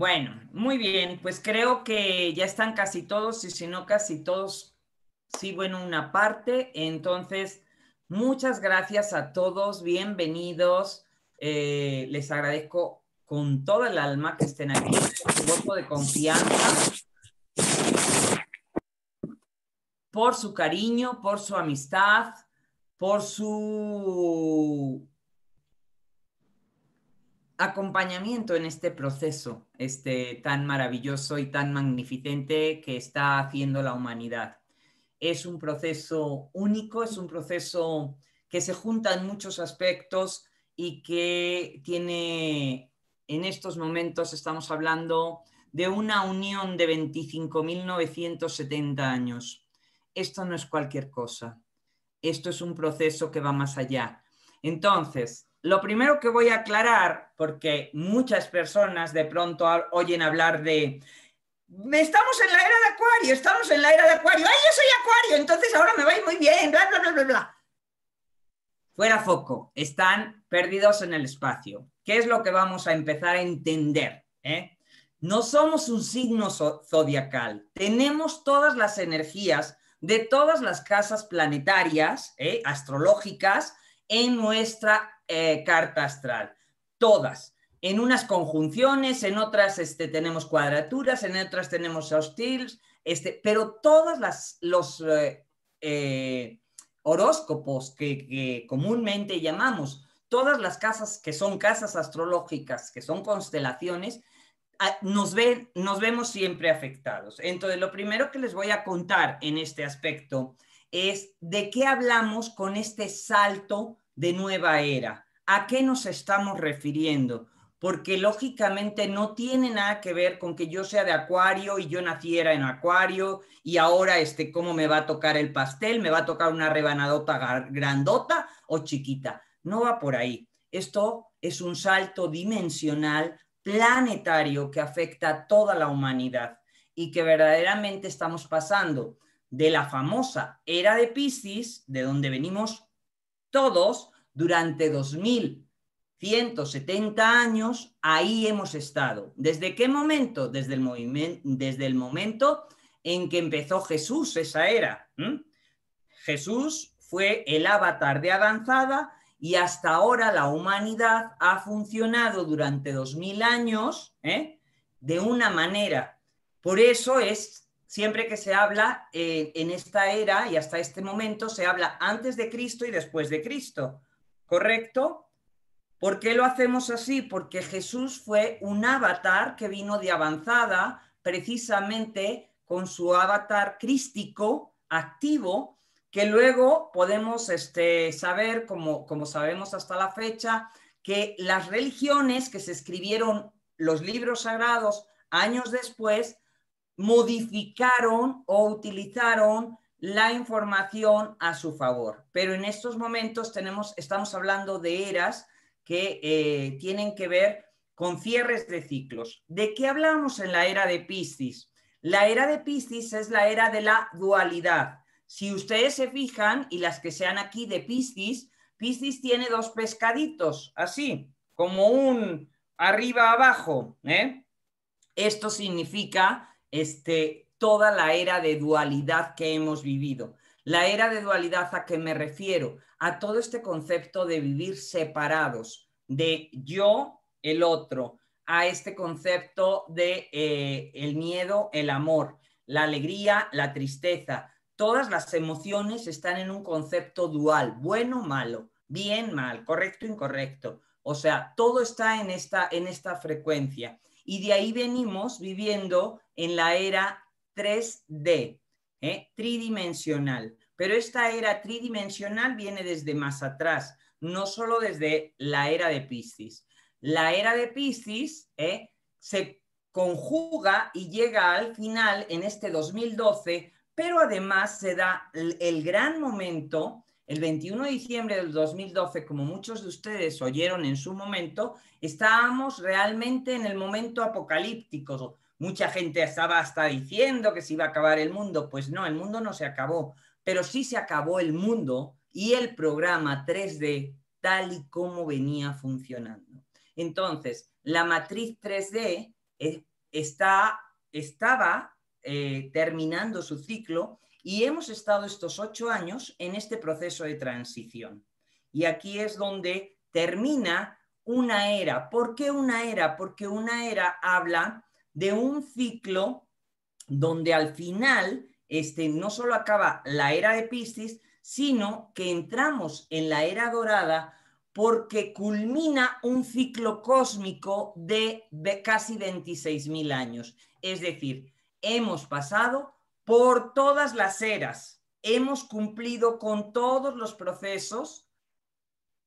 Bueno, muy bien, pues creo que ya están casi todos y si no casi todos, sí, bueno, una parte. Entonces, muchas gracias a todos, bienvenidos. Eh, les agradezco con toda el alma que estén aquí, su voto de confianza, por su cariño, por su amistad, por su acompañamiento en este proceso este, tan maravilloso y tan magnificente que está haciendo la humanidad. Es un proceso único, es un proceso que se junta en muchos aspectos y que tiene, en estos momentos estamos hablando de una unión de 25.970 años. Esto no es cualquier cosa. Esto es un proceso que va más allá. Entonces, lo primero que voy a aclarar, porque muchas personas de pronto oyen hablar de, estamos en la era de Acuario, estamos en la era de Acuario, ay, yo soy Acuario, entonces ahora me va muy bien, bla, bla, bla, bla, bla. Fuera foco, están perdidos en el espacio. ¿Qué es lo que vamos a empezar a entender? Eh? No somos un signo zodiacal, tenemos todas las energías de todas las casas planetarias, eh, astrológicas, en nuestra eh, carta astral, todas. En unas conjunciones, en otras este, tenemos cuadraturas, en otras tenemos hostiles, este, pero todos las, los eh, eh, horóscopos que, comúnmente llamamos, todas las casas que son casas astrológicas, que son constelaciones, nos, nos vemos siempre afectados. Entonces, lo primero que les voy a contar en este aspecto es de qué hablamos con este salto de nueva era. ¿A qué nos estamos refiriendo? Porque lógicamente no tiene nada que ver con que yo sea de Acuario y yo naciera en Acuario y ahora este cómo me va a tocar el pastel, me va a tocar una rebanadota grandota o chiquita. No va por ahí. Esto es un salto dimensional planetario que afecta a toda la humanidad y que verdaderamente estamos pasando de la famosa era de Piscis, de donde venimos todos, durante 2170 años, ahí hemos estado. ¿Desde qué momento? Desde el, desde el momento en que empezó Jesús esa era. Jesús fue el avatar de avanzada y hasta ahora la humanidad ha funcionado durante 2000 años ¿eh? de una manera. Por eso es siempre que se habla eh, en esta era y hasta este momento, se habla antes de Cristo y después de Cristo. ¿correcto? ¿Por qué lo hacemos así? Porque Jesús fue un avatar que vino de avanzada, precisamente con su avatar crístico activo, que luego podemos este, saber, como, como sabemos hasta la fecha, que las religiones que se escribieron los libros sagrados años después modificaron o utilizaron la información a su favor. Pero en estos momentos tenemos, estamos hablando de eras que eh, tienen que ver con cierres de ciclos. ¿De qué hablamos en la era de Piscis? La era de Piscis es la era de la dualidad. Si ustedes se fijan, y las que sean aquí de Piscis, Piscis tiene dos pescaditos, así, como un arriba abajo. ¿eh? Esto significa este, toda la era de dualidad que hemos vivido. La era de dualidad a que me refiero, a todo este concepto de vivir separados, de yo, el otro, a este concepto de eh, el miedo, el amor, la alegría, la tristeza. Todas las emociones están en un concepto dual, bueno, malo, bien, mal, correcto, incorrecto. O sea, todo está en esta, en esta frecuencia. Y de ahí venimos viviendo en la era 3D, ¿eh? tridimensional. Pero esta era tridimensional viene desde más atrás, no solo desde la era de Piscis. La era de Piscis ¿eh? se conjuga y llega al final en este 2012, pero además se da el gran momento el 21 de diciembre del 2012, como muchos de ustedes oyeron en su momento, estábamos realmente en el momento apocalíptico, Mucha gente estaba hasta diciendo que se iba a acabar el mundo. Pues no, el mundo no se acabó, pero sí se acabó el mundo y el programa 3D tal y como venía funcionando. Entonces, la matriz 3D e, está, estaba eh, terminando su ciclo y hemos estado estos ocho años en este proceso de transición. Y aquí es donde termina una era. ¿Por qué una era? Porque una era habla de un ciclo donde al final este, no solo acaba la era de Piscis, sino que entramos en la era dorada porque culmina un ciclo cósmico de, de casi 26.000 años. Es decir, hemos pasado por todas las eras, hemos cumplido con todos los procesos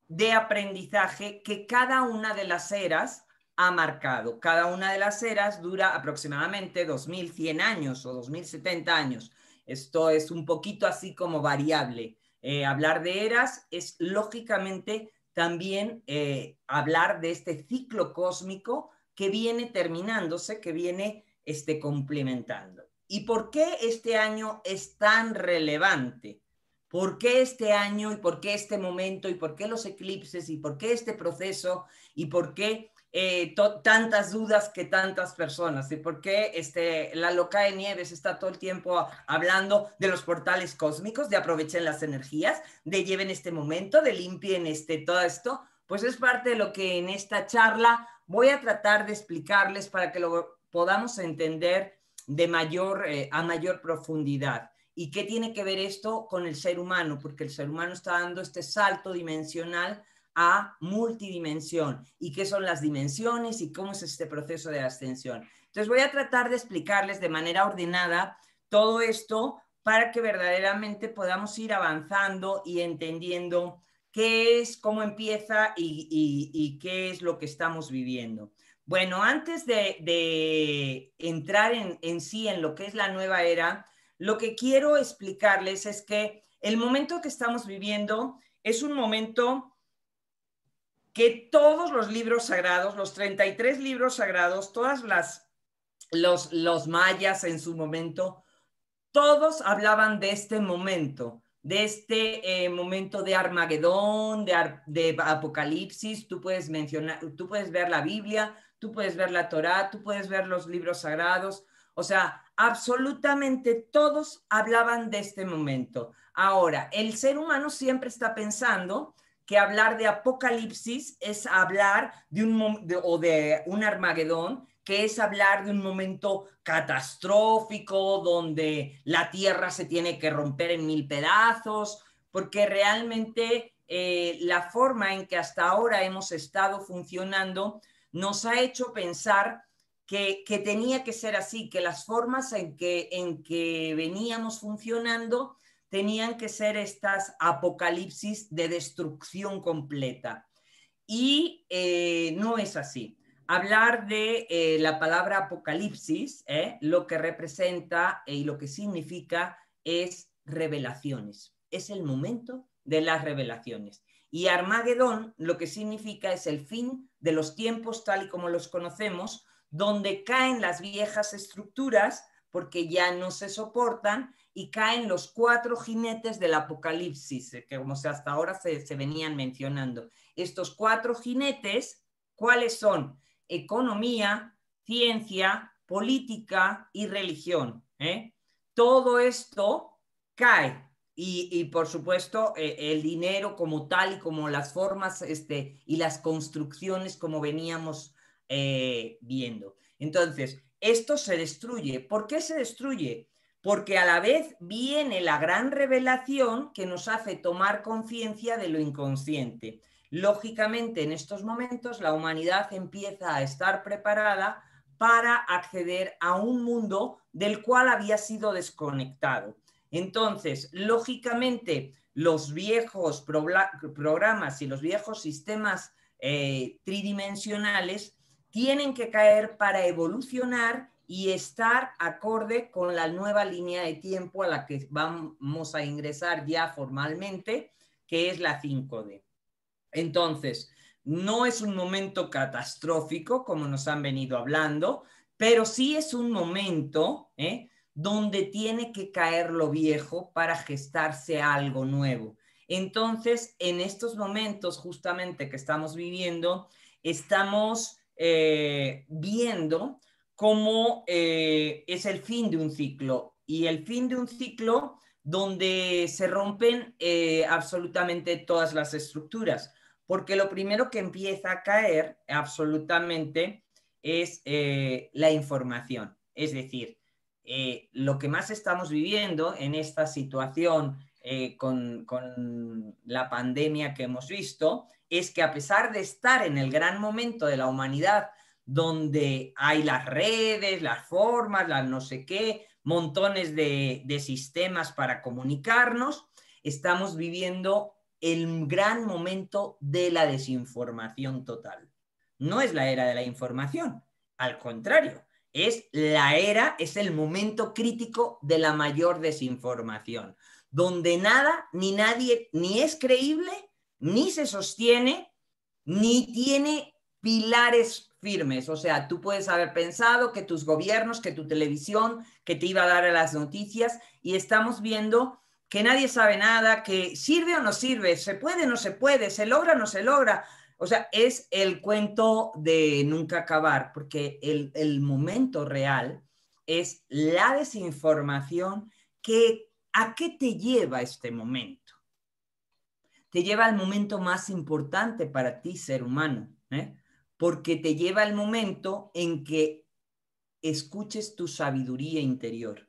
de aprendizaje que cada una de las eras ha marcado. Cada una de las eras dura aproximadamente 2100 años o 2070 años. Esto es un poquito así como variable. Eh, hablar de eras es lógicamente también eh, hablar de este ciclo cósmico que viene terminándose, que viene este, complementando. ¿Y por qué este año es tan relevante? ¿Por qué este año y por qué este momento y por qué los eclipses y por qué este proceso y por qué eh, tantas dudas que tantas personas y por qué este, la loca de Nieves está todo el tiempo hablando de los portales cósmicos, de aprovechen las energías, de lleven este momento, de limpien este, todo esto, pues es parte de lo que en esta charla voy a tratar de explicarles para que lo podamos entender de mayor, eh, a mayor profundidad. ¿Y qué tiene que ver esto con el ser humano? Porque el ser humano está dando este salto dimensional a multidimensión y qué son las dimensiones y cómo es este proceso de ascensión. Entonces voy a tratar de explicarles de manera ordenada todo esto para que verdaderamente podamos ir avanzando y entendiendo qué es, cómo empieza y, qué es lo que estamos viviendo. Bueno, antes de, entrar en sí en lo que es la nueva era, lo que quiero explicarles es que el momento que estamos viviendo es un momento que todos los libros sagrados, los 33 libros sagrados, todas las los, los mayas en su momento, todos hablaban de este momento, de este eh, momento de Armagedón, de, de, Apocalipsis, tú puedes mencionar, tú puedes ver la Biblia, tú puedes ver la Torá, tú puedes ver los libros sagrados, o sea, absolutamente todos hablaban de este momento. Ahora, el ser humano siempre está pensando que hablar de apocalipsis es hablar de un o de un Armagedón, que es hablar de un momento catastrófico donde la tierra se tiene que romper en mil pedazos, porque realmente eh, la forma en que hasta ahora hemos estado funcionando nos ha hecho pensar que, que tenía que ser así, que las formas en que, en que veníamos funcionando tenían que ser estas apocalipsis de destrucción completa. Y eh, no es así. Hablar de eh, la palabra apocalipsis, eh, lo que representa y lo que significa es revelaciones. Es el momento de las revelaciones. Y Armagedón lo que significa es el fin de los tiempos tal y como los conocemos, donde caen las viejas estructuras porque ya no se soportan y caen los cuatro jinetes del apocalipsis, eh, que como hasta ahora se, venían mencionando. Estos cuatro jinetes, ¿cuáles son? Economía, ciencia, política y religión. ¿eh? Todo esto cae y, por supuesto, eh, el dinero como tal y como las formas este, y las construcciones como veníamos viendo. Entonces, esto se destruye. ¿Por qué se destruye? porque a la vez viene la gran revelación que nos hace tomar conciencia de lo inconsciente. Lógicamente, en estos momentos la humanidad empieza a estar preparada para acceder a un mundo del cual había sido desconectado. Entonces, lógicamente, los viejos programas y los viejos sistemas eh, tridimensionales tienen que caer para evolucionar y estar acorde con la nueva línea de tiempo a la que vamos a ingresar ya formalmente, que es la 5D. Entonces, no es un momento catastrófico, como nos han venido hablando, pero sí es un momento ¿eh? donde tiene que caer lo viejo para gestarse algo nuevo. Entonces, en estos momentos justamente que estamos viviendo, estamos eh, viendo cómo eh, es el fin de un ciclo y el fin de un ciclo donde se rompen eh, absolutamente todas las estructuras, porque lo primero que empieza a caer absolutamente es eh, la información, es decir, lo que más estamos viviendo en esta situación con la pandemia que hemos visto es que a pesar de estar en el gran momento de la humanidad donde hay las redes, las formas, las no sé qué, montones de, de sistemas para comunicarnos, estamos viviendo el gran momento de la desinformación total. No es la era de la información, al contrario, es la era, es el momento crítico de la mayor desinformación, donde nada ni nadie ni es creíble, ni se sostiene, ni tiene pilares firmes. O sea, tú puedes haber pensado que tus gobiernos, que tu televisión, que te iba a dar las noticias y estamos viendo que nadie sabe nada, que sirve o no sirve, se puede o no se puede, se logra o no se logra. O sea, es el cuento de nunca acabar, porque el, momento real es la desinformación que a qué te lleva este momento. Te lleva al momento más importante para ti, ser humano. ¿eh? porque te lleva al momento en que escuches tu sabiduría interior,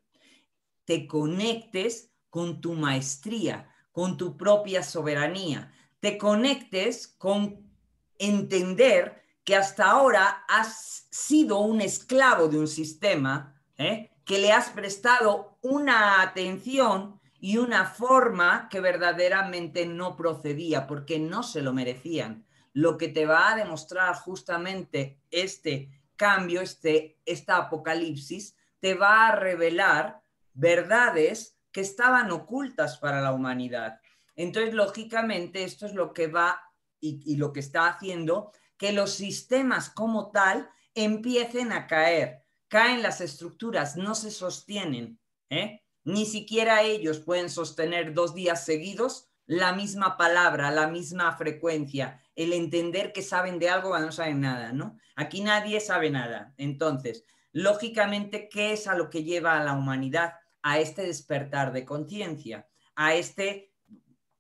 te conectes con tu maestría, con tu propia soberanía, te conectes con entender que hasta ahora has sido un esclavo de un sistema, ¿eh? que le has prestado una atención y una forma que verdaderamente no procedía, porque no se lo merecían lo que te va a demostrar justamente este cambio, este, esta apocalipsis, te va a revelar verdades que estaban ocultas para la humanidad. Entonces, lógicamente, esto es lo que va y, lo que está haciendo que los sistemas como tal empiecen a caer, caen las estructuras, no se sostienen, ¿eh? ni siquiera ellos pueden sostener dos días seguidos la misma palabra, la misma frecuencia, el entender que saben de algo o no saben nada, ¿no? Aquí nadie sabe nada. Entonces, lógicamente, ¿qué es a lo que lleva a la humanidad a este despertar de conciencia? A este,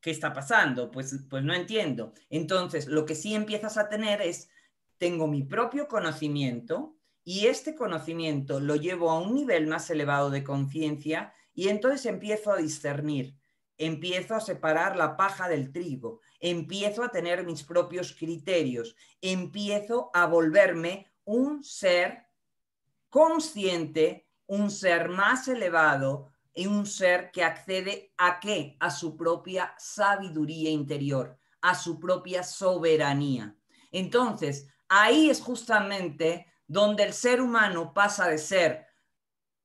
¿qué está pasando? Pues, pues no entiendo. Entonces, lo que sí empiezas a tener es, tengo mi propio conocimiento y este conocimiento lo llevo a un nivel más elevado de conciencia y entonces empiezo a discernir empiezo a separar la paja del trigo, empiezo a tener mis propios criterios, empiezo a volverme un ser consciente, un ser más elevado y un ser que accede a qué? A su propia sabiduría interior, a su propia soberanía. Entonces, ahí es justamente donde el ser humano pasa de ser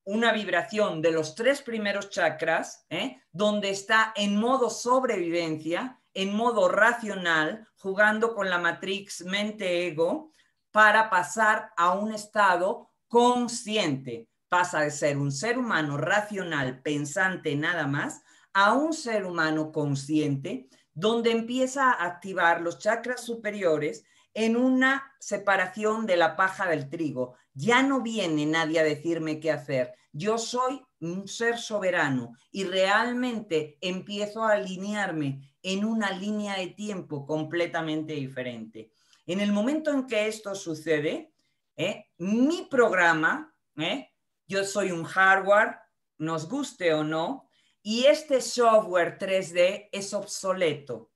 una vibración de los tres primeros chakras, ¿eh? donde está en modo sobrevivencia, en modo racional, jugando con la matrix mente-ego, para pasar a un estado consciente. Pasa de ser un ser humano racional, pensante nada más, a un ser humano consciente, donde empieza a activar los chakras superiores en una separación de la paja del trigo, ya no viene nadie a decirme qué hacer. Yo soy un ser soberano y realmente empiezo a alinearme en una línea de tiempo completamente diferente. En el momento en que esto sucede, ¿eh? mi programa, ¿eh? yo soy un hardware, nos guste o no, y este software 3D es obsoleto.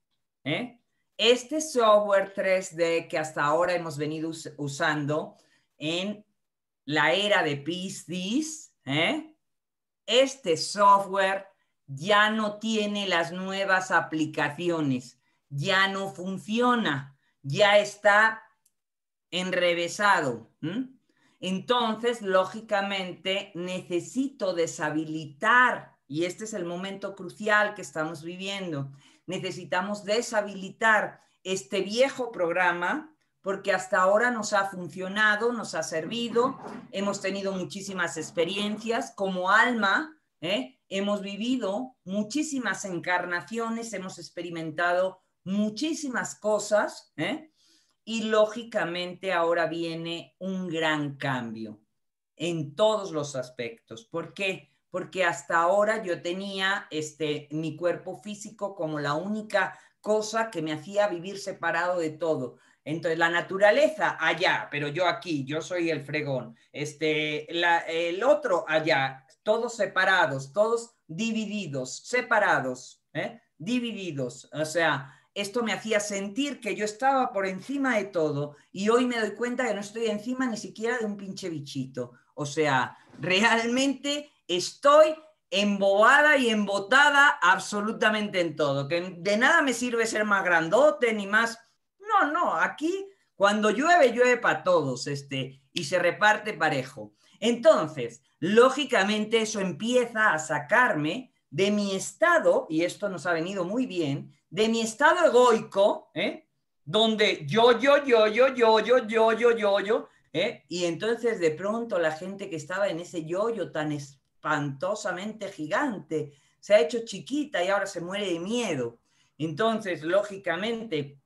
¿eh? Este software 3D que hasta ahora hemos venido usando en la era de PCs, ¿eh? este software ya no tiene las nuevas aplicaciones, ya no funciona, ya está enrevesado. Entonces, lógicamente, necesito deshabilitar, y este es el momento crucial que estamos viviendo, necesitamos deshabilitar este viejo programa porque hasta ahora nos ha funcionado, nos ha servido, hemos tenido muchísimas experiencias como alma, ¿eh? hemos vivido muchísimas encarnaciones, hemos experimentado muchísimas cosas ¿eh? y lógicamente ahora viene un gran cambio en todos los aspectos. ¿Por qué? Porque hasta ahora yo tenía este, mi cuerpo físico como la única cosa que me hacía vivir separado de todo entonces, la naturaleza allá, pero yo aquí, yo soy el fregón. Este, el otro allá, todos separados, todos divididos, separados, ¿eh? divididos. O sea, esto me hacía sentir que yo estaba por encima de todo y hoy me doy cuenta que no estoy encima ni siquiera de un pinche bichito. O sea, realmente estoy embobada y embotada absolutamente en todo, que de nada me sirve ser más grandote ni más no, no, aquí cuando llueve, llueve para todos, este, y se reparte parejo. Entonces, lógicamente eso empieza a sacarme de mi estado, y esto nos ha venido muy bien, de mi estado egoico, ¿eh? donde yo, yo, yo, yo, yo, yo, yo, yo, yo, yo, y entonces de pronto la gente que estaba en ese yo-yo tan espantosamente gigante, se ha hecho chiquita y ahora se muere de miedo. Entonces, lógicamente,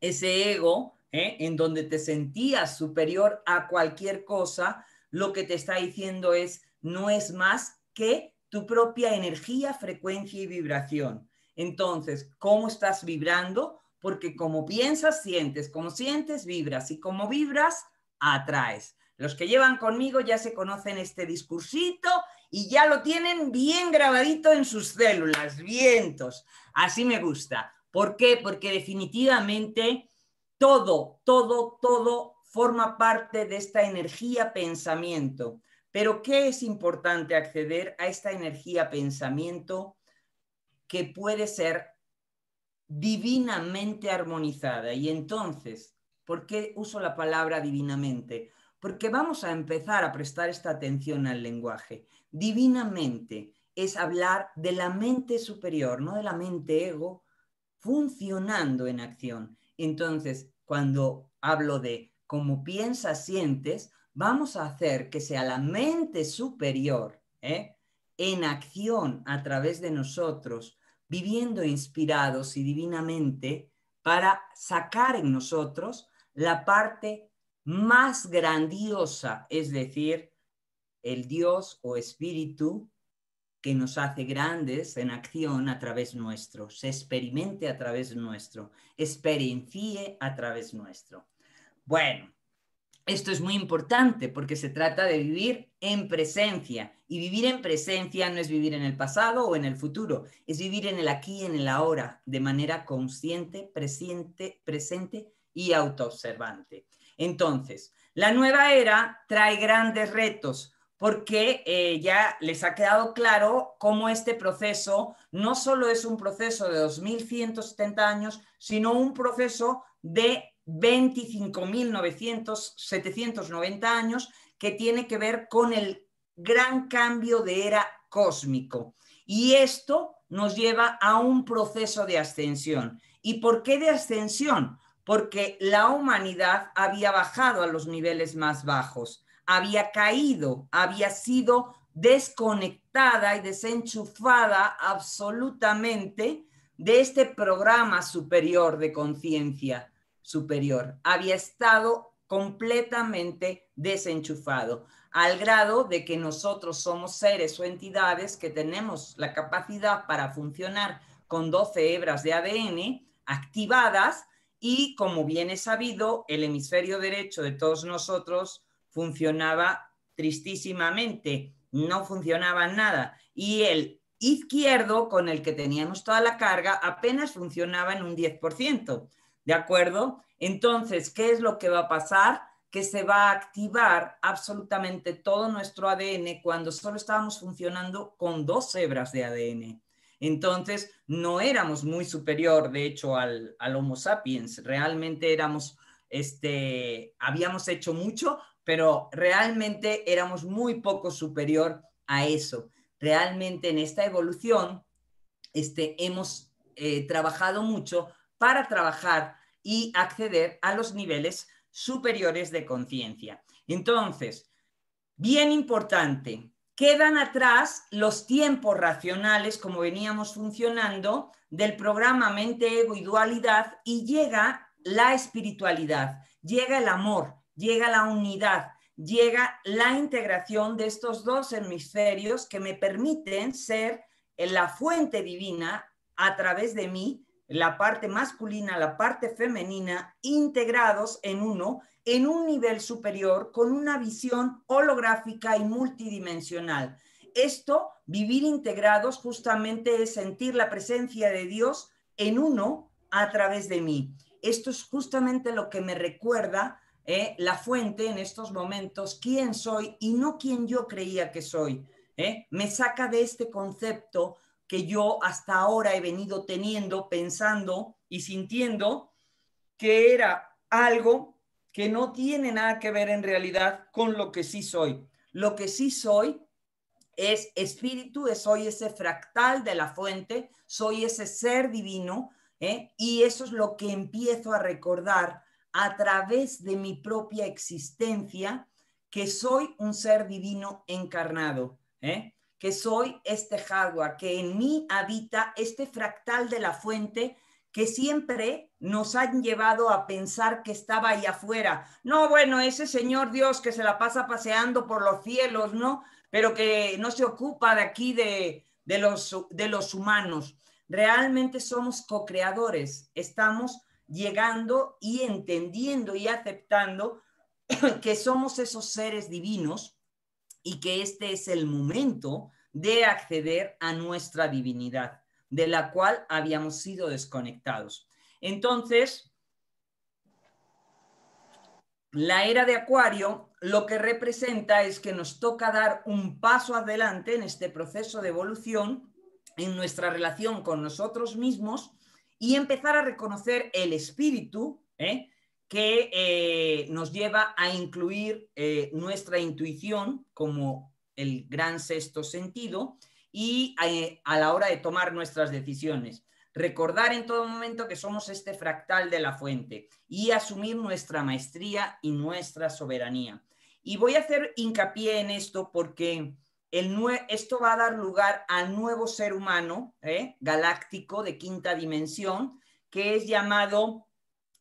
ese ego, ¿eh? en donde te sentías superior a cualquier cosa, lo que te está diciendo es, no es más que tu propia energía, frecuencia y vibración. Entonces, ¿cómo estás vibrando? Porque como piensas, sientes, como sientes, vibras y como vibras, atraes. Los que llevan conmigo ya se conocen este discursito y ya lo tienen bien grabadito en sus células, vientos. Así me gusta. ¿Por qué? Porque definitivamente todo, todo, todo forma parte de esta energía pensamiento. Pero ¿qué es importante acceder a esta energía pensamiento que puede ser divinamente armonizada? Y entonces, ¿por qué uso la palabra divinamente? Porque vamos a empezar a prestar esta atención al lenguaje. Divinamente es hablar de la mente superior, no de la mente ego, funcionando en acción. Entonces, cuando hablo de cómo piensas, sientes, vamos a hacer que sea la mente superior ¿eh? en acción a través de nosotros, viviendo inspirados y divinamente para sacar en nosotros la parte más grandiosa, es decir, el Dios o Espíritu que nos hace grandes en acción a través nuestro, se experimente a través nuestro, experiencie a través nuestro. Bueno, esto es muy importante porque se trata de vivir en presencia y vivir en presencia no es vivir en el pasado o en el futuro, es vivir en el aquí y en el ahora de manera consciente, presente, presente y autoobservante. Entonces, la nueva era trae grandes retos porque eh, ya les ha quedado claro cómo este proceso no solo es un proceso de 2.170 años, sino un proceso de 25.790 años que tiene que ver con el gran cambio de era cósmico. Y esto nos lleva a un proceso de ascensión. ¿Y por qué de ascensión? Porque la humanidad había bajado a los niveles más bajos había caído, había sido desconectada y desenchufada absolutamente de este programa superior de conciencia superior. Había estado completamente desenchufado, al grado de que nosotros somos seres o entidades que tenemos la capacidad para funcionar con 12 hebras de ADN activadas y, como bien es sabido, el hemisferio derecho de todos nosotros funcionaba tristísimamente, no funcionaba nada. Y el izquierdo, con el que teníamos toda la carga, apenas funcionaba en un 10%. ¿De acuerdo? Entonces, ¿qué es lo que va a pasar? Que se va a activar absolutamente todo nuestro ADN cuando solo estábamos funcionando con dos hebras de ADN. Entonces, no éramos muy superior, de hecho, al, al Homo sapiens. Realmente éramos, este, habíamos hecho mucho, pero realmente éramos muy poco superior a eso. Realmente en esta evolución este, hemos eh, trabajado mucho para trabajar y acceder a los niveles superiores de conciencia. Entonces, bien importante, quedan atrás los tiempos racionales, como veníamos funcionando, del programa mente, ego y dualidad, y llega la espiritualidad, llega el amor, llega la unidad, llega la integración de estos dos hemisferios que me permiten ser eh, la fuente divina a través de mí, la parte masculina, la parte femenina, integrados en uno, en un nivel superior, con una visión holográfica y multidimensional. Esto, vivir integrados, justamente es sentir la presencia de Dios en uno a través de mí. Esto es justamente lo que me recuerda ¿eh? la fuente en estos momentos, quién soy y no quién yo creía que soy. ¿eh? me saca de este concepto que yo hasta ahora he venido teniendo, pensando y sintiendo que era algo que no tiene nada que ver en realidad con lo que sí soy. Lo que sí soy es espíritu, soy ese fractal de la fuente, soy ese ser divino, ¿eh? y eso es lo que empiezo a recordar a través de mi propia existencia que soy un ser divino encarnado, ¿eh? que soy este jaguar, que en mí habita este fractal de la fuente que siempre nos han llevado a pensar que estaba ahí afuera. No, bueno, ese Señor Dios que se la pasa paseando por los cielos, ¿no? Pero que no se ocupa de aquí de, de los, de los humanos. Realmente somos co-creadores, estamos llegando y entendiendo y aceptando que somos esos seres divinos y que este es el momento de acceder a nuestra divinidad, de la cual habíamos sido desconectados. Entonces, la era de Acuario lo que representa es que nos toca dar un paso adelante en este proceso de evolución, en nuestra relación con nosotros mismos y empezar a reconocer el espíritu ¿eh? que eh, nos lleva a incluir eh, nuestra intuición como el gran sexto sentido y a la hora de tomar nuestras decisiones. Recordar en todo momento que somos este fractal de la fuente y asumir nuestra maestría y nuestra soberanía. Y voy a hacer hincapié en esto porque esto va a dar lugar al nuevo ser humano ¿eh? galáctico de quinta dimensión, que es llamado,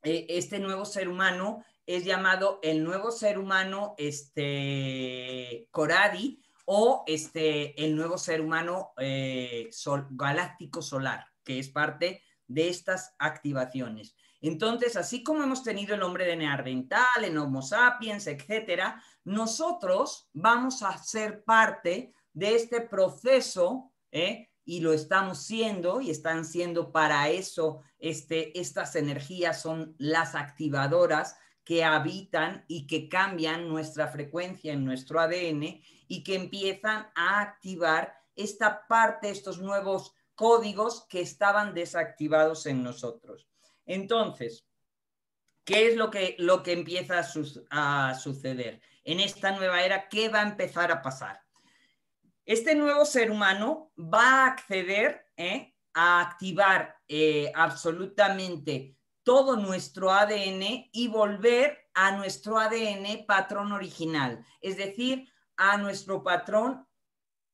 eh, este nuevo ser humano es llamado el nuevo ser humano este, Coradi o este, el nuevo ser humano eh, galáctico solar, que es parte de estas activaciones. Entonces, así como hemos tenido el hombre de neandertal, en Homo sapiens, etcétera, nosotros vamos a ser parte de este proceso ¿eh? y lo estamos siendo y están siendo para eso, este, estas energías son las activadoras que habitan y que cambian nuestra frecuencia en nuestro ADN y que empiezan a activar esta parte, estos nuevos códigos que estaban desactivados en nosotros. Entonces, ¿qué es lo que, empieza a suceder? en esta nueva era, ¿qué va a empezar a pasar? Este nuevo ser humano va a acceder ¿eh? a activar eh, absolutamente todo nuestro ADN y volver a nuestro ADN patrón original, es decir, a nuestro patrón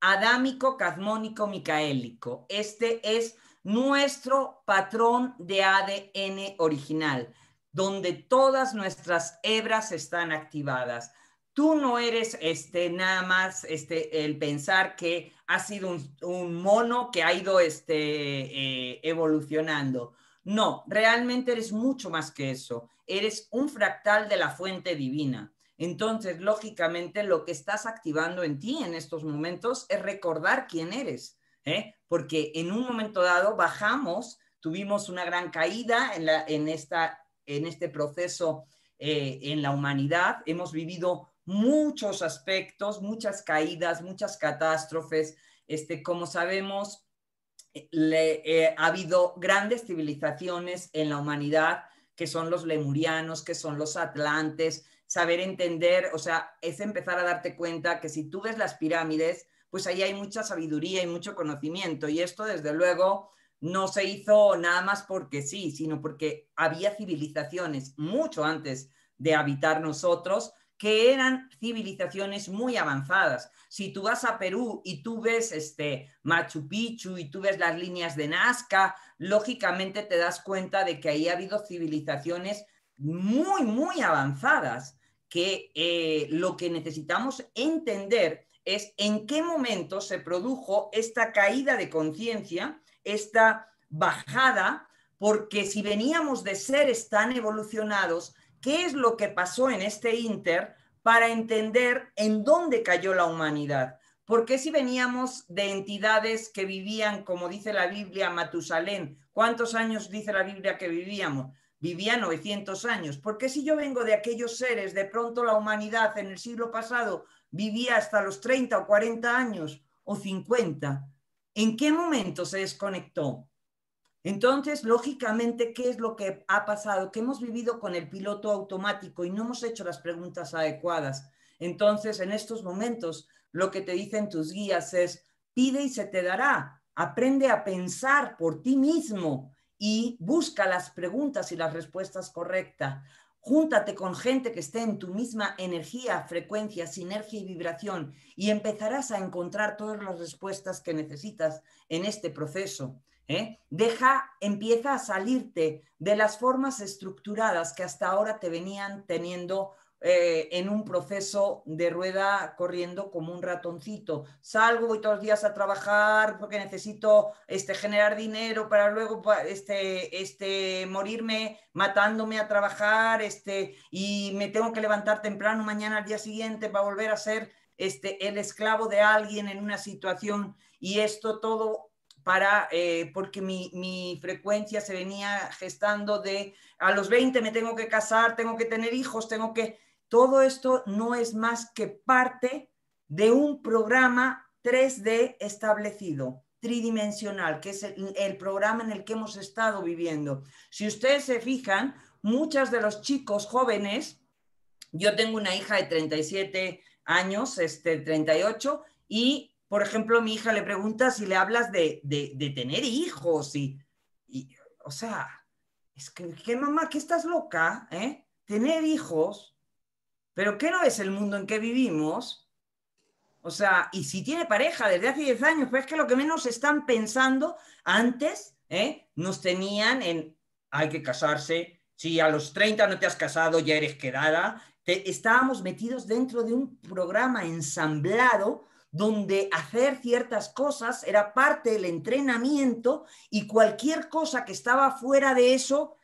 adámico, cadmónico micaélico. Este es nuestro patrón de ADN original, donde todas nuestras hebras están activadas tú no eres este, nada más este, el pensar que has sido un, mono que ha ido este, eh, evolucionando. No, realmente eres mucho más que eso. Eres un fractal de la fuente divina. Entonces, lógicamente, lo que estás activando en ti en estos momentos es recordar quién eres, ¿eh? porque en un momento dado bajamos, tuvimos una gran caída en, la, en, esta, en este proceso eh, en la humanidad, hemos vivido muchos aspectos, muchas caídas, muchas catástrofes. Este, como sabemos, eh, eh, ha habido grandes civilizaciones en la humanidad, que son los lemurianos, que son los atlantes, saber entender, o sea, es empezar a darte cuenta que si tú ves las pirámides, pues ahí hay mucha sabiduría y mucho conocimiento. Y esto, desde luego, no se hizo nada más porque sí, sino porque había civilizaciones mucho antes de habitar nosotros que eran civilizaciones muy avanzadas. Si tú vas a Perú y tú ves este Machu Picchu y tú ves las líneas de Nazca, lógicamente te das cuenta de que ahí ha habido civilizaciones muy, muy avanzadas, que eh, lo que necesitamos entender es en qué momento se produjo esta caída de conciencia, esta bajada, porque si veníamos de seres tan evolucionados, qué es lo que pasó en este Inter para entender en dónde cayó la humanidad. Porque si veníamos de entidades que vivían, como dice la Biblia, Matusalén, ¿cuántos años dice la Biblia que vivíamos? Vivía 900 años. Porque si yo vengo de aquellos seres, de pronto la humanidad en el siglo pasado vivía hasta los 30 o 40 años o 50? ¿En qué momento se desconectó? Entonces, lógicamente, ¿qué es lo que ha pasado? Que hemos vivido con el piloto automático y no hemos hecho las preguntas adecuadas. Entonces, en estos momentos, lo que te dicen tus guías es, pide y se te dará, aprende a pensar por ti mismo y busca las preguntas y las respuestas correctas. Júntate con gente que esté en tu misma energía, frecuencia, sinergia y vibración y empezarás a encontrar todas las respuestas que necesitas en este proceso. ¿eh? Deja, empieza a salirte de las formas estructuradas que hasta ahora te venían teniendo eh, en un proceso de rueda corriendo como un ratoncito. Salgo, voy todos los días a trabajar porque necesito este, generar dinero para luego este, este, morirme matándome a trabajar este, y me tengo que levantar temprano mañana al día siguiente para volver a ser este, el esclavo de alguien en una situación y esto todo para, eh, porque mi, frecuencia se venía gestando de a los 20 me tengo que casar, tengo que tener hijos, tengo que... Todo esto no es más que parte de un programa 3D establecido, tridimensional, que es el, programa en el que hemos estado viviendo. Si ustedes se fijan, muchas de los chicos jóvenes, yo tengo una hija de 37 años, este, 38, y por ejemplo, mi hija le pregunta si le hablas de, tener hijos y, o sea, es que, mamá? ¿Que estás loca? Eh? Tener hijos, pero ¿qué no es el mundo en que vivimos? O sea, y si tiene pareja desde hace 10 años, pues es que lo que menos están pensando antes, ¿eh? nos tenían en, hay que casarse, si a los 30 no te has casado, ya eres quedada. estábamos metidos dentro de un programa ensamblado donde hacer ciertas cosas era parte del entrenamiento y cualquier cosa que estaba fuera de eso.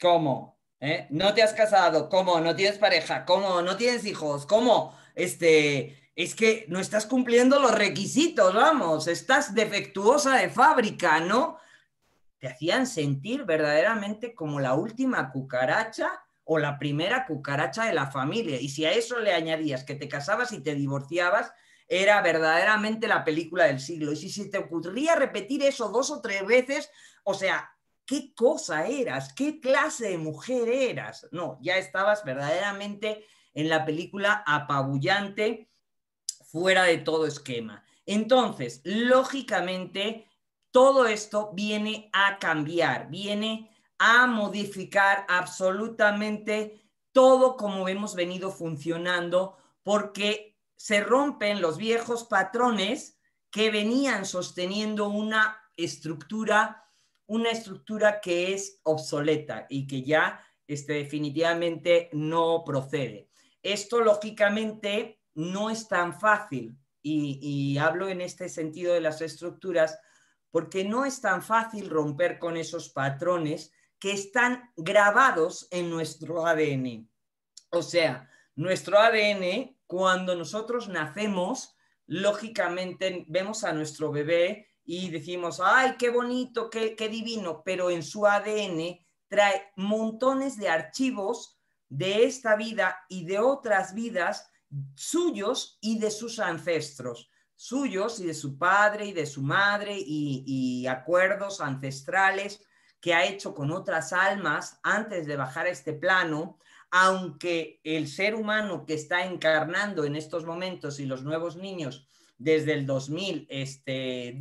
¿Cómo? ¿Eh? ¿No te has casado? ¿Cómo? ¿No tienes pareja? ¿Cómo? ¿No tienes hijos? ¿Cómo? Este, es que no estás cumpliendo los requisitos, vamos, estás defectuosa de fábrica, ¿no? Te hacían sentir verdaderamente como la última cucaracha o la primera cucaracha de la familia. Y si a eso le añadías que te casabas y te divorciabas, era verdaderamente la película del siglo. Y si se te ocurría repetir eso dos o tres veces, o sea, ¿qué cosa eras? ¿Qué clase de mujer eras? No, ya estabas verdaderamente en la película apabullante, fuera de todo esquema. Entonces, lógicamente, todo esto viene a cambiar, viene a modificar absolutamente todo como hemos venido funcionando, porque se rompen los viejos patrones que venían sosteniendo una estructura, una estructura que es obsoleta y que ya este, definitivamente no procede. Esto lógicamente no es tan fácil y, y hablo en este sentido de las estructuras porque no es tan fácil romper con esos patrones que están grabados en nuestro ADN. O sea, nuestro ADN, cuando nosotros nacemos, lógicamente vemos a nuestro bebé y decimos, ay, qué bonito, qué, divino, pero en su ADN trae montones de archivos de esta vida y de otras vidas suyos y de sus ancestros, suyos y de su padre y de su madre y, y acuerdos ancestrales que ha hecho con otras almas antes de bajar a este plano, aunque el ser humano que está encarnando en estos momentos y los nuevos niños desde el 2012 este,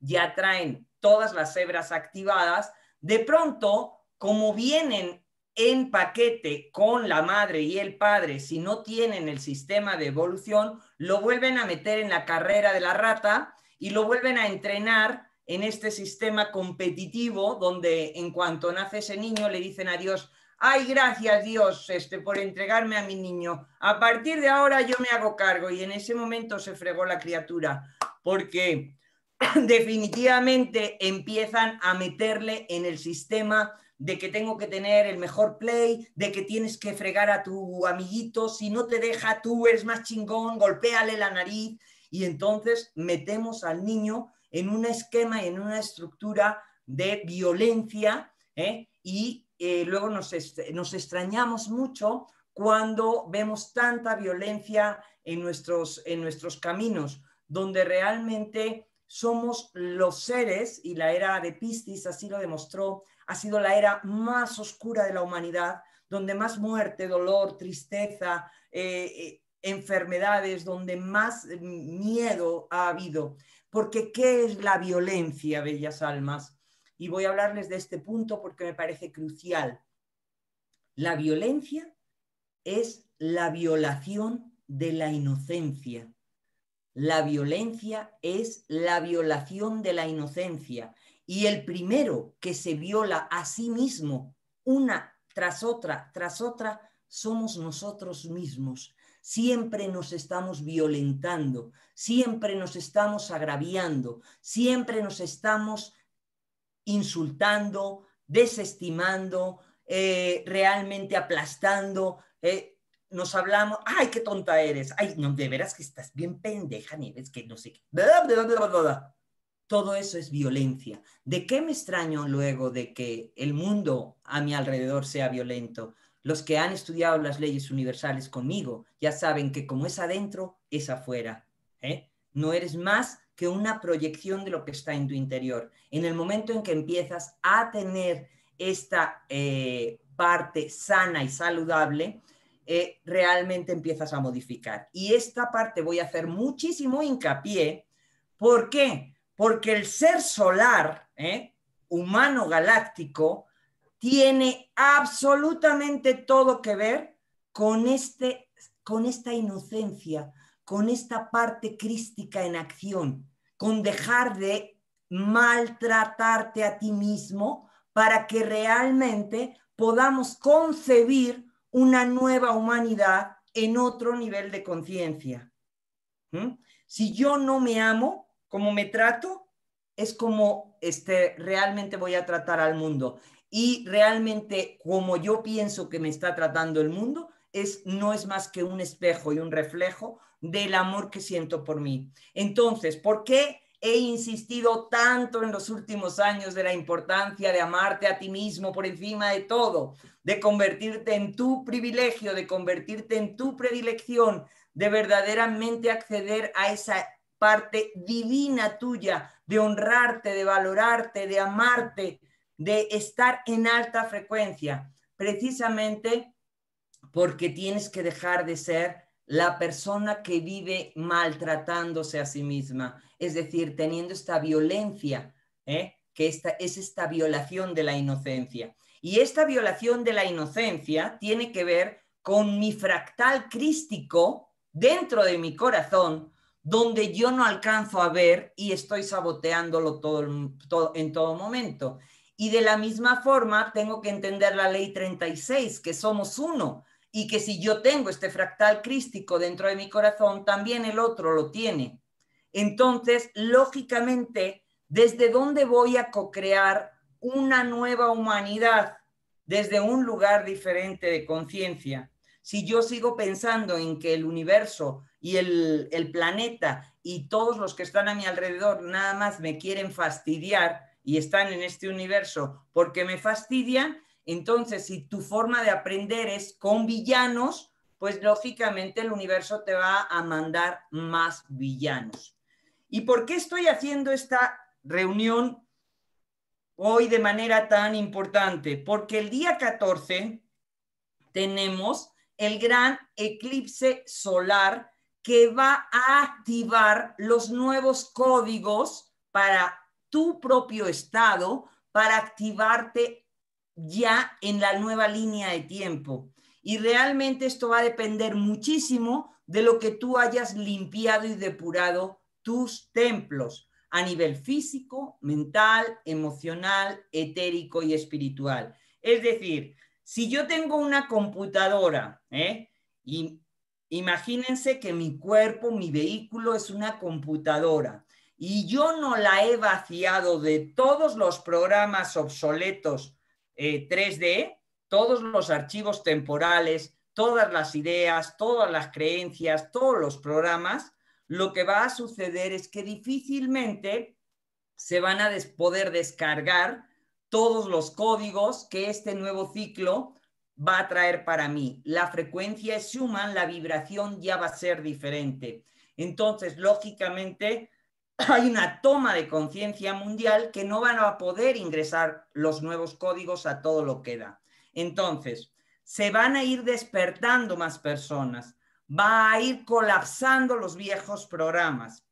ya traen todas las hebras activadas, de pronto, como vienen en paquete con la madre y el padre, si no tienen el sistema de evolución, lo vuelven a meter en la carrera de la rata y lo vuelven a entrenar en este sistema competitivo donde en cuanto nace ese niño le dicen a Dios, ay, gracias Dios este, por entregarme a mi niño, a partir de ahora yo me hago cargo y en ese momento se fregó la criatura, porque definitivamente empiezan a meterle en el sistema de que tengo que tener el mejor play, de que tienes que fregar a tu amiguito, si no te deja tú eres más chingón, golpéale la nariz y entonces metemos al niño en un esquema y en una estructura de violencia ¿eh? y eh, luego nos, extrañamos mucho cuando vemos tanta violencia en nuestros, en nuestros caminos, donde realmente somos los seres, y la era de Piscis así lo demostró, ha sido la era más oscura de la humanidad, donde más muerte, dolor, tristeza, eh, enfermedades, donde más miedo ha habido. Porque ¿qué es la violencia, bellas almas? Y voy a hablarles de este punto porque me parece crucial. La violencia es la violación de la inocencia. La violencia es la violación de la inocencia. Y el primero que se viola a sí mismo, una tras otra, tras otra, somos nosotros mismos siempre nos estamos violentando, siempre nos estamos agraviando, siempre nos estamos insultando, desestimando, eh, realmente aplastando. Eh, nos hablamos, ay, qué tonta eres, ay, no, de veras que estás bien pendeja, ves que no sé qué. Todo eso es violencia. ¿De qué me extraño luego de que el mundo a mi alrededor sea violento? Los que han estudiado las leyes universales conmigo ya saben que como es adentro, es afuera. ¿eh? No eres más que una proyección de lo que está en tu interior. En el momento en que empiezas a tener esta eh, parte sana y saludable, eh, realmente empiezas a modificar. Y esta parte voy a hacer muchísimo hincapié. ¿Por qué? Porque el ser solar, humano galáctico, tiene absolutamente todo que ver con, este, con esta inocencia, con esta parte crística en acción, con dejar de maltratarte a ti mismo para que realmente podamos concebir una nueva humanidad en otro nivel de conciencia. ¿Mm? Si yo no me amo, como me trato, es como este, realmente voy a tratar al mundo y realmente como yo pienso que me está tratando el mundo, es, no es más que un espejo y un reflejo del amor que siento por mí. Entonces, ¿por qué he insistido tanto en los últimos años de la importancia de amarte a ti mismo por encima de todo, de convertirte en tu privilegio, de convertirte en tu predilección, de verdaderamente acceder a esa parte divina tuya, de honrarte, de valorarte, de amarte, de estar en alta frecuencia, precisamente porque tienes que dejar de ser la persona que vive maltratándose a sí misma, es decir, teniendo esta violencia, ¿eh? que esta, es esta violación de la inocencia. Y esta violación de la inocencia tiene que ver con mi fractal crístico dentro de mi corazón, donde yo no alcanzo a ver y estoy saboteándolo todo, todo, en todo momento. Y de la misma forma, tengo que entender la ley 36, que somos uno, y que si yo tengo este fractal crístico dentro de mi corazón, también el otro lo tiene. Entonces, lógicamente, ¿desde dónde voy a co-crear una nueva humanidad? Desde un lugar diferente de conciencia. Si yo sigo pensando en que el universo y el, el planeta y todos los que están a mi alrededor nada más me quieren fastidiar, y están en este universo porque me fastidian, entonces si tu forma de aprender es con villanos, pues lógicamente el universo te va a mandar más villanos. ¿Y por qué estoy haciendo esta reunión hoy de manera tan importante? Porque el día 14 tenemos el gran eclipse solar que va a activar los nuevos códigos para tu propio estado para activarte ya en la nueva línea de tiempo. Y realmente esto va a depender muchísimo de lo que tú hayas limpiado y depurado tus templos a nivel físico, mental, emocional, etérico y espiritual. Es decir, si yo tengo una computadora, ¿eh? y imagínense que mi cuerpo, mi vehículo es una computadora, y yo no la he vaciado de todos los programas obsoletos 3D, eh, todos los archivos temporales, todas las ideas, todas las creencias, todos los programas, lo que va a suceder es que difícilmente se van a poder descargar todos los códigos que este nuevo ciclo va a traer para mí. La frecuencia es human, la vibración ya va a ser diferente. Entonces, lógicamente, hay una toma de conciencia mundial que no van a poder ingresar los nuevos códigos a todo lo que da. Entonces, se van a ir despertando más personas, va a ir colapsando los viejos programas,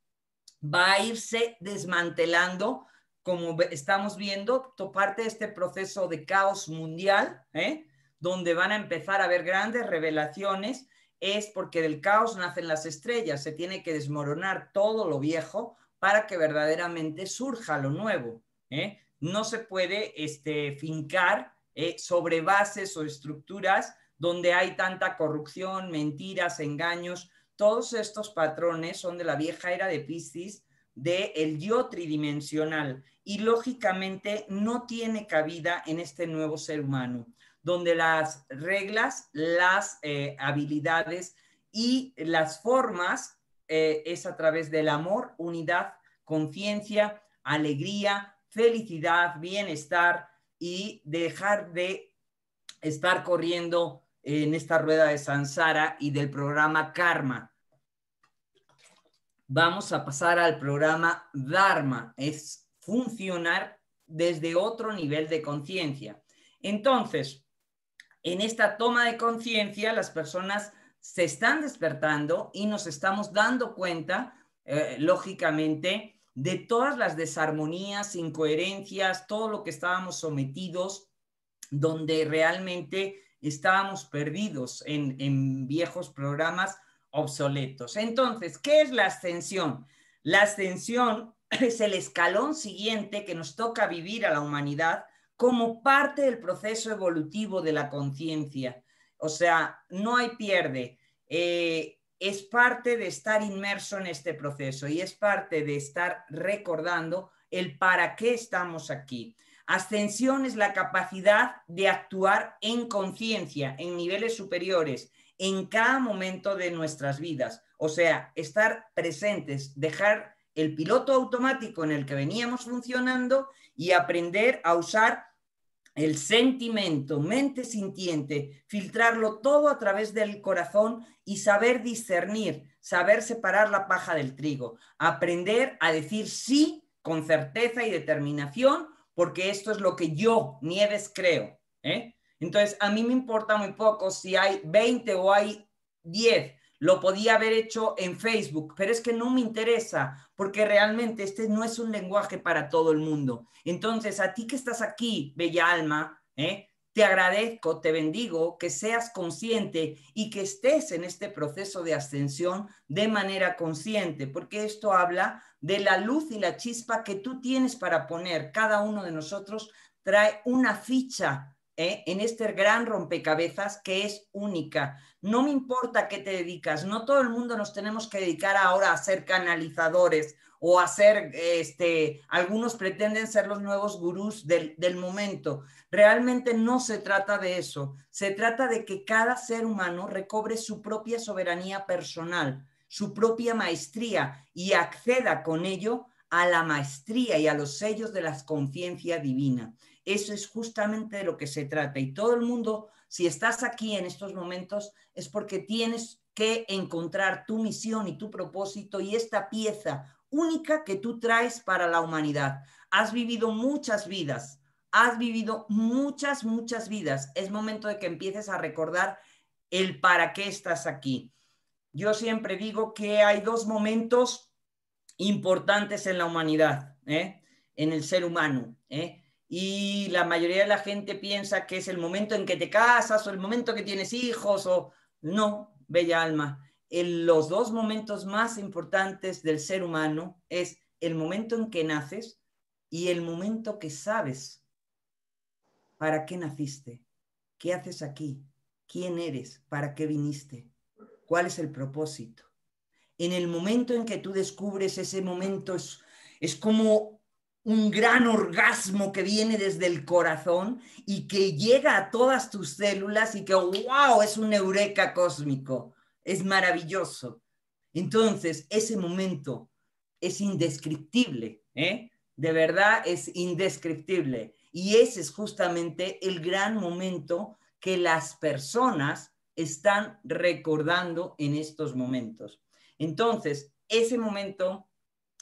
va a irse desmantelando, como estamos viendo, parte de este proceso de caos mundial, ¿eh? donde van a empezar a haber grandes revelaciones, es porque del caos nacen las estrellas, se tiene que desmoronar todo lo viejo para que verdaderamente surja lo nuevo. ¿eh? No se puede este, fincar eh, sobre bases o estructuras donde hay tanta corrupción, mentiras, engaños. Todos estos patrones son de la vieja era de Piscis, del el yo tridimensional, y lógicamente no tiene cabida en este nuevo ser humano, donde las reglas, las eh, habilidades y las formas eh, es a través del amor, unidad, conciencia, alegría, felicidad, bienestar y dejar de estar corriendo en esta rueda de Sansara y del programa Karma. Vamos a pasar al programa Dharma, es funcionar desde otro nivel de conciencia. Entonces, en esta toma de conciencia, las personas se están despertando y nos estamos dando cuenta, eh, lógicamente, de todas las desarmonías, incoherencias, todo lo que estábamos sometidos, donde realmente estábamos perdidos en, en viejos programas obsoletos. Entonces, ¿qué es la ascensión? La ascensión es el escalón siguiente que nos toca vivir a la humanidad como parte del proceso evolutivo de la conciencia. O sea, no hay pierde. Eh, es parte de estar inmerso en este proceso y es parte de estar recordando el para qué estamos aquí. Ascensión es la capacidad de actuar en conciencia, en niveles superiores, en cada momento de nuestras vidas. O sea, estar presentes, dejar el piloto automático en el que veníamos funcionando y aprender a usar el sentimiento, mente sintiente, filtrarlo todo a través del corazón y saber discernir, saber separar la paja del trigo, aprender a decir sí con certeza y determinación, porque esto es lo que yo, Nieves, creo. ¿eh? Entonces, a mí me importa muy poco si hay 20 o hay 10, lo podía haber hecho en Facebook, pero es que no me interesa, porque realmente este no es un lenguaje para todo el mundo. Entonces, a ti que estás aquí, bella alma, ¿eh? te agradezco, te bendigo, que seas consciente y que estés en este proceso de ascensión de manera consciente, porque esto habla de la luz y la chispa que tú tienes para poner. Cada uno de nosotros trae una ficha ¿eh? en este gran rompecabezas que es única. No me importa qué te dedicas, no todo el mundo nos tenemos que dedicar ahora a ser canalizadores o a ser, este, algunos pretenden ser los nuevos gurús del, del momento. Realmente no se trata de eso, se trata de que cada ser humano recobre su propia soberanía personal, su propia maestría y acceda con ello a la maestría y a los sellos de la conciencia divina. Eso es justamente de lo que se trata y todo el mundo si estás aquí en estos momentos es porque tienes que encontrar tu misión y tu propósito y esta pieza única que tú traes para la humanidad. Has vivido muchas vidas, has vivido muchas, muchas vidas. Es momento de que empieces a recordar el para qué estás aquí. Yo siempre digo que hay dos momentos importantes en la humanidad, ¿eh? en el ser humano. ¿eh? y la mayoría de la gente piensa que es el momento en que te casas o el momento que tienes hijos o no, bella alma. En los dos momentos más importantes del ser humano es el momento en que naces y el momento que sabes para qué naciste, qué haces aquí, quién eres, para qué viniste, cuál es el propósito. En el momento en que tú descubres ese momento es, es como un gran orgasmo que viene desde el corazón y que llega a todas tus células y que, wow, es un eureka cósmico, es maravilloso. Entonces, ese momento es indescriptible, ¿eh? de verdad es indescriptible. Y ese es justamente el gran momento que las personas están recordando en estos momentos. Entonces, ese momento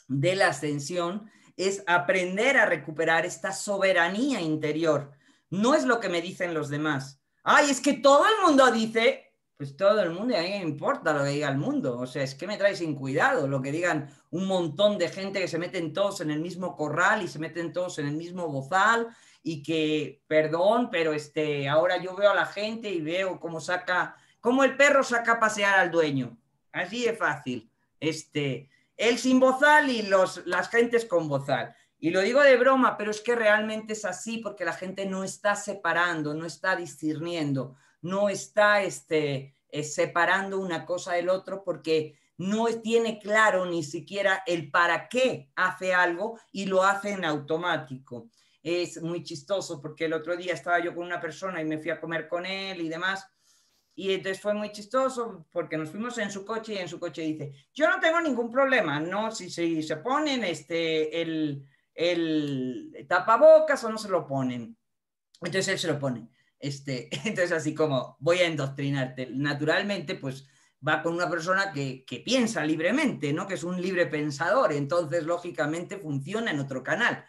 de la ascensión es aprender a recuperar esta soberanía interior. No es lo que me dicen los demás. Ay, es que todo el mundo dice, pues todo el mundo, a mí me importa lo que diga el mundo. O sea, es que me trae sin cuidado lo que digan un montón de gente que se meten todos en el mismo corral y se meten todos en el mismo bozal y que, perdón, pero este, ahora yo veo a la gente y veo cómo saca, cómo el perro saca a pasear al dueño. Así de fácil. Este, él sin bozal y los, las gentes con bozal. Y lo digo de broma, pero es que realmente es así porque la gente no está separando, no está discerniendo, no está este, eh, separando una cosa del otro porque no tiene claro ni siquiera el para qué hace algo y lo hace en automático. Es muy chistoso porque el otro día estaba yo con una persona y me fui a comer con él y demás y entonces fue muy chistoso porque nos fuimos en su coche y en su coche dice, yo no tengo ningún problema, ¿no? Si, si se ponen este, el, el, tapabocas o no se lo ponen. Entonces él se lo pone. Este, entonces así como voy a endoctrinarte. Naturalmente, pues va con una persona que, que piensa libremente, ¿no? Que es un libre pensador. Entonces, lógicamente, funciona en otro canal.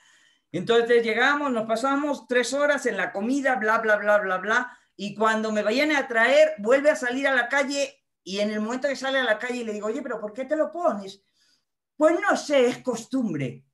Entonces llegamos, nos pasamos tres horas en la comida, bla, bla, bla, bla, bla y cuando me vayan a traer, vuelve a salir a la calle y en el momento que sale a la calle le digo, oye, pero ¿por qué te lo pones? Pues no sé, es costumbre.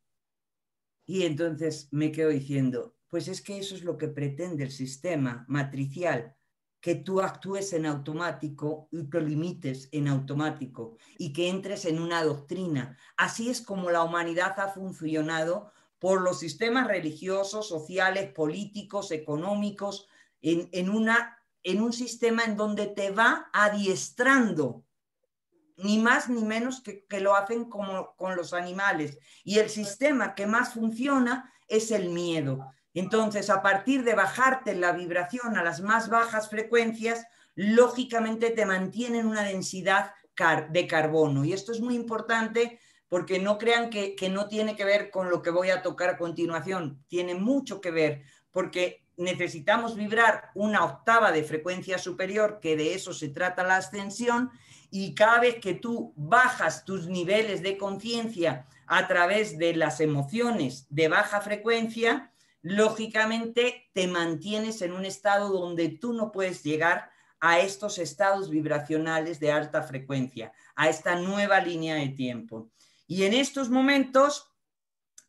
Y entonces me quedo diciendo, pues es que eso es lo que pretende el sistema matricial, que tú actúes en automático y te limites en automático y que entres en una doctrina. Así es como la humanidad ha funcionado por los sistemas religiosos, sociales, políticos, económicos, en, una, en un sistema en donde te va adiestrando, ni más ni menos que, lo hacen como con los animales. Y el sistema que más funciona es el miedo. Entonces, a partir de bajarte la vibración a las más bajas frecuencias, lógicamente te mantienen una densidad de carbono. Y esto es muy importante porque no crean que, que, no tiene que ver con lo que voy a tocar a continuación, tiene mucho que ver, porque necesitamos vibrar una octava de frecuencia superior, que de eso se trata la ascensión, y cada vez que tú bajas tus niveles de conciencia a través de las emociones de baja frecuencia, lógicamente te mantienes en un estado donde tú no puedes llegar a estos estados vibracionales de alta frecuencia, a esta nueva línea de tiempo. Y en estos momentos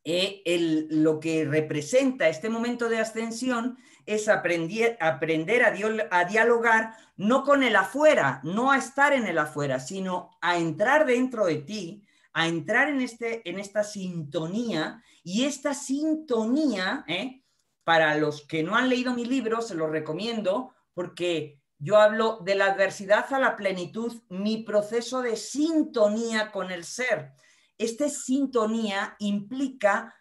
eh, lo que representa este momento de ascensión es aprender, a, dialogar no con el afuera, no a estar en el afuera, sino a entrar dentro de ti, a entrar en, este, en esta sintonía y esta sintonía, ¿eh? para los que no han leído mi libro, se lo recomiendo porque yo hablo de la adversidad a la plenitud, mi proceso de sintonía con el ser esta sintonía implica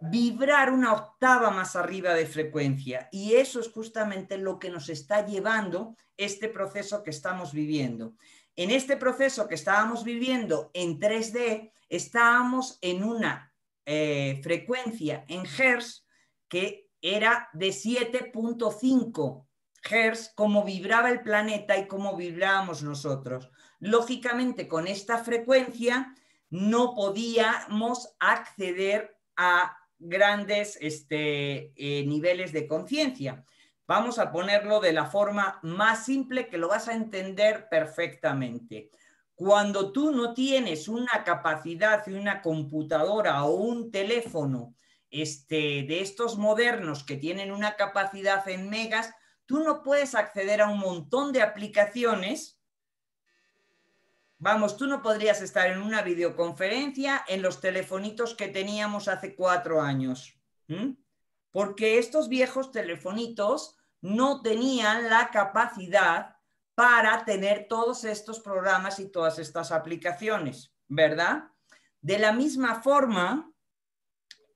vibrar una octava más arriba de frecuencia y eso es justamente lo que nos está llevando este proceso que estamos viviendo. En este proceso que estábamos viviendo en 3D, estábamos en una eh, frecuencia en Hertz que era de 7.5 Hertz, como vibraba el planeta y como vibrábamos nosotros. Lógicamente, con esta frecuencia no podíamos acceder a grandes este, eh, niveles de conciencia. Vamos a ponerlo de la forma más simple que lo vas a entender perfectamente. Cuando tú no tienes una capacidad de una computadora o un teléfono este, de estos modernos que tienen una capacidad en megas, tú no puedes acceder a un montón de aplicaciones Vamos, tú no podrías estar en una videoconferencia en los telefonitos que teníamos hace cuatro años, porque estos viejos telefonitos no tenían la capacidad para tener todos estos programas y todas estas aplicaciones, ¿verdad? De la misma forma,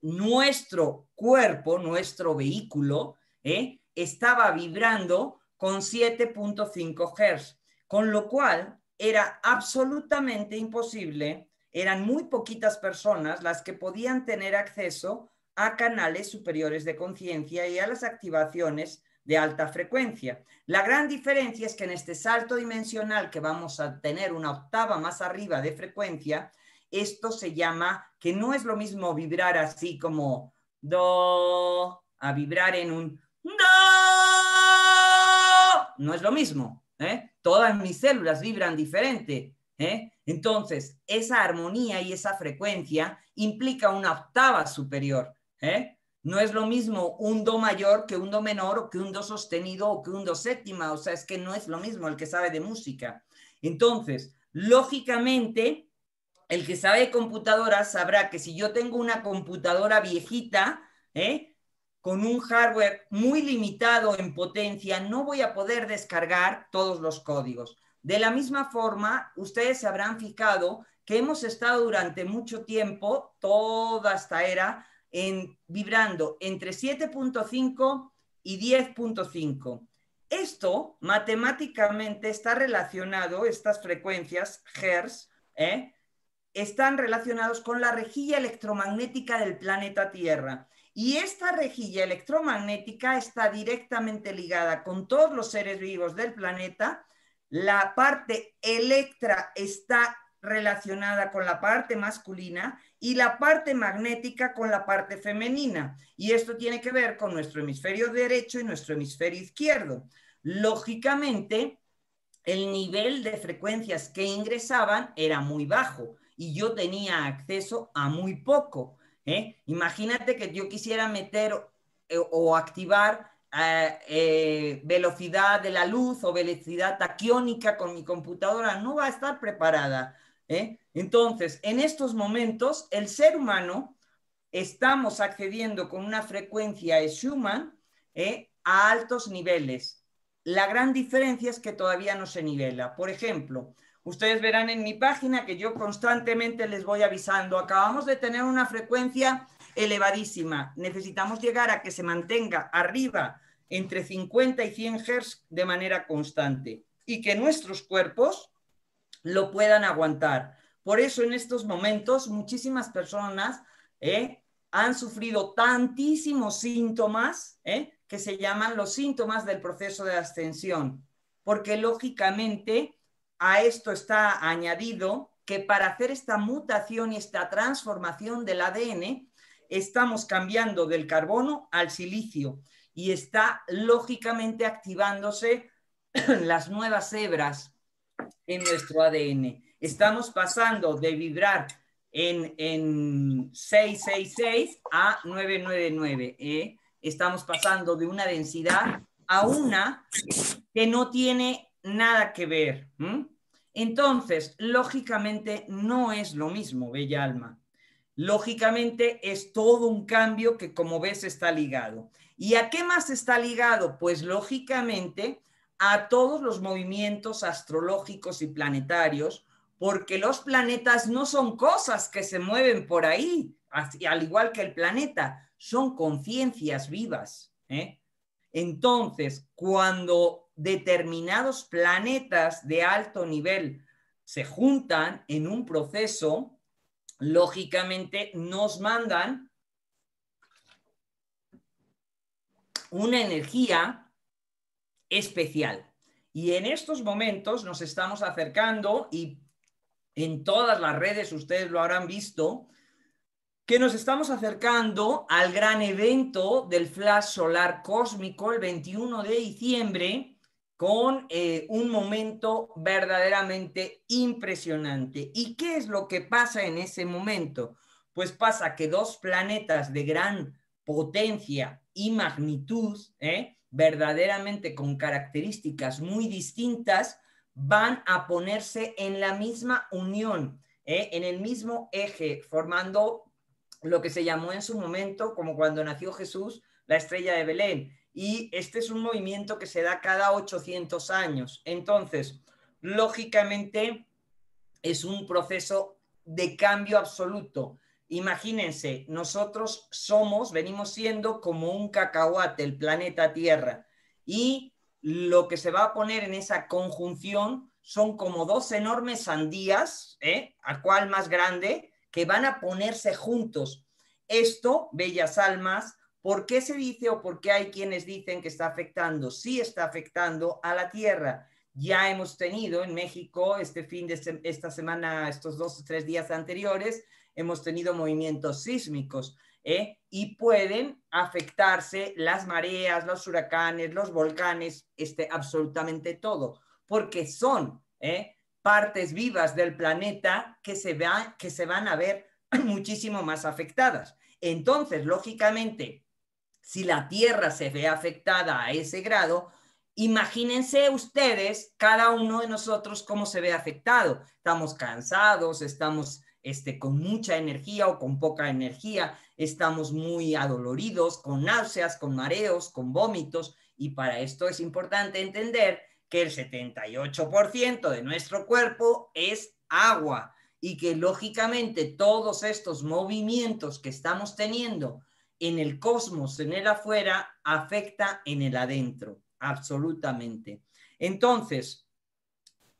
nuestro cuerpo, nuestro vehículo, ¿eh? estaba vibrando con 7.5 Hz, con lo cual era absolutamente imposible, eran muy poquitas personas las que podían tener acceso a canales superiores de conciencia y a las activaciones de alta frecuencia. La gran diferencia es que en este salto dimensional que vamos a tener una octava más arriba de frecuencia, esto se llama que no es lo mismo vibrar así como do a vibrar en un do. No es lo mismo, ¿eh? todas mis células vibran diferente. ¿eh? Entonces, esa armonía y esa frecuencia implica una octava superior. ¿eh? No es lo mismo un do mayor que un do menor o que un do sostenido o que un do séptima. O sea, es que no es lo mismo el que sabe de música. Entonces, lógicamente, el que sabe de computadoras sabrá que si yo tengo una computadora viejita, ¿eh? con un hardware muy limitado en potencia, no voy a poder descargar todos los códigos. De la misma forma, ustedes se habrán fijado que hemos estado durante mucho tiempo, toda esta era, vibrando entre 7.5 y 10.5. Esto matemáticamente está relacionado, estas frecuencias, Hertz, ¿eh? están relacionados con la rejilla electromagnética del planeta Tierra. Y esta rejilla electromagnética está directamente ligada con todos los seres vivos del planeta. La parte electra está relacionada con la parte masculina y la parte magnética con la parte femenina. Y esto tiene que ver con nuestro hemisferio derecho y nuestro hemisferio izquierdo. Lógicamente, el nivel de frecuencias que ingresaban era muy bajo y yo tenía acceso a muy poco. ¿eh? Imagínate que yo quisiera meter eh, o activar eh, velocidad de la luz o velocidad taquiónica con mi computadora, no va a estar preparada. Entonces, en estos momentos, el ser humano estamos accediendo con una frecuencia Schumann a altos niveles. La gran diferencia es que todavía no se nivela. Por ejemplo, Ustedes verán en mi página que yo constantemente les voy avisando, acabamos de tener una frecuencia elevadísima, necesitamos llegar a que se mantenga arriba entre 50 y 100 Hz de manera constante y que nuestros cuerpos lo puedan aguantar. Por eso en estos momentos muchísimas personas eh, han sufrido tantísimos síntomas eh, que se llaman los síntomas del proceso de ascensión, porque lógicamente a esto está añadido que para hacer esta mutación y esta transformación del ADN, estamos cambiando del carbono al silicio y está lógicamente activándose las nuevas hebras en nuestro ADN. Estamos pasando de vibrar en, 666 a 999. ¿eh? Estamos pasando de una densidad a una que no tiene nada que ver. Entonces, lógicamente no es lo mismo, bella alma. Lógicamente es todo un cambio que, como ves, está ligado. ¿Y a qué más está ligado? Pues lógicamente a todos los movimientos astrológicos y planetarios, porque los planetas no son cosas que se mueven por ahí, al igual que el planeta, son conciencias vivas. ¿eh? Entonces, cuando determinados planetas de alto nivel se juntan en un proceso, lógicamente nos mandan una energía especial. Y en estos momentos nos estamos acercando y en todas las redes ustedes lo habrán visto, que nos estamos acercando al gran evento del flash solar cósmico el 21 de diciembre, con eh, un momento verdaderamente impresionante. ¿Y qué es lo que pasa en ese momento? Pues pasa que dos planetas de gran potencia y magnitud, ¿eh? verdaderamente con características muy distintas, van a ponerse en la misma unión, ¿eh? en el mismo eje, formando lo que se llamó en su momento, como cuando nació Jesús, la estrella de Belén y este es un movimiento que se da cada 800 años. Entonces, lógicamente, es un proceso de cambio absoluto. Imagínense, nosotros somos, venimos siendo como un cacahuate, el planeta Tierra, y lo que se va a poner en esa conjunción son como dos enormes sandías, ¿eh? ¿A cual más grande? Que van a ponerse juntos. Esto, bellas almas, ¿Por qué se dice o por qué hay quienes dicen que está afectando? Sí está afectando a la tierra. Ya hemos tenido en México este fin de esta semana, estos dos o tres días anteriores, hemos tenido movimientos sísmicos ¿eh? y pueden afectarse las mareas, los huracanes, los volcanes, este, absolutamente todo, porque son ¿eh? partes vivas del planeta que se, que se van a ver muchísimo más afectadas. Entonces, lógicamente, si la Tierra se ve afectada a ese grado, imagínense ustedes, cada uno de nosotros, cómo se ve afectado. Estamos cansados, estamos este, con mucha energía o con poca energía, estamos muy adoloridos, con náuseas, con mareos, con vómitos, y para esto es importante entender que el 78% de nuestro cuerpo es agua y que lógicamente todos estos movimientos que estamos teniendo en el cosmos, en el afuera, afecta en el adentro, absolutamente. Entonces,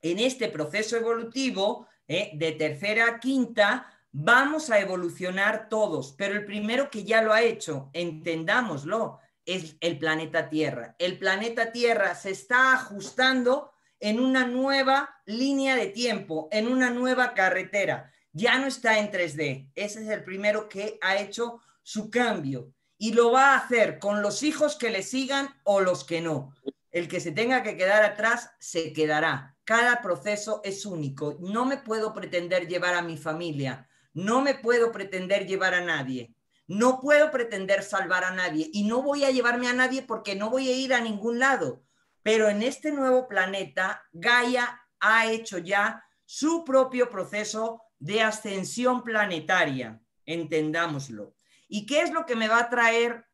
en este proceso evolutivo, ¿eh? de tercera a quinta, vamos a evolucionar todos, pero el primero que ya lo ha hecho, entendámoslo, es el planeta Tierra. El planeta Tierra se está ajustando en una nueva línea de tiempo, en una nueva carretera. Ya no está en 3D. Ese es el primero que ha hecho su cambio y lo va a hacer con los hijos que le sigan o los que no. El que se tenga que quedar atrás se quedará. Cada proceso es único. No me puedo pretender llevar a mi familia, no me puedo pretender llevar a nadie, no puedo pretender salvar a nadie y no voy a llevarme a nadie porque no voy a ir a ningún lado. Pero en este nuevo planeta, Gaia ha hecho ya su propio proceso de ascensión planetaria, entendámoslo. ¿Y qué es lo que me va a traer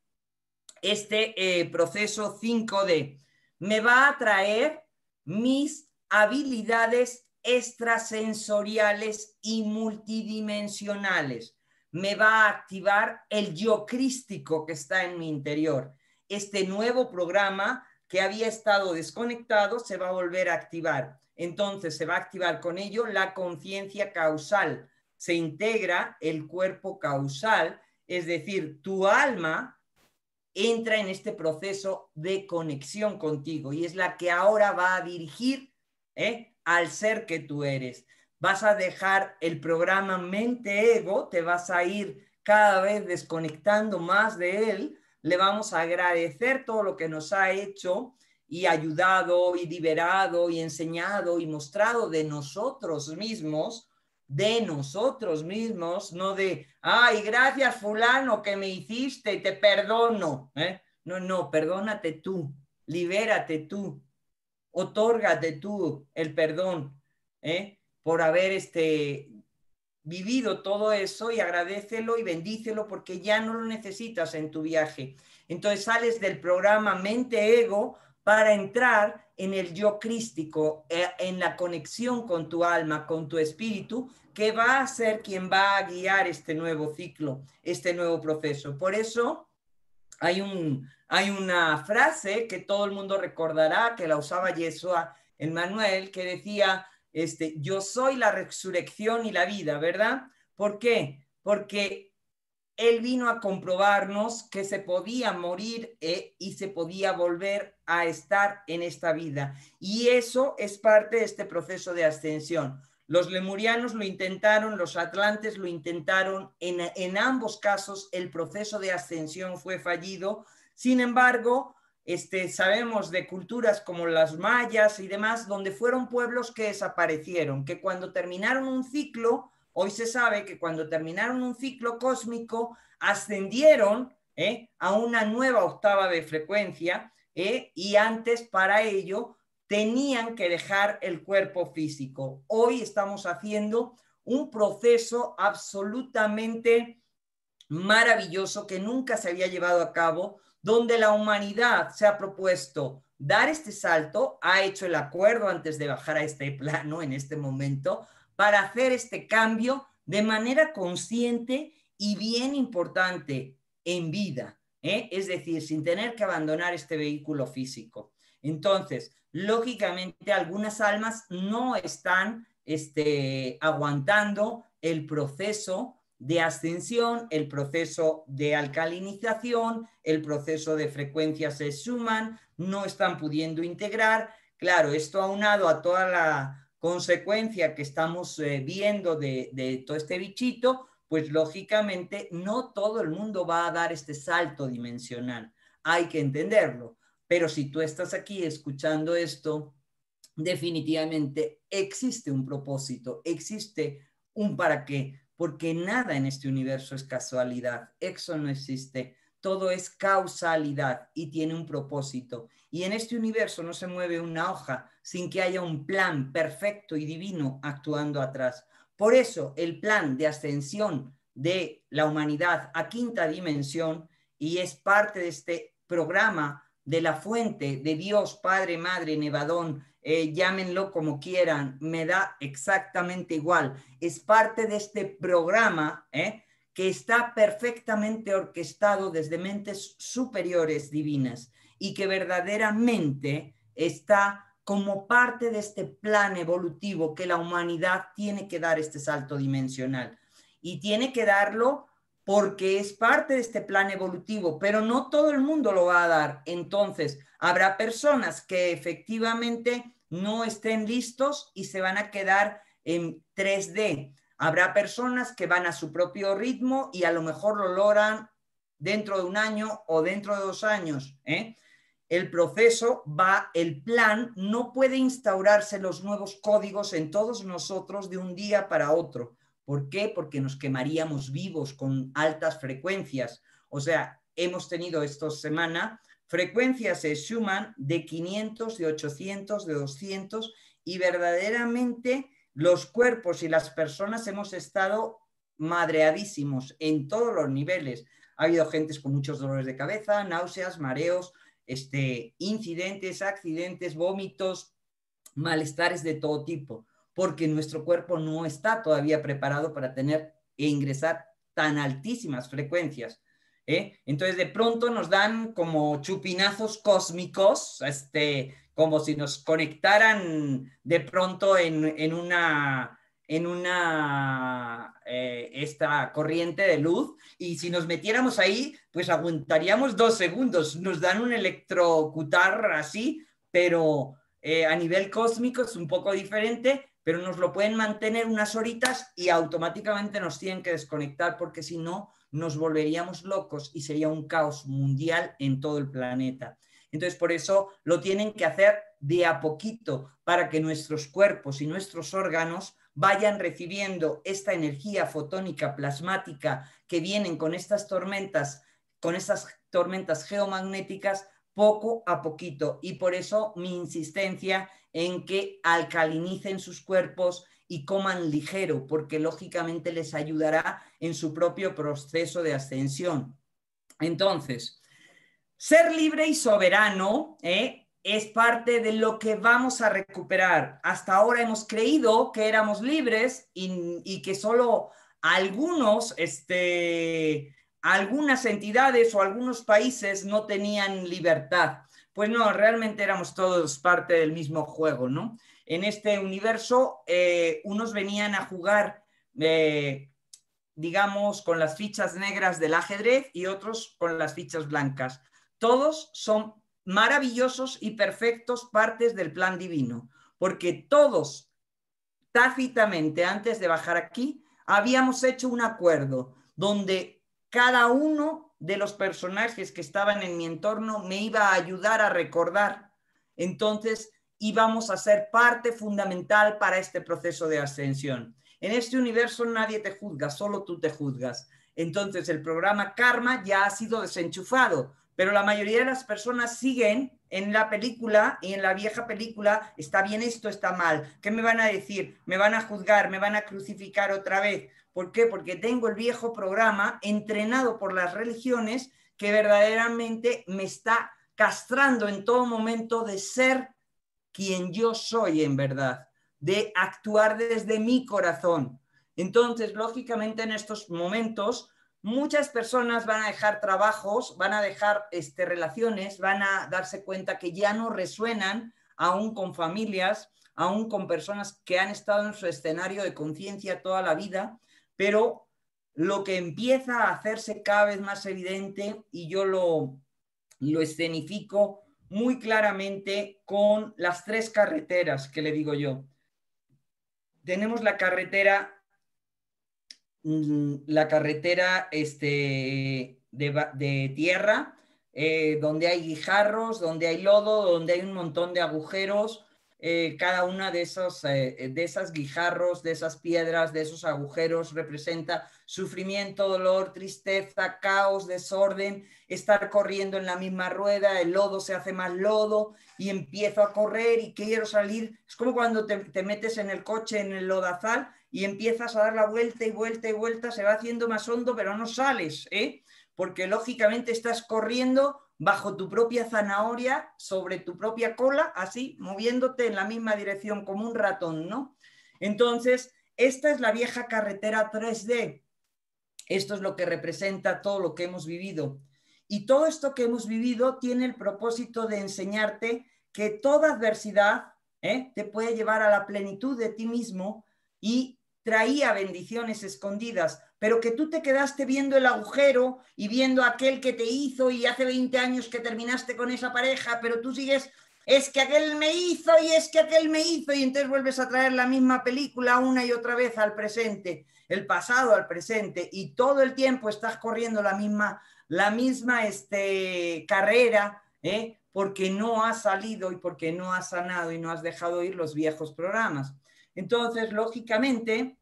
este eh, proceso 5D? Me va a traer mis habilidades extrasensoriales y multidimensionales. Me va a activar el yo crístico que está en mi interior. Este nuevo programa que había estado desconectado se va a volver a activar. Entonces se va a activar con ello la conciencia causal. Se integra el cuerpo causal es decir, tu alma entra en este proceso de conexión contigo y es la que ahora va a dirigir ¿eh? al ser que tú eres. Vas a dejar el programa mente-ego, te vas a ir cada vez desconectando más de él. Le vamos a agradecer todo lo que nos ha hecho y ayudado y liberado y enseñado y mostrado de nosotros mismos de nosotros mismos, no de, ay, gracias fulano que me hiciste te perdono. ¿eh? No, no, perdónate tú, libérate tú, otórgate tú el perdón ¿eh? por haber este, vivido todo eso y agradecelo y bendícelo porque ya no lo necesitas en tu viaje. Entonces sales del programa mente-ego para entrar en el yo crístico, eh, en la conexión con tu alma, con tu espíritu, que va a ser quien va a guiar este nuevo ciclo, este nuevo proceso. Por eso hay, un, hay una frase que todo el mundo recordará, que la usaba Yeshua en Manuel, que decía, este, yo soy la resurrección y la vida, ¿verdad? ¿Por qué? Porque él vino a comprobarnos que se podía morir eh, y se podía volver a estar en esta vida. Y eso es parte de este proceso de ascensión. Los lemurianos lo intentaron, los atlantes lo intentaron, en, en ambos casos el proceso de ascensión fue fallido. Sin embargo, este, sabemos de culturas como las mayas y demás, donde fueron pueblos que desaparecieron, que cuando terminaron un ciclo, Hoy se sabe que cuando terminaron un ciclo cósmico, ascendieron ¿eh? a una nueva octava de frecuencia ¿eh? y antes para ello tenían que dejar el cuerpo físico. Hoy estamos haciendo un proceso absolutamente maravilloso que nunca se había llevado a cabo, donde la humanidad se ha propuesto dar este salto, ha hecho el acuerdo antes de bajar a este plano en este momento, para hacer este cambio de manera consciente y bien importante en vida, ¿eh? es decir, sin tener que abandonar este vehículo físico. Entonces, lógicamente, algunas almas no están este, aguantando el proceso de ascensión, el proceso de alcalinización, el proceso de frecuencias se suman, no están pudiendo integrar. Claro, esto aunado a toda la consecuencia que estamos eh, viendo de, de todo este bichito, pues lógicamente no todo el mundo va a dar este salto dimensional. Hay que entenderlo. Pero si tú estás aquí escuchando esto, definitivamente existe un propósito, existe un para qué, porque nada en este universo es casualidad, eso no existe, todo es causalidad y tiene un propósito. Y en este universo no se mueve una hoja, sin que haya un plan perfecto y divino actuando atrás. Por eso el plan de ascensión de la humanidad a quinta dimensión y es parte de este programa de la fuente de Dios, Padre, Madre, Nevadón, eh, llámenlo como quieran, me da exactamente igual. Es parte de este programa eh, que está perfectamente orquestado desde mentes superiores divinas y que verdaderamente está como parte de este plan evolutivo que la humanidad tiene que dar este salto dimensional. Y tiene que darlo porque es parte de este plan evolutivo, pero no todo el mundo lo va a dar. Entonces, habrá personas que efectivamente no estén listos y se van a quedar en 3D. Habrá personas que van a su propio ritmo y a lo mejor lo logran dentro de un año o dentro de dos años. ¿eh? el proceso va, el plan no puede instaurarse los nuevos códigos en todos nosotros de un día para otro. ¿Por qué? Porque nos quemaríamos vivos con altas frecuencias. O sea, hemos tenido esta semana frecuencias de suman de 500, de 800, de 200 y verdaderamente los cuerpos y las personas hemos estado madreadísimos en todos los niveles. Ha habido gentes con muchos dolores de cabeza, náuseas, mareos, este, incidentes, accidentes, vómitos, malestares de todo tipo, porque nuestro cuerpo no está todavía preparado para tener e ingresar tan altísimas frecuencias. ¿eh? Entonces, de pronto nos dan como chupinazos cósmicos, este, como si nos conectaran de pronto en, en una en una eh, esta corriente de luz y si nos metiéramos ahí, pues aguantaríamos dos segundos. Nos dan un electrocutar así, pero eh, a nivel cósmico es un poco diferente, pero nos lo pueden mantener unas horitas y automáticamente nos tienen que desconectar porque si no nos volveríamos locos y sería un caos mundial en todo el planeta. Entonces, por eso lo tienen que hacer de a poquito para que nuestros cuerpos y nuestros órganos vayan recibiendo esta energía fotónica plasmática que vienen con estas tormentas, con estas tormentas geomagnéticas poco a poquito. Y por eso mi insistencia en que alcalinicen sus cuerpos y coman ligero, porque lógicamente les ayudará en su propio proceso de ascensión. Entonces, ser libre y soberano, ¿eh? es parte de lo que vamos a recuperar. Hasta ahora hemos creído que éramos libres y, que solo algunos, este, algunas entidades o algunos países no tenían libertad. Pues no, realmente éramos todos parte del mismo juego, ¿no? En este universo, eh, unos venían a jugar, eh, digamos, con las fichas negras del ajedrez y otros con las fichas blancas. Todos son maravillosos y perfectos partes del plan divino, porque todos tácitamente antes de bajar aquí habíamos hecho un acuerdo donde cada uno de los personajes que estaban en mi entorno me iba a ayudar a recordar. Entonces íbamos a ser parte fundamental para este proceso de ascensión. En este universo nadie te juzga, solo tú te juzgas. Entonces el programa Karma ya ha sido desenchufado, pero la mayoría de las personas siguen en la película y en la vieja película, está bien esto, está mal, ¿qué me van a decir? ¿Me van a juzgar? ¿Me van a crucificar otra vez? ¿Por qué? Porque tengo el viejo programa entrenado por las religiones que verdaderamente me está castrando en todo momento de ser quien yo soy en verdad, de actuar desde mi corazón. Entonces, lógicamente, en estos momentos muchas personas van a dejar trabajos, van a dejar este, relaciones, van a darse cuenta que ya no resuenan aún con familias, aún con personas que han estado en su escenario de conciencia toda la vida, pero lo que empieza a hacerse cada vez más evidente, y yo lo, lo escenifico muy claramente con las tres carreteras que le digo yo. Tenemos la carretera Mm, la carretera este, de, tierra, eh, donde hay guijarros, donde hay lodo, donde hay un montón de agujeros. Eh, cada una de, esos, eh, de esas guijarros, de esas piedras, de esos agujeros representa sufrimiento, dolor, tristeza, caos, desorden, estar corriendo en la misma rueda, el lodo se hace más lodo y empiezo a correr y quiero salir. Es como cuando te, te metes en el coche en el lodazal y empiezas a dar la vuelta y vuelta y vuelta, se va haciendo más hondo, pero no sales, ¿eh? porque lógicamente estás corriendo bajo tu propia zanahoria, sobre tu propia cola, así, moviéndote en la misma dirección como un ratón, ¿no? Entonces, esta es la vieja carretera 3D. Esto es lo que representa todo lo que hemos vivido. Y todo esto que hemos vivido tiene el propósito de enseñarte que toda adversidad ¿eh? te puede llevar a la plenitud de ti mismo y traía bendiciones escondidas, pero que tú te quedaste viendo el agujero y viendo aquel que te hizo y hace 20 años que terminaste con esa pareja, pero tú sigues, es que aquel me hizo y es que aquel me hizo y entonces vuelves a traer la misma película una y otra vez al presente, el pasado al presente y todo el tiempo estás corriendo la misma, la misma este, carrera, ¿eh? porque no has salido y porque no has sanado y no has dejado ir los viejos programas. Entonces, lógicamente,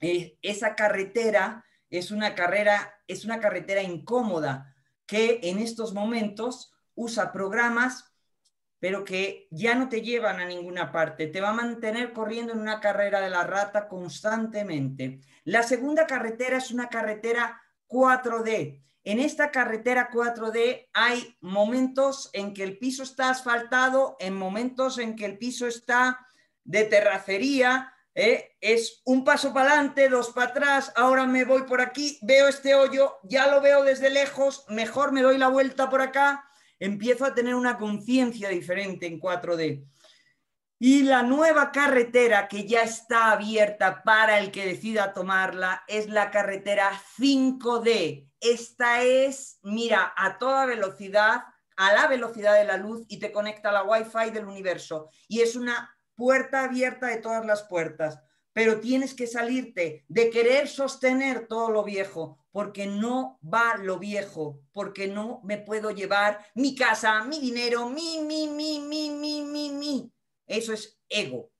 eh, esa carretera es una, carrera, es una carretera incómoda que en estos momentos usa programas, pero que ya no te llevan a ninguna parte. Te va a mantener corriendo en una carrera de la rata constantemente. La segunda carretera es una carretera 4D. En esta carretera 4D hay momentos en que el piso está asfaltado, en momentos en que el piso está de terracería, ¿eh? es un paso para adelante, dos para atrás, ahora me voy por aquí, veo este hoyo, ya lo veo desde lejos, mejor me doy la vuelta por acá, empiezo a tener una conciencia diferente en 4D. Y la nueva carretera que ya está abierta para el que decida tomarla es la carretera 5D. Esta es, mira, a toda velocidad, a la velocidad de la luz y te conecta a la Wi-Fi del universo. Y es una puerta abierta de todas las puertas, pero tienes que salirte de querer sostener todo lo viejo, porque no va lo viejo, porque no me puedo llevar mi casa, mi dinero, mi, mi, mi, mi, mi, mi, Eso es ego.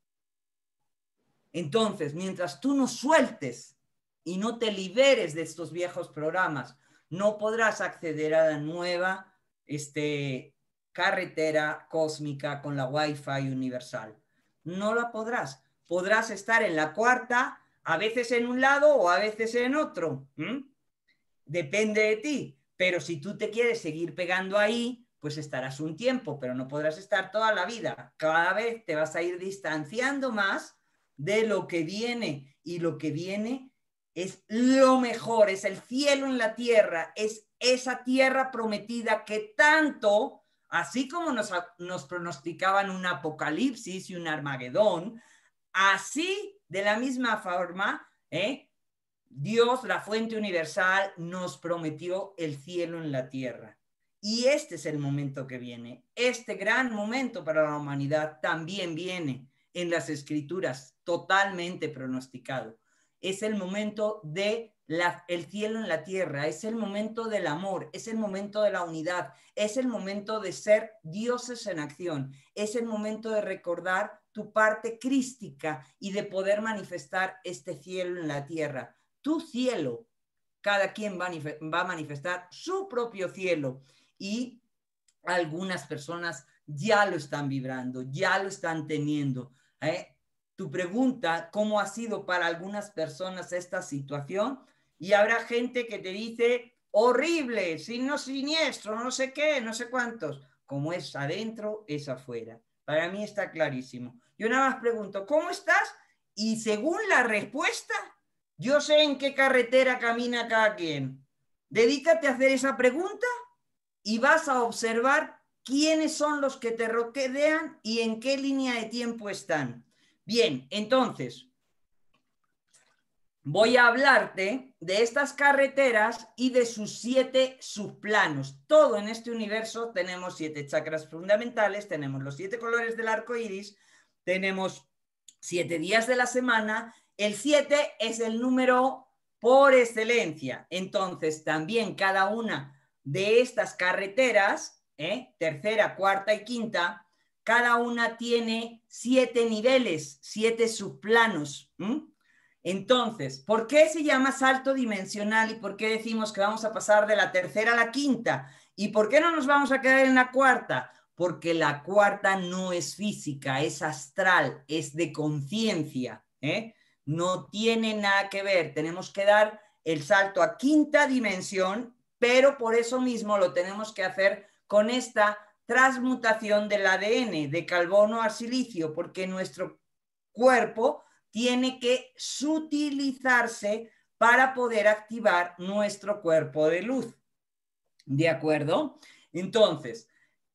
Entonces, mientras tú no sueltes y no te liberes de estos viejos programas, no podrás acceder a la nueva este, carretera cósmica con la Wi-Fi universal no la podrás. Podrás estar en la cuarta, a veces en un lado o a veces en otro. Depende de ti. Pero si tú te quieres seguir pegando ahí, pues estarás un tiempo, pero no podrás estar toda la vida. Cada vez te vas a ir distanciando más de lo que viene. Y lo que viene es lo mejor, es el cielo en la tierra, es esa tierra prometida que tanto Así como nos, pronosticaban un apocalipsis y un armagedón, así, de la misma forma, ¿eh? Dios, la fuente universal, nos prometió el cielo en la tierra. Y este es el momento que viene. Este gran momento para la humanidad también viene en las escrituras, totalmente pronosticado. Es el momento de el cielo en la tierra, es el momento del amor, es el momento de la unidad, es el momento de ser dioses en acción, es el momento de recordar tu parte crística y de poder manifestar este cielo en la tierra. Tu cielo, cada quien va a manifestar su propio cielo y algunas personas ya lo están vibrando, ya lo están teniendo. ¿eh? Tu pregunta, ¿cómo ha sido para algunas personas esta situación? y habrá gente que te dice, horrible, signo siniestro, no sé qué, no sé cuántos. Como es adentro, es afuera. Para mí está clarísimo. Yo nada más pregunto, ¿cómo estás? Y según la respuesta, yo sé en qué carretera camina cada quien. Dedícate a hacer esa pregunta y vas a observar quiénes son los que te roquedean y en qué línea de tiempo están. Bien, entonces, voy a hablarte de estas carreteras y de sus siete subplanos. Todo en este universo tenemos siete chakras fundamentales, tenemos los siete colores del arco iris, tenemos siete días de la semana. El siete es el número por excelencia. Entonces, también cada una de estas carreteras, ¿eh? tercera, cuarta y quinta, cada una tiene siete niveles, siete subplanos. Entonces, ¿por qué se llama salto dimensional y por qué decimos que vamos a pasar de la tercera a la quinta? ¿Y por qué no nos vamos a quedar en la cuarta? Porque la cuarta no es física, es astral, es de conciencia. ¿eh? No tiene nada que ver. Tenemos que dar el salto a quinta dimensión, pero por eso mismo lo tenemos que hacer con esta transmutación del ADN de carbono a silicio, porque nuestro cuerpo tiene que sutilizarse para poder activar nuestro cuerpo de luz. ¿De acuerdo? Entonces,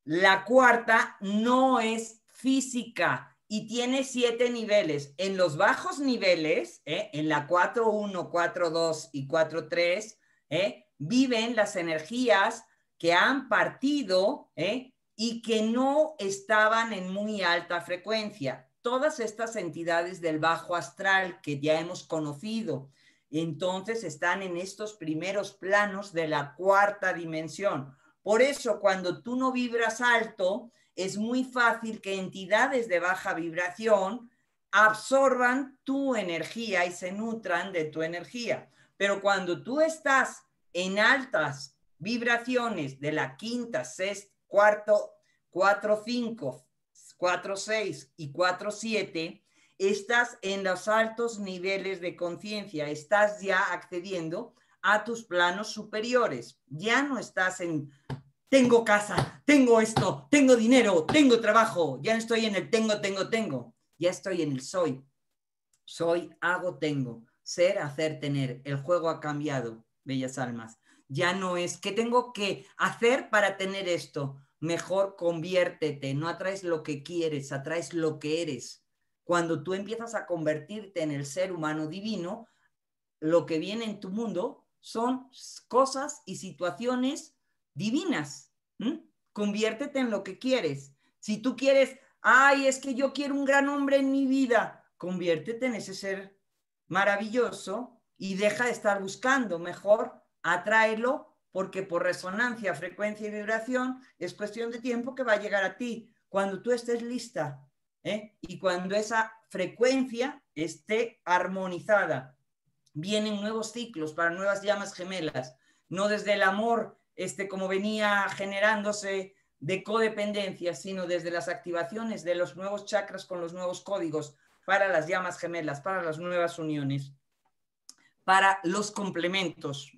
la cuarta no es física y tiene siete niveles. En los bajos niveles, ¿eh? en la 4.1, 4.2 y 4.3, ¿eh? viven las energías que han partido ¿eh? y que no estaban en muy alta frecuencia todas estas entidades del bajo astral que ya hemos conocido. Entonces están en estos primeros planos de la cuarta dimensión. Por eso cuando tú no vibras alto, es muy fácil que entidades de baja vibración absorban tu energía y se nutran de tu energía. Pero cuando tú estás en altas vibraciones de la quinta, sexta, cuarto, cuatro, cinco, 4-6 y 4-7, estás en los altos niveles de conciencia, estás ya accediendo a tus planos superiores, ya no estás en tengo casa, tengo esto, tengo dinero, tengo trabajo, ya no estoy en el tengo, tengo, tengo, ya estoy en el soy, soy, hago, tengo, ser, hacer, tener, el juego ha cambiado, bellas almas, ya no es que tengo que hacer para tener esto, mejor conviértete, no atraes lo que quieres, atraes lo que eres. Cuando tú empiezas a convertirte en el ser humano divino, lo que viene en tu mundo son cosas y situaciones divinas. Conviértete en lo que quieres. Si tú quieres, ay, es que yo quiero un gran hombre en mi vida, conviértete en ese ser maravilloso y deja de estar buscando, mejor atráelo porque por resonancia, frecuencia y vibración es cuestión de tiempo que va a llegar a ti cuando tú estés lista ¿eh? y cuando esa frecuencia esté armonizada. Vienen nuevos ciclos para nuevas llamas gemelas, no desde el amor este, como venía generándose de codependencia, sino desde las activaciones de los nuevos chakras con los nuevos códigos para las llamas gemelas, para las nuevas uniones, para los complementos.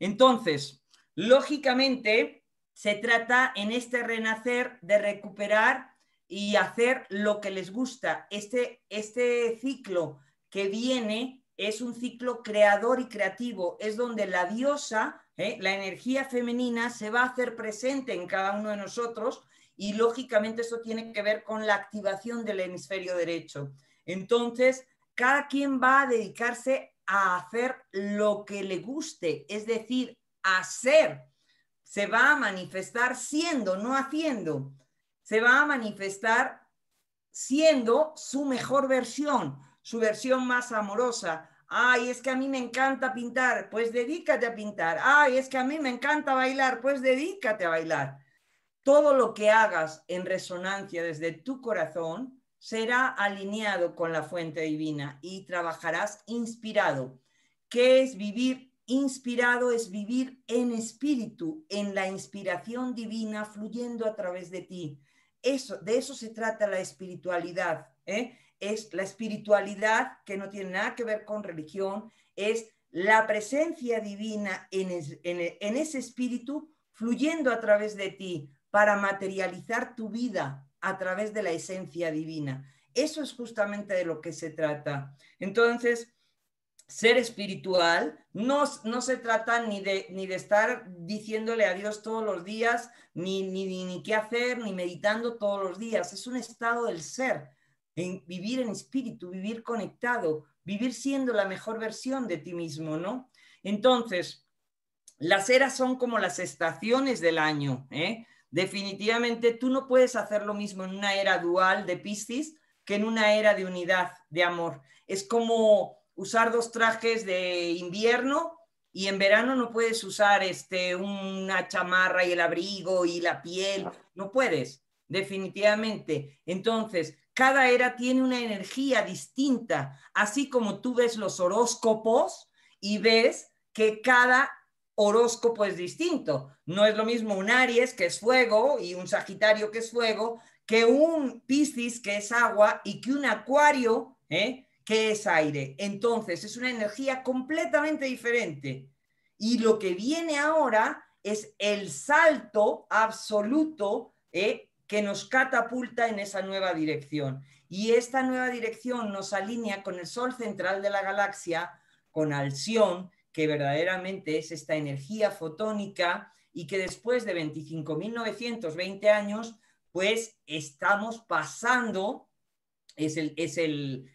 Entonces, lógicamente, se trata en este renacer de recuperar y hacer lo que les gusta. Este, este ciclo que viene es un ciclo creador y creativo, es donde la diosa, eh, la energía femenina, se va a hacer presente en cada uno de nosotros y lógicamente eso tiene que ver con la activación del hemisferio derecho. Entonces, cada quien va a dedicarse a hacer lo que le guste, es decir, hacer, Se va a manifestar siendo, no haciendo. Se va a manifestar siendo su mejor versión, su versión más amorosa. Ay, es que a mí me encanta pintar, pues dedícate a pintar. Ay, es que a mí me encanta bailar, pues dedícate a bailar. Todo lo que hagas en resonancia desde tu corazón será alineado con la fuente divina y trabajarás inspirado. ¿Qué es vivir inspirado? Es vivir en espíritu, en la inspiración divina fluyendo a través de ti. Eso, de eso se trata la espiritualidad. ¿eh? Es la espiritualidad que no tiene nada que ver con religión, es la presencia divina en ese espíritu fluyendo a través de ti para materializar tu vida, a través de la esencia divina. Eso es justamente de lo que se trata. Entonces, ser espiritual no, se trata ni de, estar diciéndole a Dios todos los días, ni, ni, ni, qué hacer, ni meditando todos los días. Es un estado del ser, en vivir en espíritu, vivir conectado, vivir siendo la mejor versión de ti mismo, ¿no? Entonces, las eras son como las estaciones del año, ¿eh? Definitivamente tú no puedes hacer lo mismo en una era dual de Piscis que en una era de unidad, de amor. Es como usar dos trajes de invierno y en verano no puedes usar este, una chamarra y el abrigo y la piel, no puedes, definitivamente. Entonces, cada era tiene una energía distinta, así como tú ves los horóscopos y ves que cada horóscopo es distinto. No es lo mismo un Aries, que es fuego, y un Sagitario, que es fuego, que un Piscis, que es agua, y que un Acuario, ¿eh? que es aire. Entonces, es una energía completamente diferente. Y lo que viene ahora es el salto absoluto ¿eh? que nos catapulta en esa nueva dirección. Y esta nueva dirección nos alinea con el Sol central de la galaxia, con Alción, que verdaderamente es esta energía fotónica y que después de 25.920 años, pues estamos pasando, es, el,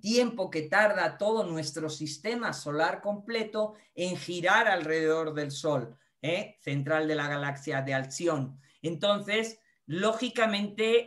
tiempo que tarda todo nuestro sistema solar completo en girar alrededor del Sol, ¿eh? central de la galaxia de Alción. Entonces, lógicamente,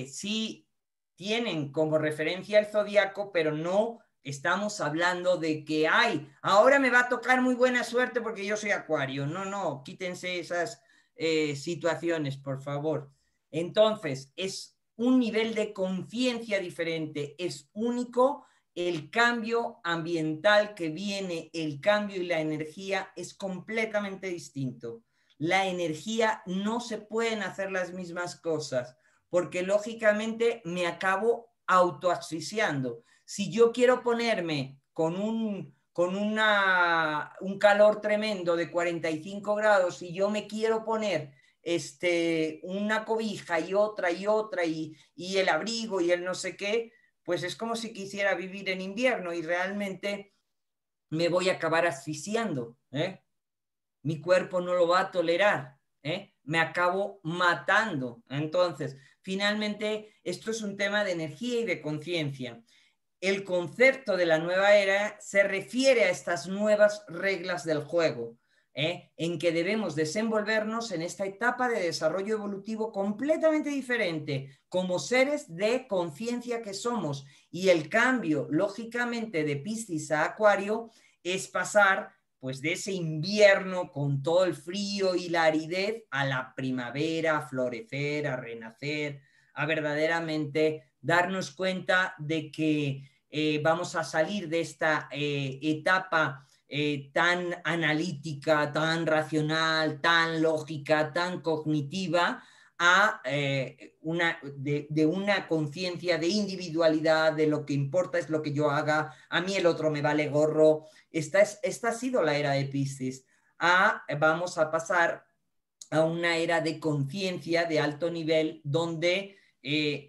eh, sí tienen como referencia el zodiaco, pero no estamos hablando de que, hay ahora me va a tocar muy buena suerte porque yo soy acuario. No, no, quítense esas eh, situaciones, por favor. Entonces, es un nivel de conciencia diferente, es único el cambio ambiental que viene, el cambio y la energía es completamente distinto. La energía no se pueden hacer las mismas cosas porque lógicamente me acabo autoasfixiando. Si yo quiero ponerme con un, calor tremendo de 45 grados, y yo me quiero poner este, una cobija y otra y otra y, y el abrigo y el no sé qué, pues es como si quisiera vivir en invierno y realmente me voy a acabar asfixiando. ¿eh? Mi cuerpo no lo va a tolerar. ¿eh? Me acabo matando. Entonces, finalmente, esto es un tema de energía y de conciencia el concepto de la nueva era se refiere a estas nuevas reglas del juego, ¿eh? en que debemos desenvolvernos en esta etapa de desarrollo evolutivo completamente diferente, como seres de conciencia que somos. Y el cambio, lógicamente, de Piscis a Acuario es pasar pues de ese invierno con todo el frío y la aridez a la primavera, a florecer, a renacer, a verdaderamente darnos cuenta de que eh, vamos a salir de esta eh, etapa eh, tan analítica, tan racional, tan lógica, tan cognitiva, a, de, una conciencia de individualidad, de lo que importa es lo que yo haga, a mí el otro me vale gorro. Esta, ha sido la era de Piscis. vamos a pasar a una era de conciencia de alto nivel donde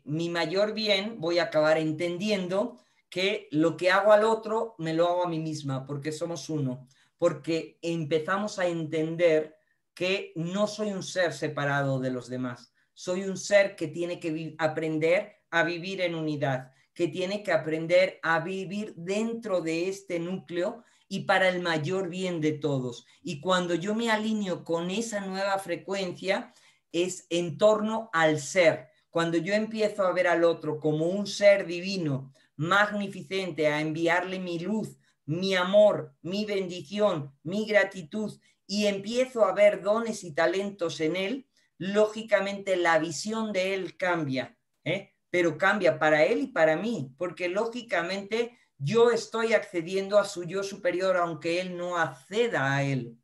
mi mayor bien voy a acabar entendiendo que lo que hago al otro me lo hago a mí misma, porque somos uno, porque empezamos a entender que no soy un ser separado de los demás, soy un ser que tiene que aprender a vivir en unidad, que tiene que aprender a vivir dentro de este núcleo y para el mayor bien de todos. Y cuando yo me alineo con esa nueva frecuencia, es en torno al ser. Cuando yo empiezo a ver al otro como un ser divino, magnificente, a enviarle mi luz, mi amor, mi bendición, mi gratitud y empiezo a ver dones y talentos en él, lógicamente la visión de él cambia, ¿eh? pero cambia para él y para mí, porque lógicamente yo estoy accediendo a su yo superior aunque él no acceda a él.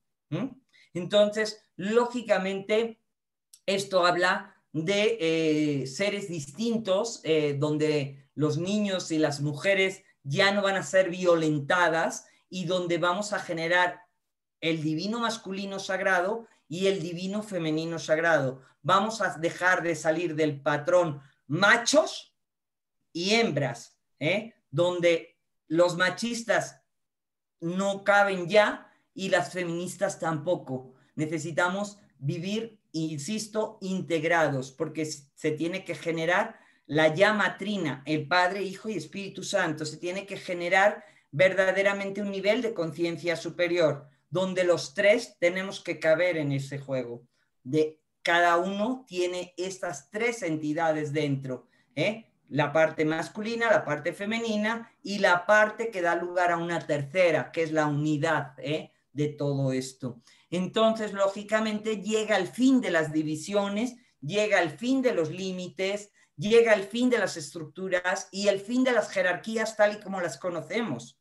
Entonces, lógicamente, esto habla de eh, seres distintos eh, donde los niños y las mujeres ya no van a ser violentadas y donde vamos a generar el divino masculino sagrado y el divino femenino sagrado. Vamos a dejar de salir del patrón machos y hembras, ¿eh? donde los machistas no caben ya y las feministas tampoco. Necesitamos vivir, insisto, integrados, porque se tiene que generar la llama trina, el Padre, Hijo y Espíritu Santo. Se tiene que generar verdaderamente un nivel de conciencia superior, donde los tres tenemos que caber en ese juego. De cada uno tiene estas tres entidades dentro, ¿eh? la parte masculina, la parte femenina y la parte que da lugar a una tercera, que es la unidad ¿eh? de todo esto. Entonces, lógicamente, llega el fin de las divisiones, llega el fin de los límites, llega el fin de las estructuras y el fin de las jerarquías tal y como las conocemos.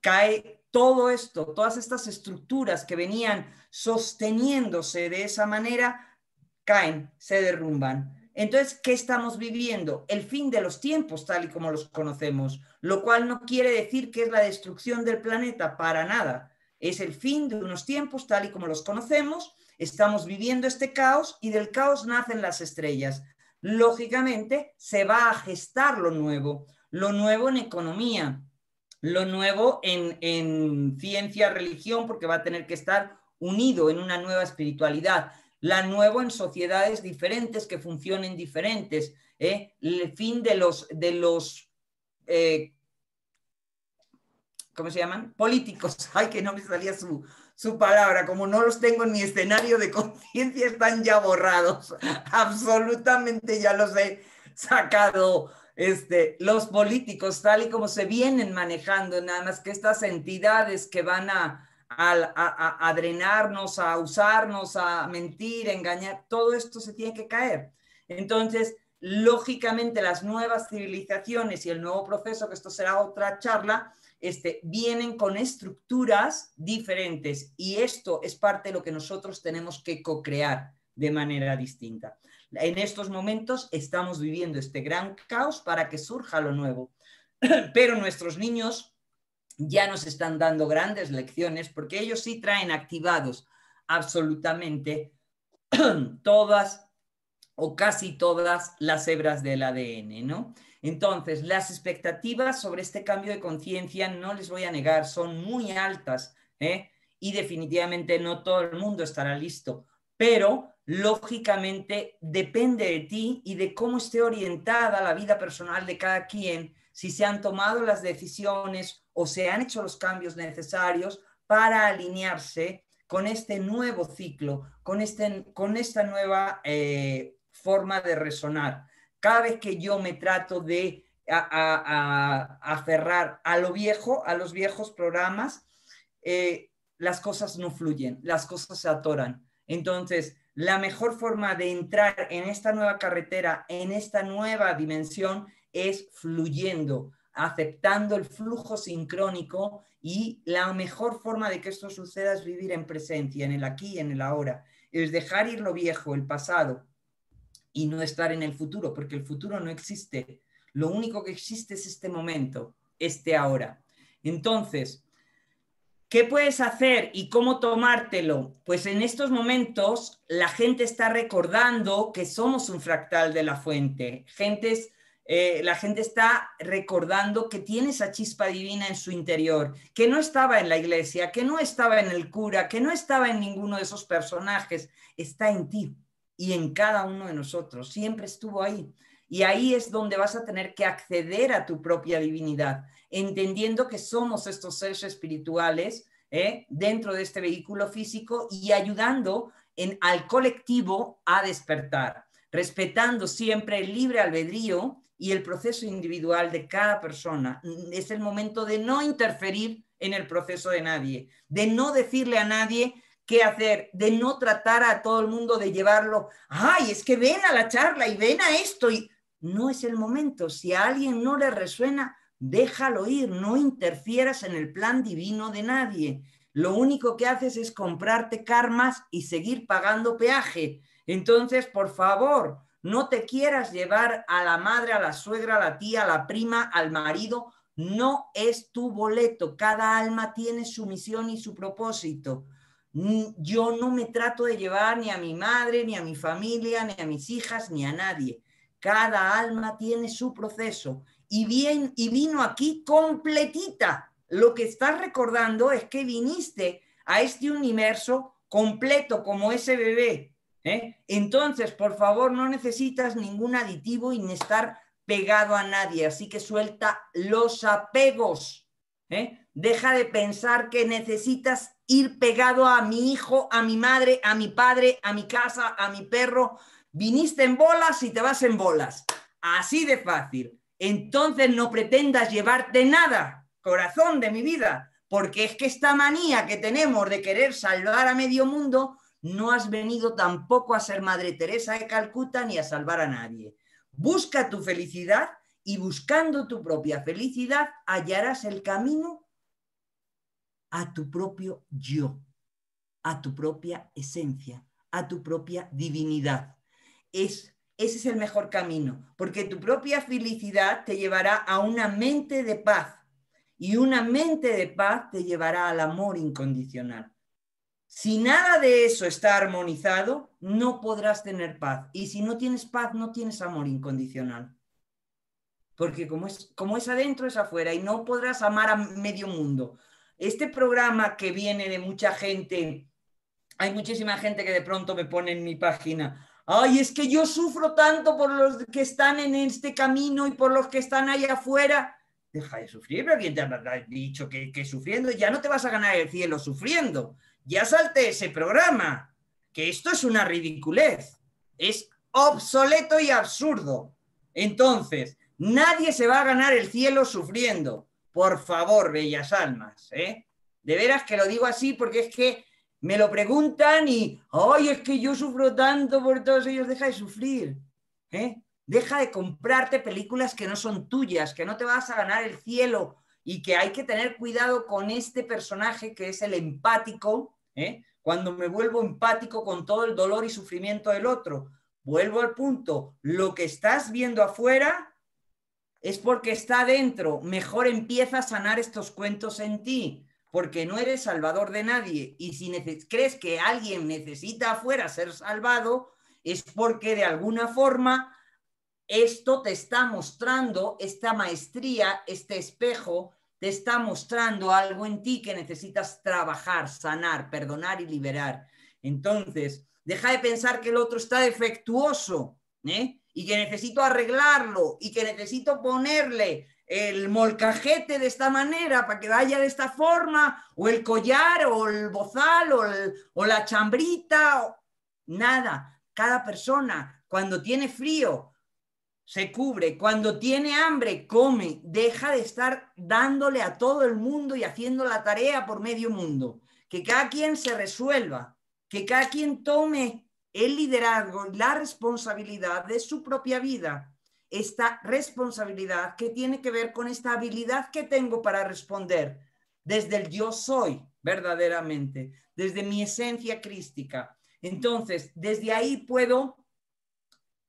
Cae todo esto, todas estas estructuras que venían sosteniéndose de esa manera, caen, se derrumban. Entonces, ¿qué estamos viviendo? El fin de los tiempos tal y como los conocemos, lo cual no quiere decir que es la destrucción del planeta, para nada. Es el fin de unos tiempos tal y como los conocemos. Estamos viviendo este caos y del caos nacen las estrellas lógicamente se va a gestar lo nuevo, lo nuevo en economía, lo nuevo en, en ciencia, religión, porque va a tener que estar unido en una nueva espiritualidad, la nuevo en sociedades diferentes que funcionen diferentes, ¿eh? el fin de los, de los eh, ¿cómo se llaman? Políticos, ay que no me salía su, su palabra, como no los tengo en mi escenario de conciencia, están ya borrados. Absolutamente ya los he sacado. Este, los políticos, tal y como se vienen manejando, nada más que estas entidades que van a, a, a, a drenarnos, a usarnos, a mentir, a engañar, todo esto se tiene que caer. Entonces, lógicamente, las nuevas civilizaciones y el nuevo proceso, que esto será otra charla, este, vienen con estructuras diferentes y esto es parte de lo que nosotros tenemos que co-crear de manera distinta. En estos momentos estamos viviendo este gran caos para que surja lo nuevo, pero nuestros niños ya nos están dando grandes lecciones porque ellos sí traen activados absolutamente todas o casi todas las hebras del ADN, ¿no? Entonces, las expectativas sobre este cambio de conciencia, no les voy a negar, son muy altas ¿eh? y definitivamente no todo el mundo estará listo, pero lógicamente depende de ti y de cómo esté orientada la vida personal de cada quien, si se han tomado las decisiones o se han hecho los cambios necesarios para alinearse con este nuevo ciclo, con, este, esta nueva eh, forma de resonar. Cada vez que yo me trato de aferrar a lo viejo, a los viejos programas, eh, las cosas no fluyen, las cosas se atoran. Entonces, la mejor forma de entrar en esta nueva carretera, en esta nueva dimensión, es fluyendo, aceptando el flujo sincrónico y la mejor forma de que esto suceda es vivir en presencia, en el aquí, en el ahora, es dejar ir lo viejo, el pasado, y no estar en el futuro, porque el futuro no existe. Lo único que existe es este momento, este ahora. Entonces, ¿qué puedes hacer y cómo tomártelo? Pues en estos momentos la gente está recordando que somos un fractal de la fuente. Gentes, eh, la gente está recordando que tiene esa chispa divina en su interior, que no estaba en la iglesia, que no estaba en el cura, que no estaba en ninguno de esos personajes, está en ti y en cada uno de nosotros, siempre estuvo ahí. Y ahí es donde vas a tener que acceder a tu propia divinidad, entendiendo que somos estos seres espirituales ¿eh? dentro de este vehículo físico y ayudando al colectivo a despertar, respetando siempre el libre albedrío y el proceso individual de cada persona. Es el momento de no interferir en el proceso de nadie, de no decirle a nadie qué hacer, de no tratar a todo el mundo de llevarlo, ay, es que ven a la charla y ven a esto y no es el momento. Si a alguien no le resuena, déjalo ir, no interfieras en el plan divino de nadie. Lo único que haces es comprarte karmas y seguir pagando peaje. Entonces, por favor, no te quieras llevar a la madre, a la suegra, a la tía, a la prima, al marido. No es tu boleto. Cada alma tiene su misión y su propósito. Mm, yo no me trato de llevar ni a mi madre, ni a mi familia, ni a mis hijas, ni a nadie. Cada alma tiene su proceso y, bien, y vino aquí completita. Lo que estás recordando es que viniste a este universo completo como ese bebé. ¿eh? Entonces, por favor, no necesitas ningún aditivo y estar pegado a nadie. Así que suelta los apegos. ¿eh? Deja de pensar que necesitas ir pegado a mi hijo, a mi madre, a mi padre, a mi casa, a mi perro. Viniste en bolas y te vas en bolas. Así de fácil. Entonces no pretendas llevarte nada, corazón de mi vida, porque es que esta manía que tenemos de querer salvar a medio mundo, no has venido tampoco a ser Madre Teresa de Calcuta ni a salvar a nadie. Busca tu felicidad y buscando tu propia felicidad hallarás el camino a tu propio yo, a tu propia esencia, a tu propia divinidad. Es, ese es el mejor camino, porque tu propia felicidad te llevará a una mente de paz y una mente de paz te llevará al amor incondicional. Si nada de eso está armonizado, no podrás tener paz. Y si no tienes paz, no tienes amor incondicional. Porque como es, como es adentro, es afuera. Y no podrás amar a medio mundo este programa que viene de mucha gente, hay muchísima gente que de pronto me pone en mi página, ay, es que yo sufro tanto por los que están en este camino y por los que están allá afuera. Deja de sufrir, pero quien te ha dicho que, que sufriendo ya no te vas a ganar el cielo sufriendo. Ya salte ese programa, que esto es una ridiculez, es obsoleto y absurdo. Entonces, nadie se va a ganar el cielo sufriendo. Por favor, bellas almas, ¿eh? De veras que lo digo así porque es que me lo preguntan y, ay, es que yo sufro tanto por todos ellos, deja de sufrir, ¿eh? Deja de comprarte películas que no son tuyas, que no te vas a ganar el cielo y que hay que tener cuidado con este personaje que es el empático, ¿eh? cuando me vuelvo empático con todo el dolor y sufrimiento del otro. Vuelvo al punto, lo que estás viendo afuera es porque está dentro. Mejor empieza a sanar estos cuentos en ti, porque no eres salvador de nadie. Y si crees que alguien necesita afuera ser salvado, es porque de alguna forma esto te está mostrando, esta maestría, este espejo, te está mostrando algo en ti que necesitas trabajar, sanar, perdonar y liberar. Entonces, deja de pensar que el otro está defectuoso, ¿eh? y que necesito arreglarlo y que necesito ponerle el molcajete de esta manera para que vaya de esta forma, o el collar, o el bozal, o, la chambrita, o... nada. Cada persona cuando tiene frío se cubre, cuando tiene hambre come, deja de estar dándole a todo el mundo y haciendo la tarea por medio mundo. Que cada quien se resuelva, que cada quien tome el liderazgo la responsabilidad de su propia vida. Esta responsabilidad que tiene que ver con esta habilidad que tengo para responder desde el yo soy verdaderamente, desde mi esencia crística. Entonces, desde ahí puedo,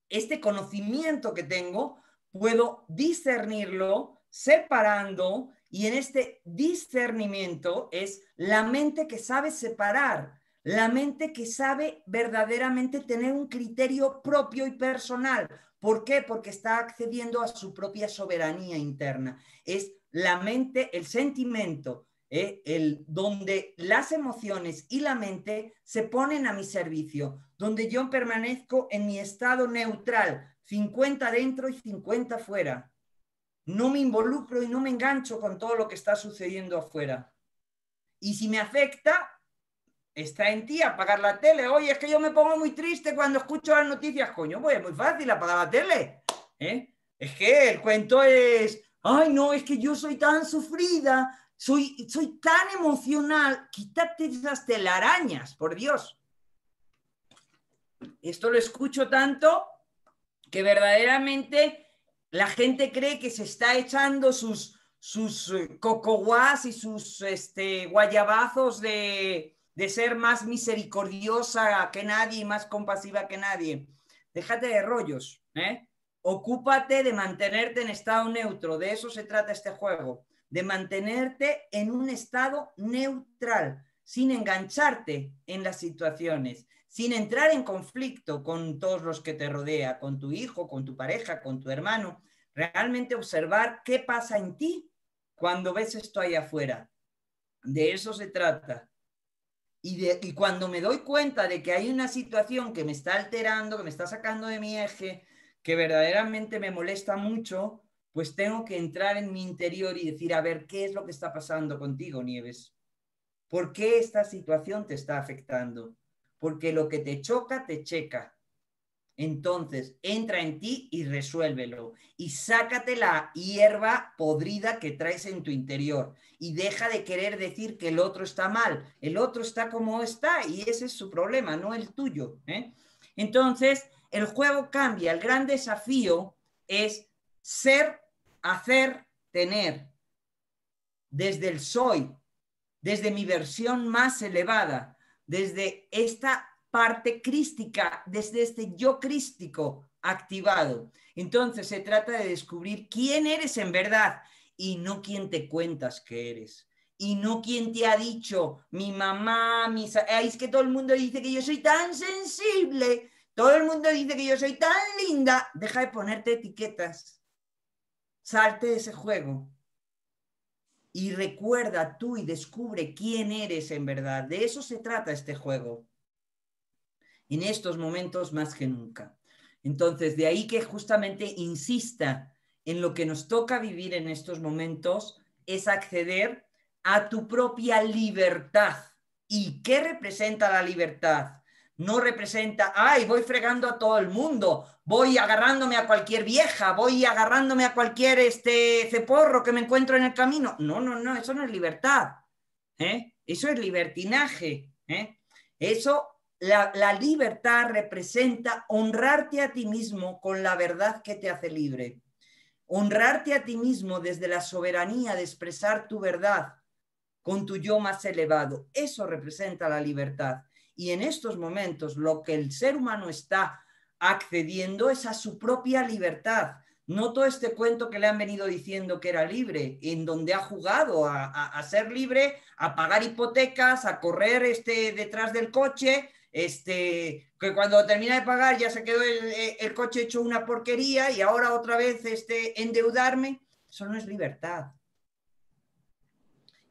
este conocimiento que tengo, puedo discernirlo separando y en este discernimiento es la mente que sabe separar la mente que sabe verdaderamente tener un criterio propio y personal. ¿Por qué? Porque está accediendo a su propia soberanía interna. Es la mente, el sentimiento, ¿eh? el, donde las emociones y la mente se ponen a mi servicio, donde yo permanezco en mi estado neutral, 50 dentro y 50 fuera. No me involucro y no me engancho con todo lo que está sucediendo afuera. Y si me afecta, Está en ti apagar la tele. Oye, es que yo me pongo muy triste cuando escucho las noticias. Coño, pues es muy fácil apagar la tele. ¿eh? Es que el cuento es, ay, no, es que yo soy tan sufrida, soy, soy tan emocional. Quítate esas telarañas, por Dios. Esto lo escucho tanto que verdaderamente la gente cree que se está echando sus, sus eh, y sus este, guayabazos de, de ser más misericordiosa que nadie, más compasiva que nadie. Déjate de rollos, ¿eh? Ocúpate de mantenerte en estado neutro, de eso se trata este juego, de mantenerte en un estado neutral, sin engancharte en las situaciones, sin entrar en conflicto con todos los que te rodea, con tu hijo, con tu pareja, con tu hermano. Realmente observar qué pasa en ti cuando ves esto ahí afuera. De eso se trata. Y, cuando me doy cuenta de que hay una situación que me está alterando, que me está sacando de mi eje, que verdaderamente me molesta mucho, pues tengo que entrar en mi interior y decir, a ver, ¿qué es lo que está pasando contigo, Nieves? ¿Por qué esta situación te está afectando? Porque lo que te choca, te checa. Entonces, entra en ti y resuélvelo. Y sácate la hierba podrida que traes en tu interior. Y deja de querer decir que el otro está mal. El otro está como está y ese es su problema, no el tuyo. ¿eh? Entonces, el juego cambia. El gran desafío es ser, hacer, tener. Desde el soy, desde mi versión más elevada, desde esta parte crística, desde este yo crístico activado. Entonces se trata de descubrir quién eres en verdad y no quién te cuentas que eres. Y no quién te ha dicho, mi mamá, mis... Es que todo el mundo dice que yo soy tan sensible, todo el mundo dice que yo soy tan linda. Deja de ponerte etiquetas. Salte de ese juego y recuerda tú y descubre quién eres en verdad. De eso se trata este juego en estos momentos más que nunca. Entonces, de ahí que justamente insista en lo que nos toca vivir en estos momentos es acceder a tu propia libertad. ¿Y qué representa la libertad? No representa, ay, voy fregando a todo el mundo, voy agarrándome a cualquier vieja, voy agarrándome a cualquier este ceporro que me encuentro en el camino. No, no, no, eso no es libertad. ¿eh? Eso es libertinaje. ¿eh? Eso la, libertad representa honrarte a ti mismo con la verdad que te hace libre. Honrarte a ti mismo desde la soberanía de expresar tu verdad con tu yo más elevado. Eso representa la libertad. Y en estos momentos lo que el ser humano está accediendo es a su propia libertad. No todo este cuento que le han venido diciendo que era libre, en donde ha jugado a, ser libre, a pagar hipotecas, a correr este, detrás del coche, este, que cuando termina de pagar ya se quedó eh, el, coche hecho una porquería y ahora otra vez este, endeudarme, eso no es libertad.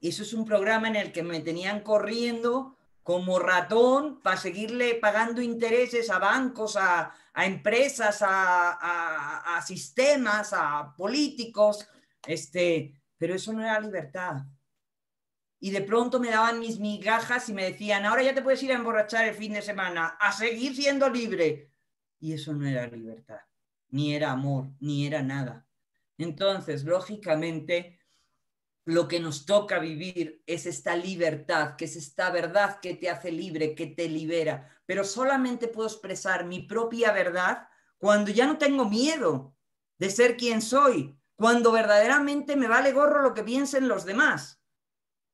Y eso es un programa en el que me tenían corriendo como ratón para seguirle pagando intereses a bancos, a, empresas, a, a, sistemas, a políticos, este, pero eso no era libertad y de pronto me daban mis migajas y me decían, ahora ya te puedes ir a emborrachar el fin de semana, a seguir siendo libre. Y eso no era libertad, ni era amor, ni era nada. Entonces, lógicamente, lo que nos toca vivir es esta libertad, que es esta verdad que te hace libre, que te libera. Pero solamente puedo expresar mi propia verdad cuando ya no tengo miedo de ser quien soy, cuando verdaderamente me vale gorro lo que piensen los demás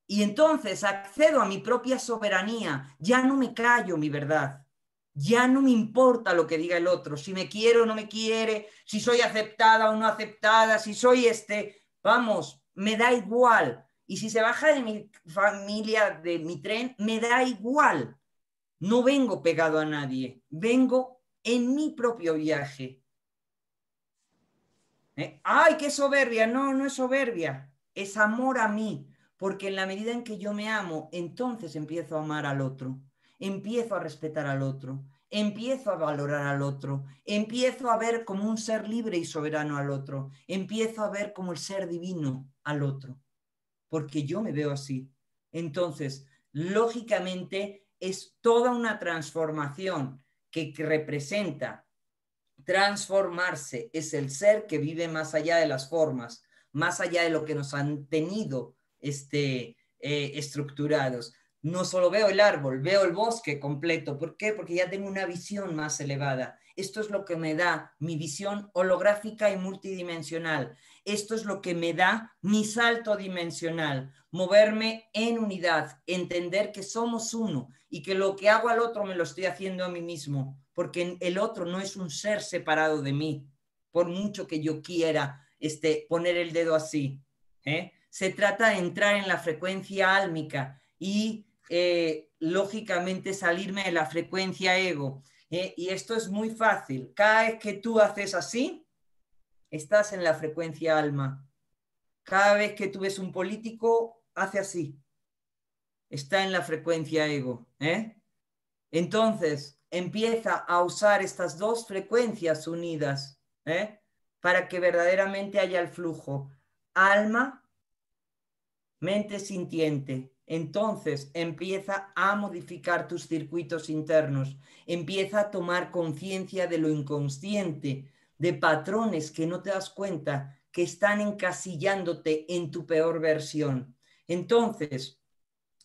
y entonces accedo a mi propia soberanía, ya no me callo mi verdad, ya no me importa lo que diga el otro, si me quiero o no me quiere, si soy aceptada o no aceptada, si soy este, vamos, me da igual. Y si se baja de mi familia, de mi tren, me da igual. No vengo pegado a nadie, vengo en mi propio viaje. ¿Eh? ¡Ay, qué soberbia! No, no es soberbia, es amor a mí, porque en la medida en que yo me amo, entonces empiezo a amar al otro, empiezo a respetar al otro, empiezo a valorar al otro, empiezo a ver como un ser libre y soberano al otro, empiezo a ver como el ser divino al otro, porque yo me veo así. Entonces, lógicamente, es toda una transformación que representa transformarse, es el ser que vive más allá de las formas, más allá de lo que nos han tenido este, eh, estructurados. No solo veo el árbol, veo el bosque completo. ¿Por qué? Porque ya tengo una visión más elevada. Esto es lo que me da mi visión holográfica y multidimensional. Esto es lo que me da mi salto dimensional, moverme en unidad, entender que somos uno y que lo que hago al otro me lo estoy haciendo a mí mismo, porque el otro no es un ser separado de mí, por mucho que yo quiera este, poner el dedo así. ¿eh? se trata de entrar en la frecuencia álmica y eh, lógicamente salirme de la frecuencia ego. Eh, y esto es muy fácil. Cada vez que tú haces así, estás en la frecuencia alma. Cada vez que tú ves un político, hace así. Está en la frecuencia ego. ¿eh? Entonces, empieza a usar estas dos frecuencias unidas para que verdaderamente haya el flujo alma mente sintiente, entonces empieza a modificar tus circuitos internos, empieza a tomar conciencia de lo inconsciente, de patrones que no te das cuenta que están encasillándote en tu peor versión. Entonces,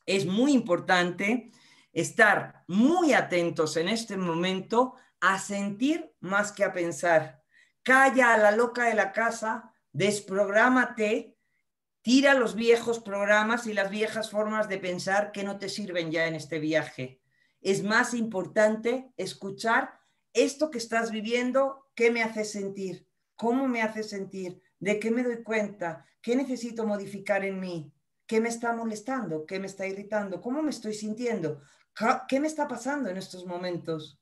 es muy importante estar muy atentos en este momento a sentir más que a pensar. Calla a la loca de la casa, desprográmate Tira los viejos programas y las viejas formas de pensar que no te sirven ya en este viaje. Es más importante escuchar esto que estás viviendo, qué me hace sentir, cómo me hace sentir, de qué me doy cuenta, qué necesito modificar en mí, qué me está molestando, qué me está irritando, cómo me estoy sintiendo, qué me está pasando en estos momentos.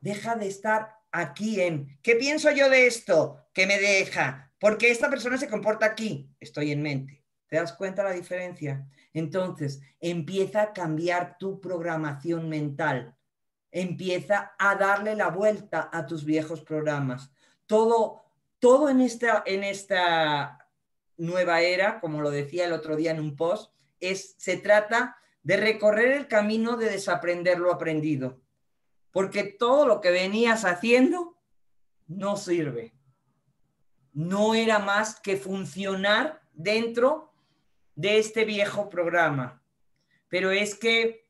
Deja de estar aquí en, ¿qué pienso yo de esto? ¿Qué me deja? Porque esta persona se comporta aquí, estoy en mente. ¿Te das cuenta la diferencia? Entonces, empieza a cambiar tu programación mental. Empieza a darle la vuelta a tus viejos programas. Todo, todo en, esta, en esta nueva era, como lo decía el otro día en un post, es, se trata de recorrer el camino de desaprender lo aprendido. Porque todo lo que venías haciendo no sirve no era más que funcionar dentro de este viejo programa. Pero es que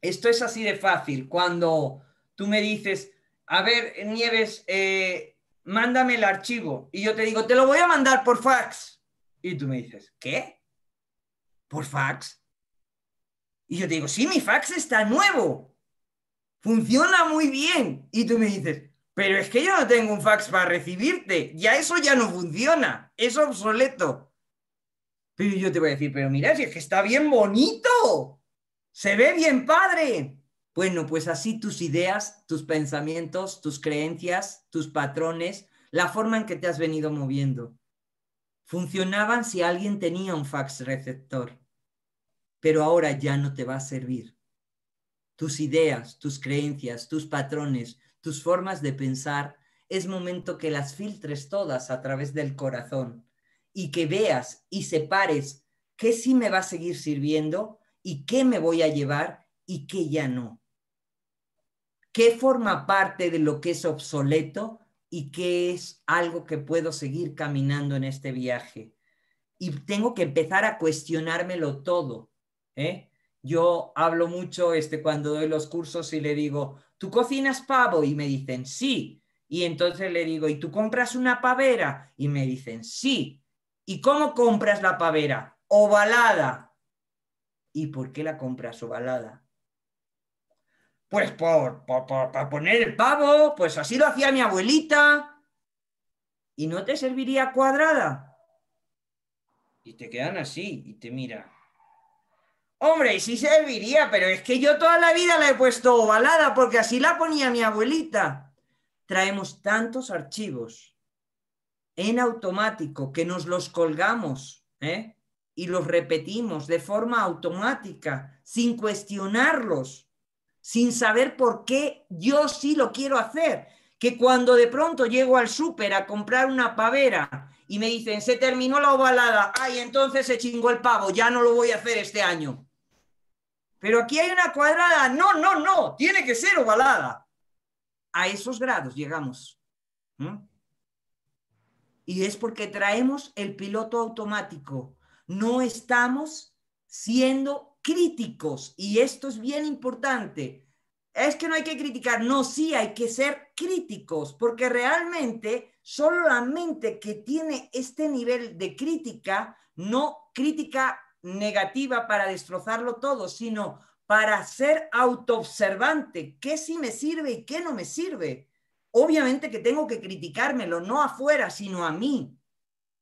esto es así de fácil. Cuando tú me dices, a ver, Nieves, eh, mándame el archivo. Y yo te digo, te lo voy a mandar por fax. Y tú me dices, ¿qué? ¿Por fax? Y yo te digo, sí, mi fax está nuevo. Funciona muy bien. Y tú me dices, pero es que yo no tengo un fax para recibirte, ya eso ya no funciona, es obsoleto. Pero yo te voy a decir, pero mira, si es que está bien bonito, se ve bien padre. Bueno, pues así tus ideas, tus pensamientos, tus creencias, tus patrones, la forma en que te has venido moviendo, funcionaban si alguien tenía un fax receptor, pero ahora ya no te va a servir. Tus ideas, tus creencias, tus patrones, tus formas de pensar, es momento que las filtres todas a través del corazón y que veas y separes qué sí me va a seguir sirviendo y qué me voy a llevar y qué ya no. ¿Qué forma parte de lo que es obsoleto y qué es algo que puedo seguir caminando en este viaje? Y tengo que empezar a cuestionármelo todo. ¿eh? Yo hablo mucho este, cuando doy los cursos y le digo, ¿tú cocinas pavo? Y me dicen, sí. Y entonces le digo, ¿y tú compras una pavera? Y me dicen, sí. ¿Y cómo compras la pavera? Ovalada. ¿Y por qué la compras ovalada? Pues por, poner el pavo, pues así lo hacía mi abuelita. ¿Y no te serviría cuadrada? Y te quedan así y te mira Hombre, sí serviría, pero es que yo toda la vida la he puesto ovalada porque así la ponía mi abuelita. Traemos tantos archivos en automático que nos los colgamos ¿eh? y los repetimos de forma automática, sin cuestionarlos, sin saber por qué yo sí lo quiero hacer. Que cuando de pronto llego al súper a comprar una pavera y me dicen, se terminó la ovalada, ay, entonces se chingó el pavo, ya no lo voy a hacer este año pero aquí hay una cuadrada, no, no, no, tiene que ser ovalada. A esos grados llegamos. Y es porque traemos el piloto automático. No estamos siendo críticos. Y esto es bien importante. Es que no hay que criticar. No, sí, hay que ser críticos. Porque realmente solo la mente que tiene este nivel de crítica, no crítica negativa para destrozarlo todo, sino para ser autoobservante, qué sí me sirve y qué no me sirve. Obviamente que tengo que criticármelo, no afuera, sino a mí.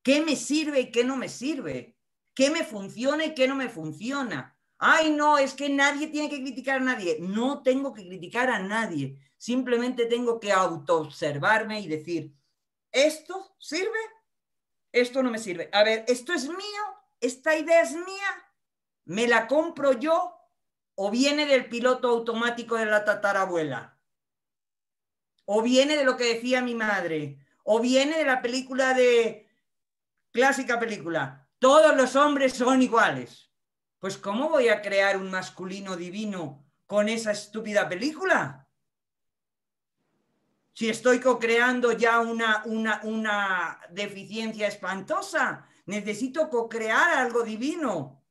¿Qué me sirve y qué no me sirve? ¿Qué me funciona y qué no me funciona? Ay, no, es que nadie tiene que criticar a nadie. No tengo que criticar a nadie. Simplemente tengo que autoobservarme y decir, ¿esto sirve? ¿Esto no me sirve? A ver, ¿esto es mío esta idea es mía, me la compro yo o viene del piloto automático de la tatarabuela, o viene de lo que decía mi madre, o viene de la película de clásica película, todos los hombres son iguales. Pues ¿cómo voy a crear un masculino divino con esa estúpida película? Si estoy co-creando ya una, una, una deficiencia espantosa, Necesito co-crear algo divino.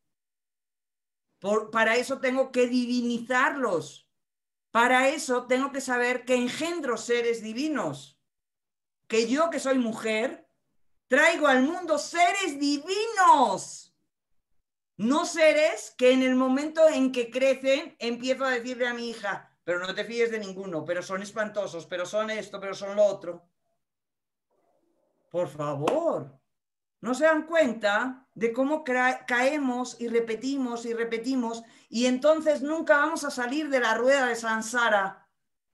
Por, para eso tengo que divinizarlos. Para eso tengo que saber que engendro seres divinos. Que yo, que soy mujer, traigo al mundo seres divinos. No seres que en el momento en que crecen empiezo a decirle a mi hija, pero no te fíes de ninguno, pero son espantosos, pero son esto, pero son lo otro. Por favor, no se dan cuenta de cómo caemos y repetimos y repetimos y entonces nunca vamos a salir de la rueda de Sansara,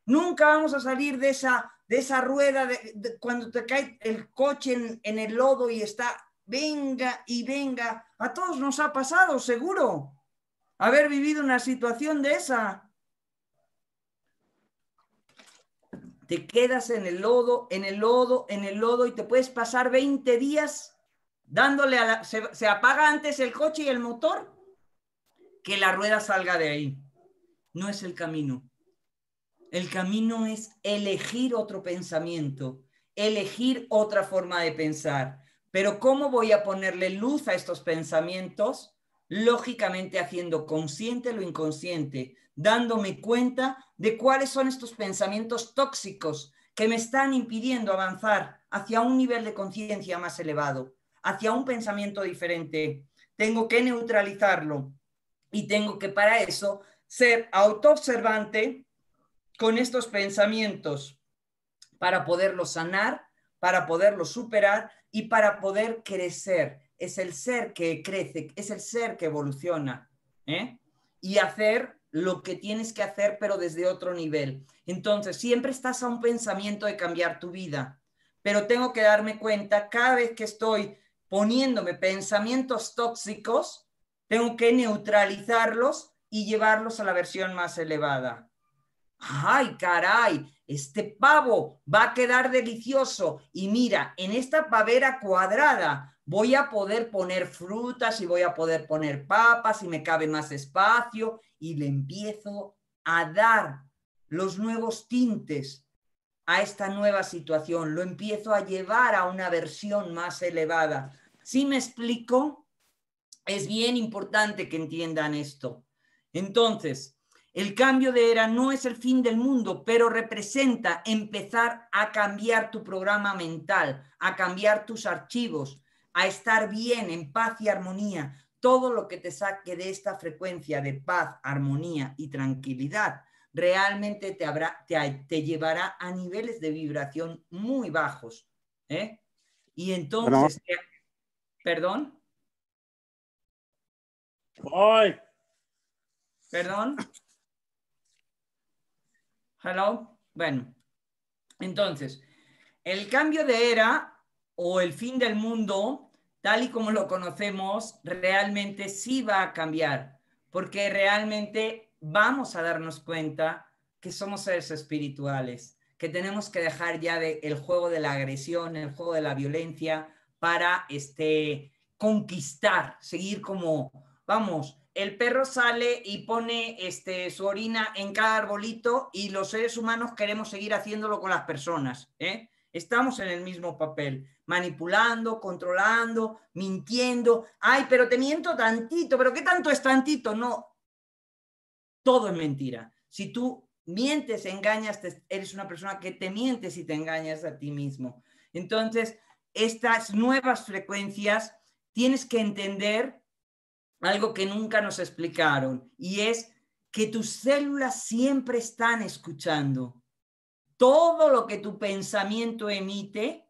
nunca vamos a salir de esa, de esa rueda de, cuando te cae el coche en, en el lodo y está, venga y venga, a todos nos ha pasado seguro haber vivido una situación de esa. Te quedas en el lodo, en el lodo, en el lodo y te puedes pasar 20 días dándole a se, se, apaga antes el coche y el motor que la rueda salga de ahí. No es el camino. El camino es elegir otro pensamiento, elegir otra forma de pensar. Pero ¿cómo voy a ponerle luz a estos pensamientos? Lógicamente haciendo consciente lo inconsciente, dándome cuenta de cuáles son estos pensamientos tóxicos que me están impidiendo avanzar hacia un nivel de conciencia más elevado hacia un pensamiento diferente. Tengo que neutralizarlo y tengo que para eso ser autoobservante con estos pensamientos para poderlos sanar, para poderlos superar y para poder crecer. Es el ser que crece, es el ser que evoluciona. ¿eh? Y hacer lo que tienes que hacer, pero desde otro nivel. Entonces, siempre estás a un pensamiento de cambiar tu vida, pero tengo que darme cuenta cada vez que estoy poniéndome pensamientos tóxicos, tengo que neutralizarlos y llevarlos a la versión más elevada. ¡Ay, caray! Este pavo va a quedar delicioso. Y mira, en esta pavera cuadrada voy a poder poner frutas y voy a poder poner papas y me cabe más espacio y le empiezo a dar los nuevos tintes a esta nueva situación, lo empiezo a llevar a una versión más elevada. Si me explico? Es bien importante que entiendan esto. Entonces, el cambio de era no es el fin del mundo, pero representa empezar a cambiar tu programa mental, a cambiar tus archivos, a estar bien, en paz y armonía. Todo lo que te saque de esta frecuencia de paz, armonía y tranquilidad realmente te, llevará a niveles de vibración muy bajos. ¿eh? Y entonces Perdón. hoy Perdón. Hello. Bueno, entonces, el cambio de era o el fin del mundo, tal y como lo conocemos, realmente sí va a cambiar, porque realmente vamos a darnos cuenta que somos seres espirituales, que tenemos que dejar ya de el juego de la agresión, el juego de la violencia, para este, conquistar, seguir como, vamos, el perro sale y pone este, su orina en cada arbolito y los seres humanos queremos seguir haciéndolo con las personas. ¿eh? Estamos en el mismo papel, manipulando, controlando, mintiendo. Ay, pero te miento tantito, pero ¿qué tanto es tantito? No, todo es mentira. Si tú mientes, engañas, eres una persona que te mientes y te engañas a ti mismo. Entonces, estas nuevas frecuencias, tienes que entender algo que nunca nos explicaron y es que tus células siempre están escuchando. Todo lo que tu pensamiento emite,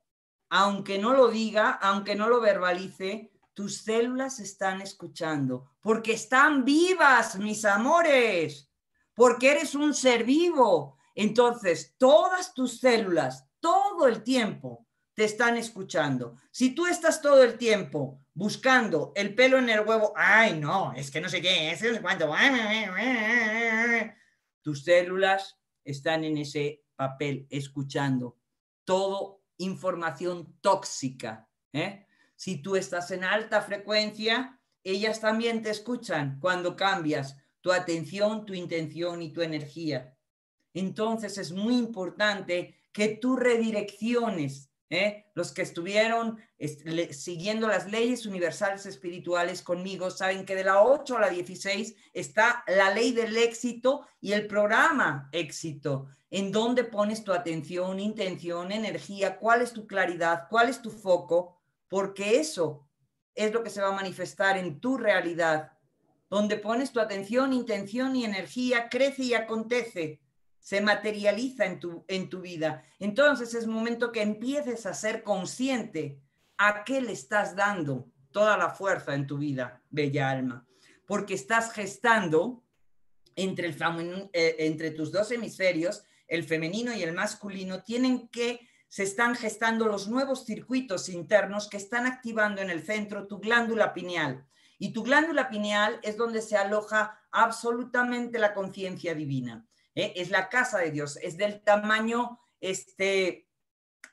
aunque no lo diga, aunque no lo verbalice, tus células están escuchando porque están vivas, mis amores, porque eres un ser vivo. Entonces, todas tus células, todo el tiempo, te están escuchando. Si tú estás todo el tiempo buscando el pelo en el huevo, ay, no, es que no sé qué, es que cuánto, tus células están en ese papel escuchando todo información tóxica. ¿eh? Si tú estás en alta frecuencia, ellas también te escuchan cuando cambias tu atención, tu intención y tu energía. Entonces es muy importante que tú redirecciones ¿eh? Los que estuvieron siguiendo las leyes universales espirituales conmigo saben que de la 8 a la 16 está la ley del éxito y el programa éxito, en donde pones tu atención, intención, energía, cuál es tu claridad, cuál es tu foco, porque eso es lo que se va a manifestar en tu realidad. Donde pones tu atención, intención y energía, crece y acontece se materializa en tu, en tu vida. Entonces es momento que empieces a ser consciente a qué le estás dando toda la fuerza en tu vida, bella alma, porque estás gestando entre, el, eh, entre tus dos hemisferios, el femenino y el masculino, tienen que, se están gestando los nuevos circuitos internos que están activando en el centro tu glándula pineal. Y tu glándula pineal es donde se aloja absolutamente la conciencia divina. ¿eh? es la casa de Dios, es del tamaño, este,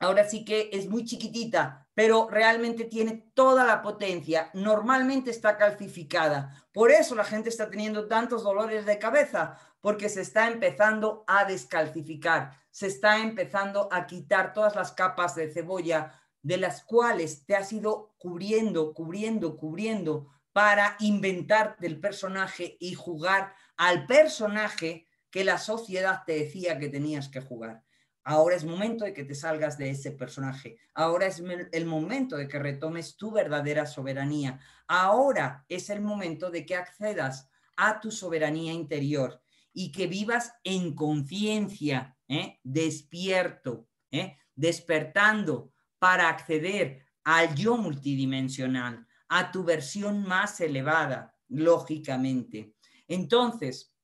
ahora sí que es muy chiquitita, pero realmente tiene toda la potencia, normalmente está calcificada, por eso la gente está teniendo tantos dolores de cabeza, porque se está empezando a descalcificar, se está empezando a quitar todas las capas de cebolla de las cuales te has ido cubriendo, cubriendo, cubriendo para inventarte el personaje y jugar al personaje que la sociedad te decía que tenías que jugar. Ahora es momento de que te salgas de ese personaje. Ahora es el momento de que retomes tu verdadera soberanía. Ahora es el momento de que accedas a tu soberanía interior y que vivas en conciencia, ¿eh? despierto, ¿eh? despertando para acceder al yo multidimensional, a tu versión más elevada, lógicamente. Entonces,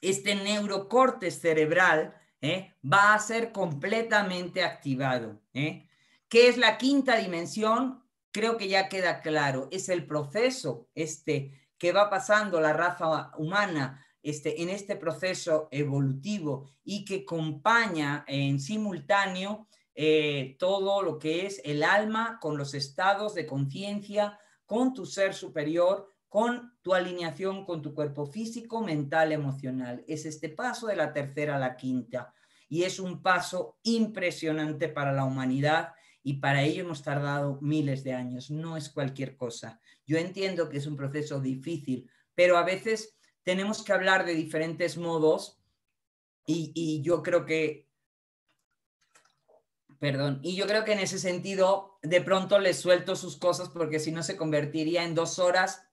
este neurocorte cerebral ¿eh? va a ser completamente activado. ¿eh? ¿Qué es la quinta dimensión? Creo que ya queda claro, es el proceso este que va pasando la raza humana este, en este proceso evolutivo y que acompaña en simultáneo eh, todo lo que es el alma con los estados de conciencia, con tu ser superior, con tu alineación con tu cuerpo físico, mental, emocional. Es este paso de la tercera a la quinta y es un paso impresionante para la humanidad y para ello hemos tardado miles de años. No es cualquier cosa. Yo entiendo que es un proceso difícil, pero a veces tenemos que hablar de diferentes modos y, yo creo que perdón. Y yo creo que en ese sentido, de pronto les suelto sus cosas porque si no se convertiría en dos horas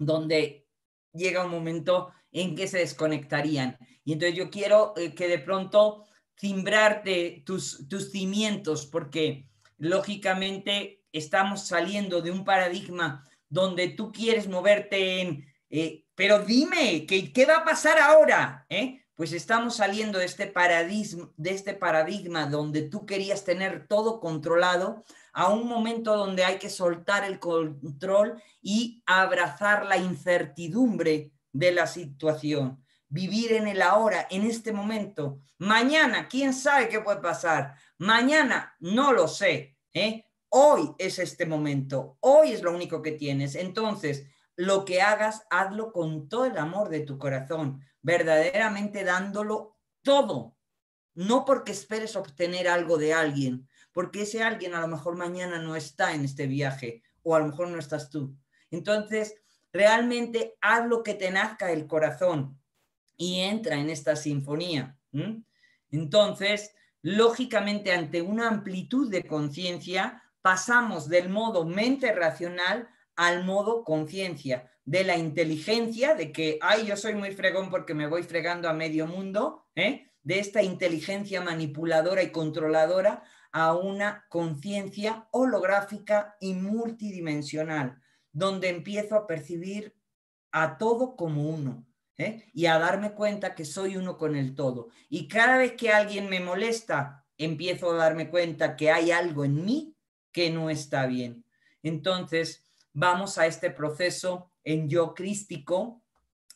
donde llega un momento en que se desconectarían. Y entonces yo quiero eh, que de pronto cimbrarte tus, tus cimientos, porque lógicamente estamos saliendo de un paradigma donde tú quieres moverte en, eh, pero dime, ¿qué, ¿qué, va a pasar ahora? ¿Eh? pues estamos saliendo de este, paradigma, de este paradigma donde tú querías tener todo controlado a un momento donde hay que soltar el control y abrazar la incertidumbre de la situación, vivir en el ahora, en este momento. Mañana, quién sabe qué puede pasar. Mañana, no lo sé. ¿eh? Hoy es este momento, hoy es lo único que tienes. Entonces, lo que hagas, hazlo con todo el amor de tu corazón verdaderamente dándolo todo, no porque esperes obtener algo de alguien, porque ese alguien a lo mejor mañana no está en este viaje o a lo mejor no estás tú. Entonces, realmente haz lo que te nazca el corazón y entra en esta sinfonía. Entonces, lógicamente, ante una amplitud de conciencia, pasamos del modo mente racional al modo conciencia, de la inteligencia, de que, ay, yo soy muy fregón porque me voy fregando a medio mundo, ¿eh? de esta inteligencia manipuladora y controladora a una conciencia holográfica y multidimensional, donde empiezo a percibir a todo como uno ¿eh? y a darme cuenta que soy uno con el todo. Y cada vez que alguien me molesta, empiezo a darme cuenta que hay algo en mí que no está bien. Entonces, vamos a este proceso en Yo Crístico,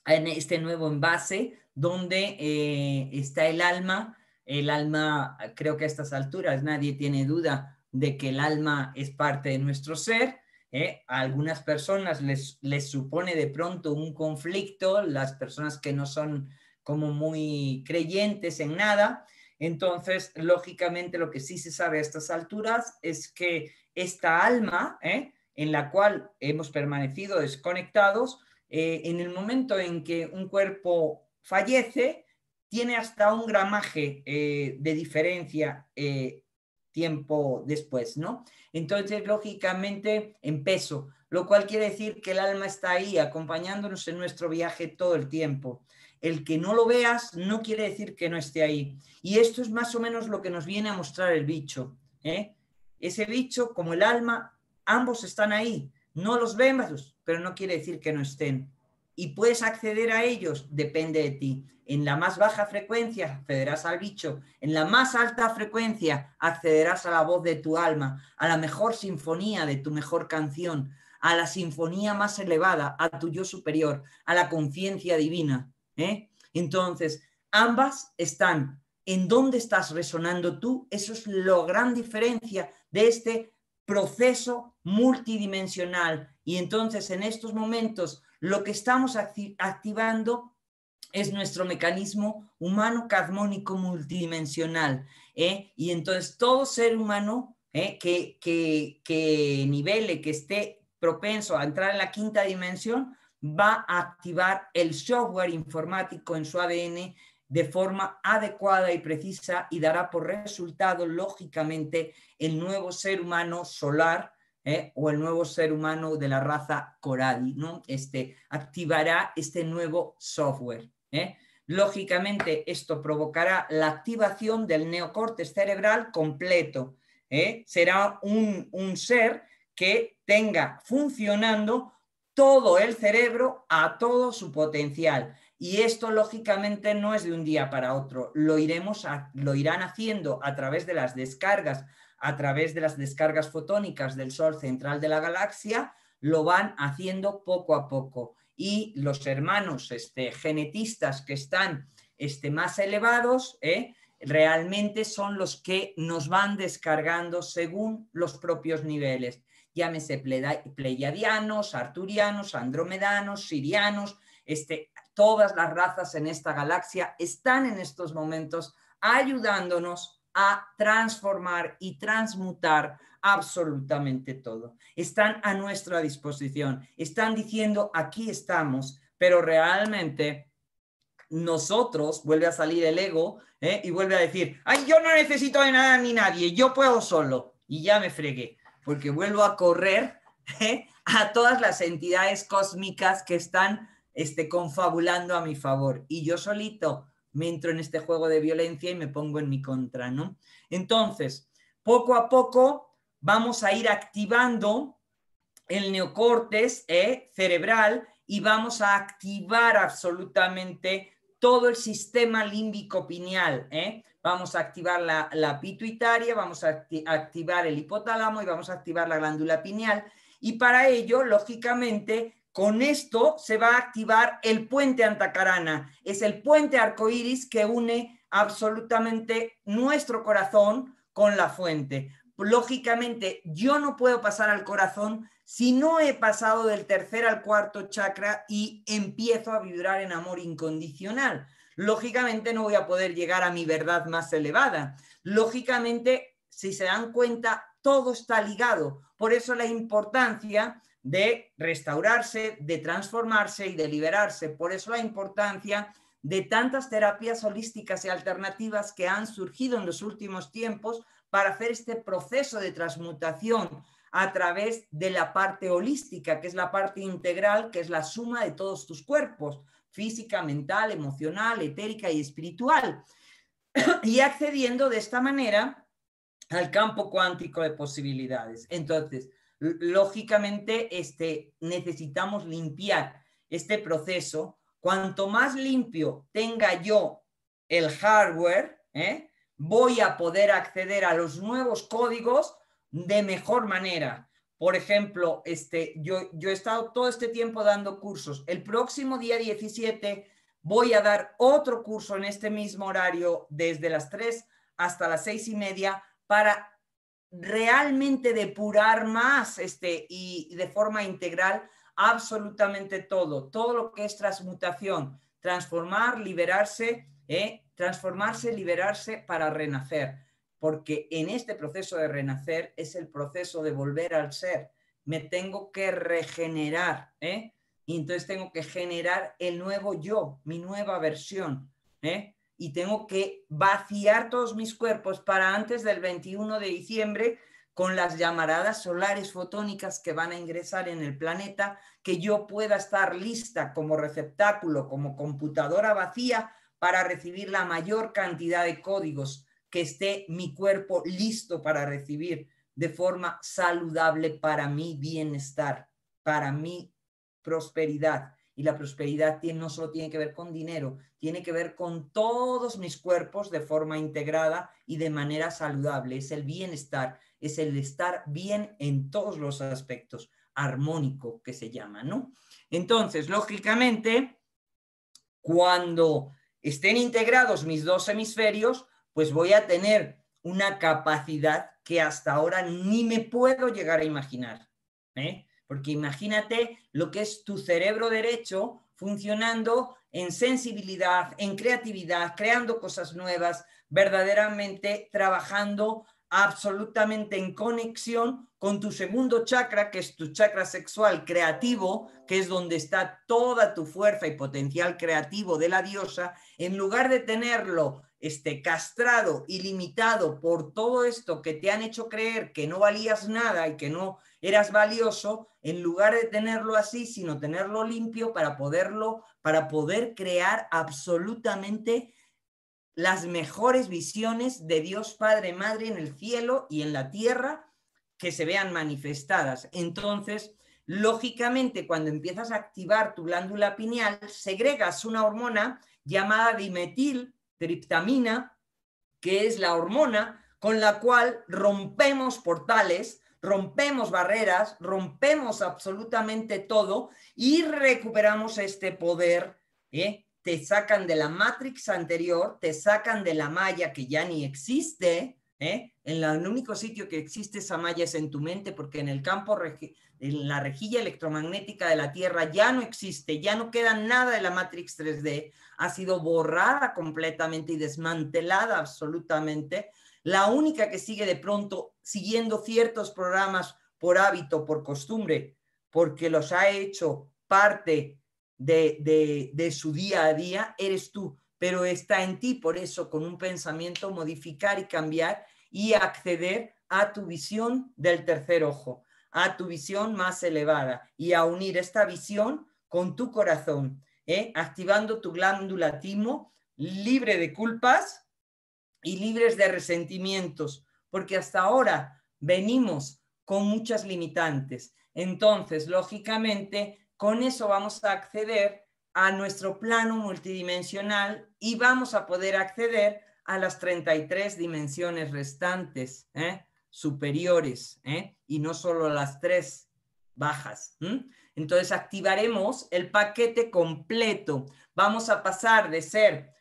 en este nuevo envase, donde eh, está el alma. El alma, creo que a estas alturas nadie tiene duda de que el alma es parte de nuestro ser. ¿eh? algunas personas les, les supone de pronto un conflicto, las personas que no son como muy creyentes en nada. Entonces, lógicamente, lo que sí se sabe a estas alturas es que esta alma, ¿eh? en la cual hemos permanecido desconectados, eh, en el momento en que un cuerpo fallece, tiene hasta un gramaje eh, de diferencia eh, tiempo después, ¿no? Entonces, lógicamente, en peso, lo cual quiere decir que el alma está ahí acompañándonos en nuestro viaje todo el tiempo. El que no lo veas no quiere decir que no esté ahí. Y esto es más o menos lo que nos viene a mostrar el bicho. Ese bicho, como el alma, ambos están ahí. No los vemos, pero no quiere decir que no estén. Y puedes acceder a ellos, depende de ti. En la más baja frecuencia accederás al bicho, en la más alta frecuencia accederás a la voz de tu alma, a la mejor sinfonía de tu mejor canción, a la sinfonía más elevada, a tu yo superior, a la conciencia divina. ¿eh? Entonces, ambas están. ¿En dónde estás resonando tú? Eso es la gran diferencia de este proceso multidimensional. Y entonces en estos momentos lo que estamos activando es nuestro mecanismo humano carmónico multidimensional. ¿eh? Y entonces todo ser humano ¿eh? que, que, que nivele, que esté propenso a entrar en la quinta dimensión, va a activar el software informático en su ADN de forma adecuada y precisa y dará por resultado, lógicamente, el nuevo ser humano solar ¿eh? o el nuevo ser humano de la raza Coradi, Este, activará este nuevo software. ¿eh? Lógicamente, esto provocará la activación del neocortes cerebral completo. ¿eh? Será un, un ser que tenga funcionando todo el cerebro a todo su potencial. Y esto, lógicamente, no es de un día para otro. Lo, iremos lo irán haciendo a través de las descargas a través de las descargas fotónicas del Sol central de la galaxia, lo van haciendo poco a poco. Y los hermanos este, genetistas que están este, más elevados, ¿eh? realmente son los que nos van descargando según los propios niveles. Llámese pleiadianos, arturianos, andromedanos, sirianos, este, todas las razas en esta galaxia están en estos momentos ayudándonos a transformar y transmutar absolutamente todo. Están a nuestra disposición, están diciendo, aquí estamos, pero realmente nosotros, vuelve a salir el ego ¿eh? y vuelve a decir, ay, yo no necesito de nada ni nadie, yo puedo solo. Y ya me fregué, porque vuelvo a correr ¿eh? a todas las entidades cósmicas que están este, confabulando a mi favor. Y yo solito me entro en este juego de violencia y me pongo en mi contra, ¿no? Entonces, poco a poco vamos a ir activando el neocortes eh, cerebral y vamos a activar absolutamente todo el sistema límbico pineal. ¿eh? Vamos a activar la, pituitaria, vamos a activar el hipotálamo y vamos a activar la glándula pineal. Y para ello, lógicamente, con esto se va a activar el puente Antacarana. Es el puente arcoíris que une absolutamente nuestro corazón con la fuente. Lógicamente, yo no puedo pasar al corazón si no he pasado del tercer al cuarto chakra y empiezo a vibrar en amor incondicional. Lógicamente no voy a poder llegar a mi verdad más elevada. Lógicamente, si se dan cuenta, todo está ligado. Por eso la importancia de restaurarse, de transformarse y de liberarse. Por eso la importancia de tantas terapias holísticas y alternativas que han surgido en los últimos tiempos para hacer este proceso de transmutación a través de la parte holística, que es la parte integral, que es la suma de todos tus cuerpos, física, mental, emocional, etérica y espiritual. Y accediendo de esta manera al campo cuántico de posibilidades. Entonces, lógicamente este, necesitamos limpiar este proceso. Cuanto más limpio tenga yo el hardware, ¿eh? voy a poder acceder a los nuevos códigos de mejor manera. Por ejemplo, este, yo, yo he estado todo este tiempo dando cursos. El próximo día 17 voy a dar otro curso en este mismo horario desde las 3 hasta las 6 y media para realmente depurar más este, y, de forma integral absolutamente todo, todo lo que es transmutación, transformar, liberarse, ¿eh? transformarse, liberarse para renacer, porque en este proceso de renacer es el proceso de volver al ser, me tengo que regenerar, ¿eh? y entonces tengo que generar el nuevo yo, mi nueva versión, ¿eh? y tengo que vaciar todos mis cuerpos para antes del 21 de diciembre con las llamaradas solares fotónicas que van a ingresar en el planeta, que yo pueda estar lista como receptáculo, como computadora vacía para recibir la mayor cantidad de códigos, que esté mi cuerpo listo para recibir de forma saludable para mi bienestar, para mi prosperidad. Y la prosperidad no solo tiene que ver con dinero, tiene que ver con todos mis cuerpos de forma integrada y de manera saludable. Es el bienestar, es el estar bien en todos los aspectos, armónico que se llama, ¿no? Entonces, lógicamente, cuando estén integrados mis dos hemisferios, pues voy a tener una capacidad que hasta ahora ni me puedo llegar a imaginar. ¿eh? Porque imagínate lo que es tu cerebro derecho funcionando en sensibilidad, en creatividad, creando cosas nuevas, verdaderamente trabajando absolutamente en conexión con tu segundo chakra, que es tu chakra sexual creativo, que es donde está toda tu fuerza y potencial creativo de la diosa, en lugar de tenerlo este, castrado y limitado por todo esto que te han hecho creer que no valías nada y que no eras valioso, en lugar de tenerlo así, sino tenerlo limpio para poderlo, para poder crear absolutamente las mejores visiones de Dios Padre, Madre en el cielo y en la tierra que se vean manifestadas. Entonces, lógicamente, cuando empiezas a activar tu glándula pineal, segregas una hormona llamada dimetil triptamina, que es la hormona con la cual rompemos portales rompemos barreras, rompemos absolutamente todo y recuperamos este poder. ¿eh? Te sacan de la matrix anterior, te sacan de la malla que ya ni existe. En ¿eh? el único sitio que existe esa malla es en tu mente, porque en el campo, en la rejilla electromagnética de la Tierra ya no existe, ya no queda nada de la matrix 3D. Ha sido borrada completamente y desmantelada absolutamente la única que sigue de pronto siguiendo ciertos programas por hábito, por costumbre, porque los ha hecho parte de, su día a día, eres tú, pero está en ti, por eso con un pensamiento modificar y cambiar y acceder a tu visión del tercer ojo, a tu visión más elevada y a unir esta visión con tu corazón, ¿eh? activando tu glándula timo libre de culpas y libres de resentimientos, porque hasta ahora venimos con muchas limitantes. Entonces, lógicamente, con eso vamos a acceder a nuestro plano multidimensional y vamos a poder acceder a las 33 dimensiones restantes, ¿eh? superiores, ¿eh? y no solo las tres bajas. Entonces activaremos el paquete completo. Vamos a pasar de ser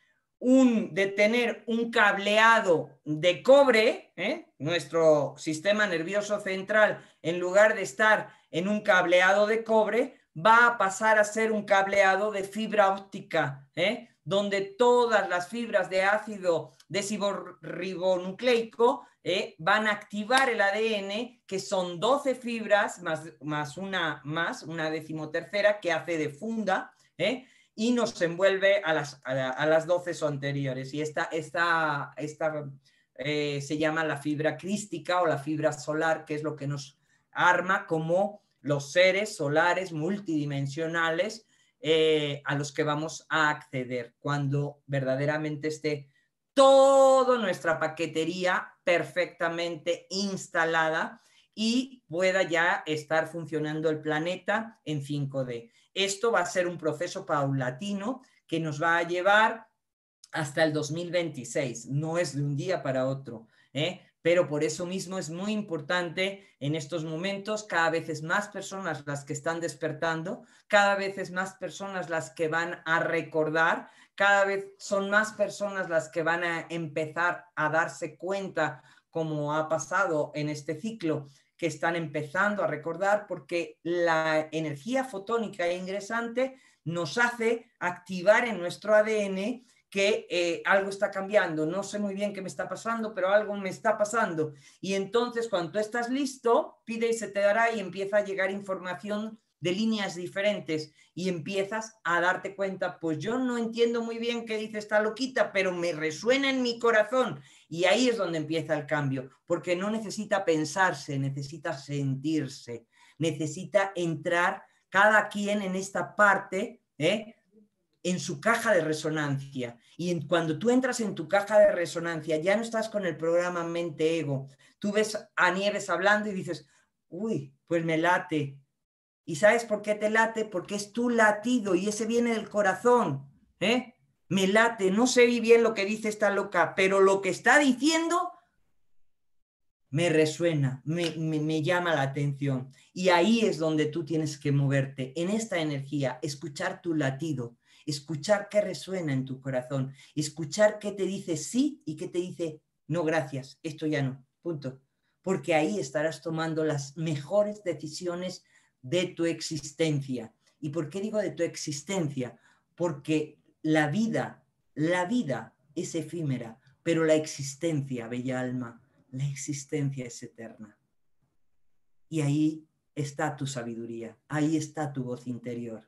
de tener un cableado de cobre, ¿eh? nuestro sistema nervioso central, en lugar de estar en un cableado de cobre, va a pasar a ser un cableado de fibra óptica, ¿eh? donde todas las fibras de ácido desoxirribonucleico ¿eh? van a activar el ADN, que son 12 fibras más, más una más, una decimotercera que hace de funda, ¿eh? y nos envuelve a las, a, las 12 anteriores. Y esta, esta, esta eh, se llama la fibra crística o la fibra solar, que es lo que nos arma como los seres solares multidimensionales eh, a los que vamos a acceder cuando verdaderamente esté toda nuestra paquetería perfectamente instalada y pueda ya estar funcionando el planeta en 5D. Esto va a ser un proceso paulatino que nos va a llevar hasta el 2026. No es de un día para otro, ¿eh? pero por eso mismo es muy importante en estos momentos, cada vez más personas las que están despertando, cada vez más personas las que van a recordar, cada vez son más personas las que van a empezar a darse cuenta como ha pasado en este ciclo, que están empezando a recordar porque la energía fotónica e ingresante nos hace activar en nuestro ADN que eh, algo está cambiando, no sé muy bien qué me está pasando, pero algo me está pasando. Y entonces cuando estás listo, pide y se te dará y empieza a llegar información de líneas diferentes y empiezas a darte cuenta, pues yo no entiendo muy bien qué dice esta loquita, pero me resuena en mi corazón. Y ahí es donde empieza el cambio, porque no necesita pensarse, necesita sentirse, necesita entrar cada quien en esta parte, ¿eh? en su caja de resonancia. Y cuando tú entras en tu caja de resonancia, ya no estás con el programa mente-ego. Tú ves a Nieves hablando y dices, uy, pues me late, ¿Y sabes por qué te late? Porque es tu latido y ese viene del corazón. ¿eh? Me late, no sé bien lo que dice esta loca, pero lo que está diciendo me resuena, me, me, llama la atención. Y ahí es donde tú tienes que moverte, en esta energía, escuchar tu latido, escuchar qué resuena en tu corazón, escuchar qué te dice sí y qué te dice no, gracias, esto ya no, punto. Porque ahí estarás tomando las mejores decisiones de tu existencia. ¿Y por qué digo de tu existencia? Porque la vida, la vida es efímera, pero la existencia, bella alma, la existencia es eterna. Y ahí está tu sabiduría, ahí está tu voz interior.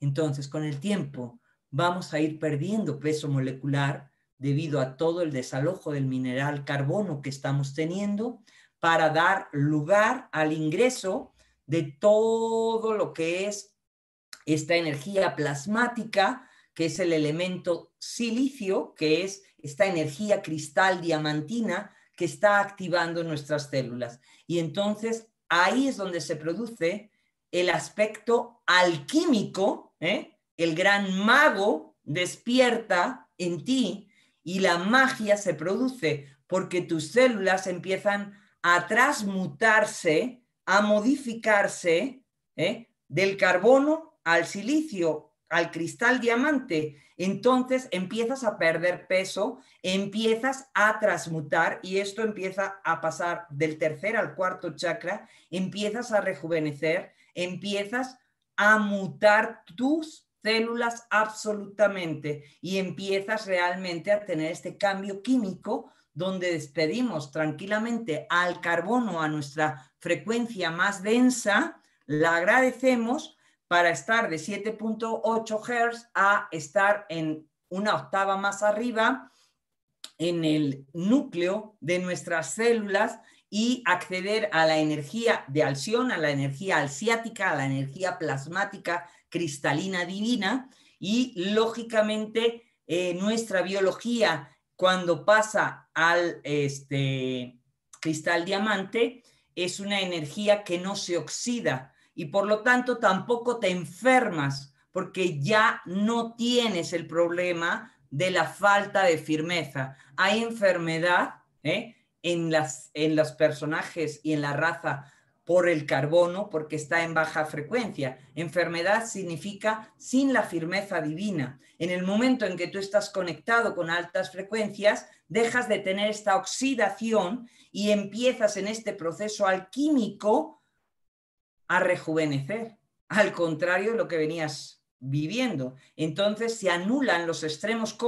Entonces, con el tiempo vamos a ir perdiendo peso molecular debido a todo el desalojo del mineral carbono que estamos teniendo para dar lugar al ingreso de todo lo que es esta energía plasmática, que es el elemento silicio, que es esta energía cristal diamantina que está activando nuestras células. Y entonces ahí es donde se produce el aspecto alquímico, ¿eh? el gran mago despierta en ti y la magia se produce porque tus células empiezan a transmutarse a modificarse ¿eh? del carbono al silicio, al cristal diamante. Entonces empiezas a perder peso, empiezas a transmutar y esto empieza a pasar del tercer al cuarto chakra, empiezas a rejuvenecer, empiezas a mutar tus células absolutamente y empiezas realmente a tener este cambio químico donde despedimos tranquilamente al carbono, a nuestra frecuencia más densa, la agradecemos para estar de 7.8 Hz a estar en una octava más arriba en el núcleo de nuestras células y acceder a la energía de alción, a la energía alciática, a la energía plasmática cristalina divina y lógicamente eh, nuestra biología cuando pasa al este, cristal diamante es una energía que no se oxida y por lo tanto tampoco te enfermas porque ya no tienes el problema de la falta de firmeza. Hay enfermedad ¿eh? en, las, en los personajes y en la raza por el carbono porque está en baja frecuencia. Enfermedad significa sin la firmeza divina. En el momento en que tú estás conectado con altas frecuencias, dejas de tener esta oxidación y empiezas en este proceso alquímico a rejuvenecer, al contrario de lo que venías viviendo. Entonces se anulan los extremos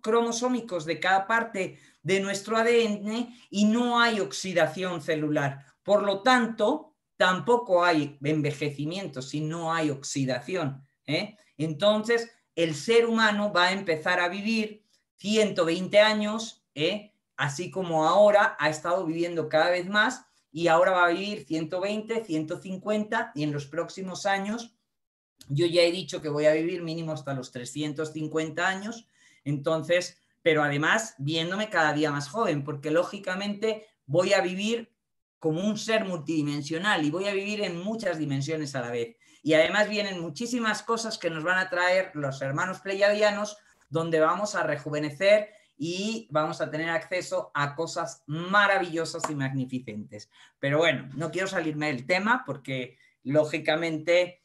cromosómicos de cada parte de nuestro ADN y no hay oxidación celular por lo tanto, tampoco hay envejecimiento si no hay oxidación. ¿eh? Entonces, el ser humano va a empezar a vivir 120 años, ¿eh? así como ahora ha estado viviendo cada vez más y ahora va a vivir 120, 150 y en los próximos años, yo ya he dicho que voy a vivir mínimo hasta los 350 años, entonces, pero además viéndome cada día más joven, porque lógicamente voy a vivir como un ser multidimensional y voy a vivir en muchas dimensiones a la vez. Y además vienen muchísimas cosas que nos van a traer los hermanos pleiadianos, donde vamos a rejuvenecer y vamos a tener acceso a cosas maravillosas y magnificentes. Pero bueno, no quiero salirme del tema porque lógicamente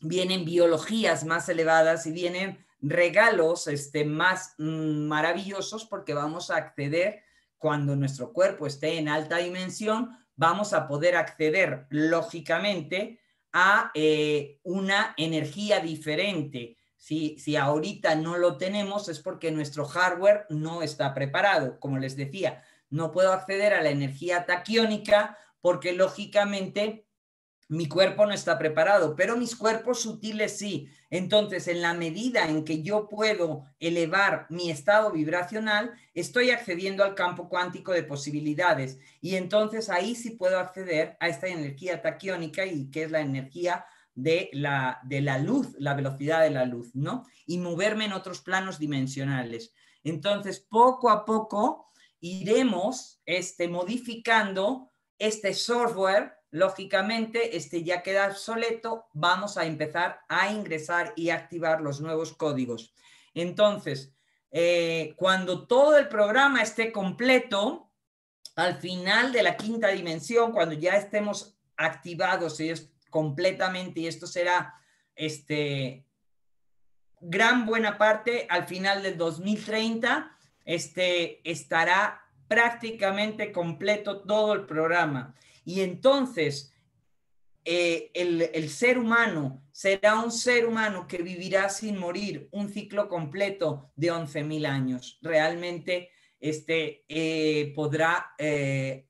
vienen biologías más elevadas y vienen regalos este, más mm, maravillosos porque vamos a acceder cuando nuestro cuerpo esté en alta dimensión, vamos a poder acceder lógicamente a eh, una energía diferente. Si, si ahorita no lo tenemos es porque nuestro hardware no está preparado. Como les decía, no puedo acceder a la energía taquiónica porque lógicamente mi cuerpo no está preparado, pero mis cuerpos sutiles sí. Entonces, en la medida en que yo puedo elevar mi estado vibracional, estoy accediendo al campo cuántico de posibilidades. Y entonces ahí sí puedo acceder a esta energía taquiónica y que es la energía de la, de la luz, la velocidad de la luz, ¿no? Y moverme en otros planos dimensionales. Entonces, poco a poco iremos este, modificando este software lógicamente este ya queda obsoleto, vamos a empezar a ingresar y activar los nuevos códigos. Entonces, eh, cuando todo el programa esté completo, al final de la quinta dimensión, cuando ya estemos activados es completamente, y esto será este, gran buena parte, al final del 2030, este, estará prácticamente completo todo el programa. Y entonces eh, el, ser humano será un ser humano que vivirá sin morir un ciclo completo de 11.000 años. Realmente este, eh, podrá eh,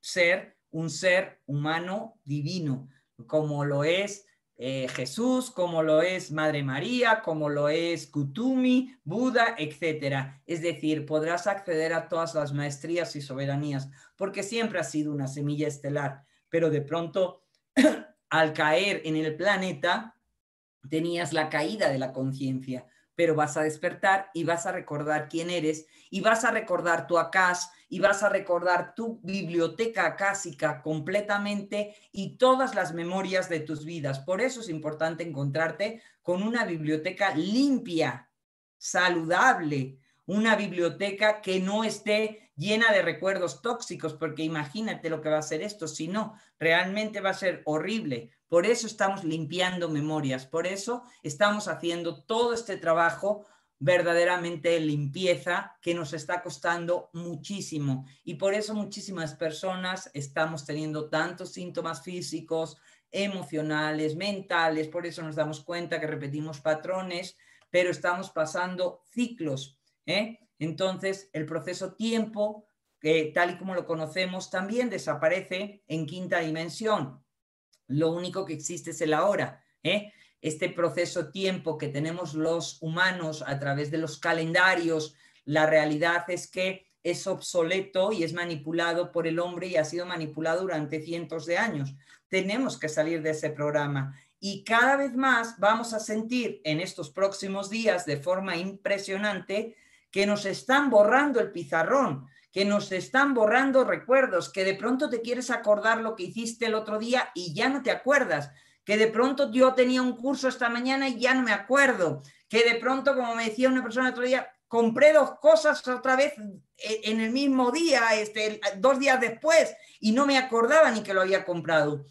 ser un ser humano divino, como lo es eh, Jesús, como lo es Madre María, como lo es Kutumi, Buda, etc. Es decir, podrás acceder a todas las maestrías y soberanías, porque siempre ha sido una semilla estelar, pero de pronto, al caer en el planeta, tenías la caída de la conciencia, pero vas a despertar y vas a recordar quién eres y vas a recordar tu acaso y vas a recordar tu biblioteca acásica completamente y todas las memorias de tus vidas. Por eso es importante encontrarte con una biblioteca limpia, saludable, una biblioteca que no esté llena de recuerdos tóxicos, porque imagínate lo que va a ser esto, si no, realmente va a ser horrible. Por eso estamos limpiando memorias, por eso estamos haciendo todo este trabajo verdaderamente limpieza que nos está costando muchísimo. Y por eso muchísimas personas estamos teniendo tantos síntomas físicos, emocionales, mentales, por eso nos damos cuenta que repetimos patrones, pero estamos pasando ciclos. ¿eh? Entonces, el proceso tiempo, tal y como lo conocemos, también desaparece en quinta dimensión. Lo único que existe es el ahora. ¿eh? este proceso tiempo que tenemos los humanos a través de los calendarios, la realidad es que es obsoleto y es manipulado por el hombre y ha sido manipulado durante cientos de años. Tenemos que salir de ese programa y cada vez más vamos a sentir en estos próximos días de forma impresionante que nos están borrando el pizarrón, que nos están borrando recuerdos, que de pronto te quieres acordar lo que hiciste el otro día y ya no te acuerdas que de pronto yo tenía un curso esta mañana y ya no me acuerdo, que de pronto, como me decía una persona el otro día, compré dos cosas otra vez e, en el mismo día, este, dos días después, y no me acordaba ni que lo había comprado,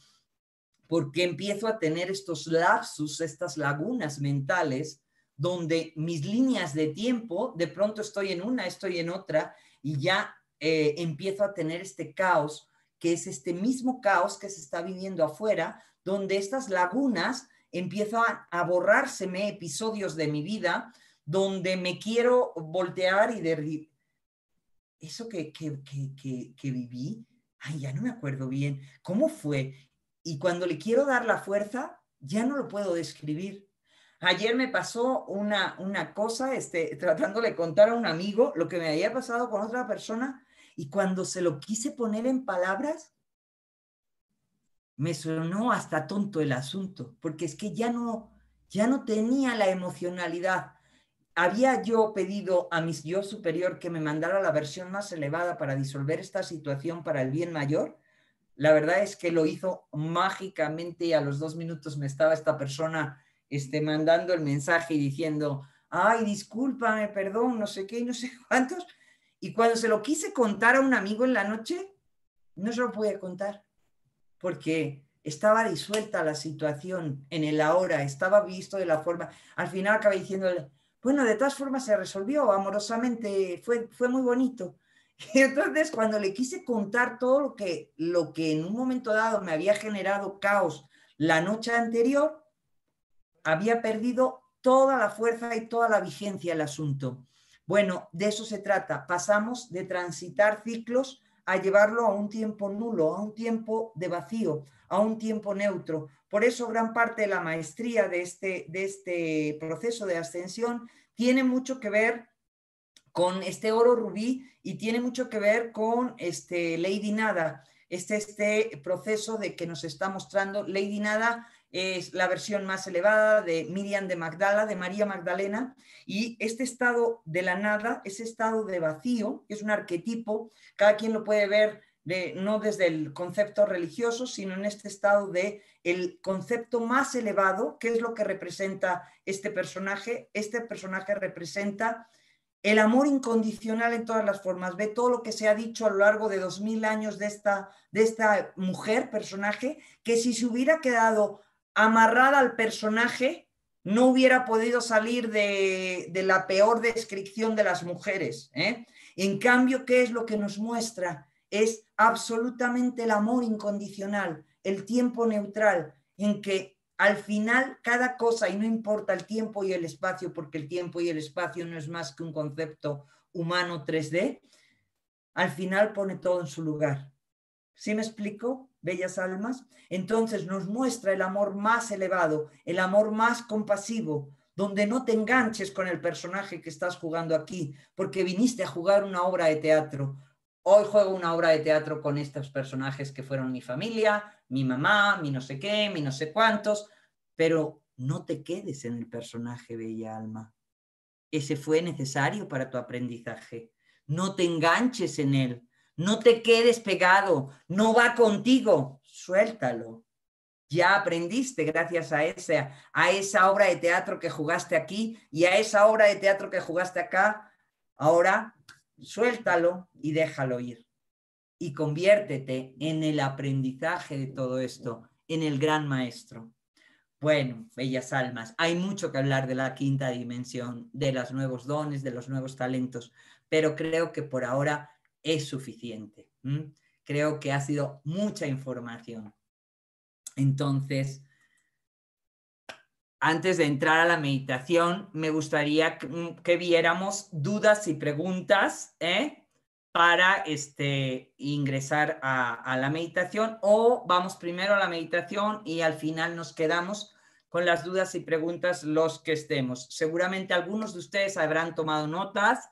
porque empiezo a tener estos lapsus, estas lagunas mentales, donde mis líneas de tiempo, de pronto estoy en una, estoy en otra, y ya eh, empiezo a tener este caos, que es este mismo caos que se está viviendo afuera, donde estas lagunas empiezan a borrárseme episodios de mi vida donde me quiero voltear y decir, eso que, que, viví, ay, ya no me acuerdo bien, ¿cómo fue? Y cuando le quiero dar la fuerza, ya no lo puedo describir. Ayer me pasó una, cosa, este, tratando de contar a un amigo lo que me había pasado con otra persona, y cuando se lo quise poner en palabras, me sonó hasta tonto el asunto, porque es que ya no, ya no tenía la emocionalidad. Había yo pedido a mi yo superior que me mandara la versión más elevada para disolver esta situación para el bien mayor. La verdad es que lo hizo mágicamente y a los dos minutos me estaba esta persona este, mandando el mensaje y diciendo, ay, discúlpame, perdón, no sé qué no sé cuántos. Y cuando se lo quise contar a un amigo en la noche, no se lo pude contar porque estaba disuelta la situación en el ahora, estaba visto de la forma. Al final acabé diciendo, bueno, de todas formas se resolvió amorosamente, fue, muy bonito. Y entonces cuando le quise contar todo lo que, lo que en un momento dado me había generado caos la noche anterior, había perdido toda la fuerza y toda la vigencia el asunto. Bueno, de eso se trata. Pasamos de transitar ciclos a llevarlo a un tiempo nulo, a un tiempo de vacío, a un tiempo neutro. Por eso gran parte de la maestría de este, este proceso de ascensión tiene mucho que ver con este oro rubí y tiene mucho que ver con este Lady Nada. Este, este proceso de que nos está mostrando Lady Nada es la versión más elevada de Miriam de Magdala, de María Magdalena, y este estado de la nada, ese estado de vacío, es un arquetipo, cada quien lo puede ver no desde el concepto religioso, sino en este estado de el concepto más elevado, que es lo que representa este personaje. Este personaje representa el amor incondicional en todas las formas. Ve todo lo que se ha dicho a lo largo de dos mil años de esta, de esta mujer, personaje, que si se hubiera quedado amarrada al personaje, no hubiera podido salir de, la peor descripción de las mujeres. ¿eh? En cambio, ¿qué es lo que nos muestra? Es absolutamente el amor incondicional, el tiempo neutral, en que al final cada cosa, y no importa el tiempo y el espacio, porque el tiempo y el espacio no es más que un concepto humano 3D, al final pone todo en su lugar. ¿Sí me explico, bellas almas? Entonces nos muestra el amor más elevado, el amor más compasivo, donde no te enganches con el personaje que estás jugando aquí, porque viniste a jugar una obra de teatro. Hoy juego una obra de teatro con estos personajes que fueron mi familia, mi mamá, mi no sé qué, mi no sé cuántos, pero no te quedes en el personaje, bella alma. Ese fue necesario para tu aprendizaje. No te enganches en él no te quedes pegado, no va contigo, suéltalo. Ya aprendiste gracias a esa, a esa obra de teatro que jugaste aquí y a esa obra de teatro que jugaste acá. Ahora suéltalo y déjalo ir. Y conviértete en el aprendizaje de todo esto, en el gran maestro. Bueno, bellas almas, hay mucho que hablar de la quinta dimensión, de los nuevos dones, de los nuevos talentos, pero creo que por ahora es suficiente. Creo que ha sido mucha información. Entonces, antes de entrar a la meditación, me gustaría que, mm, viéramos dudas y preguntas ¿eh? para este, ingresar a, a, la meditación o vamos primero a la meditación y al final nos quedamos con las dudas y preguntas los que estemos. Seguramente algunos de ustedes habrán tomado notas,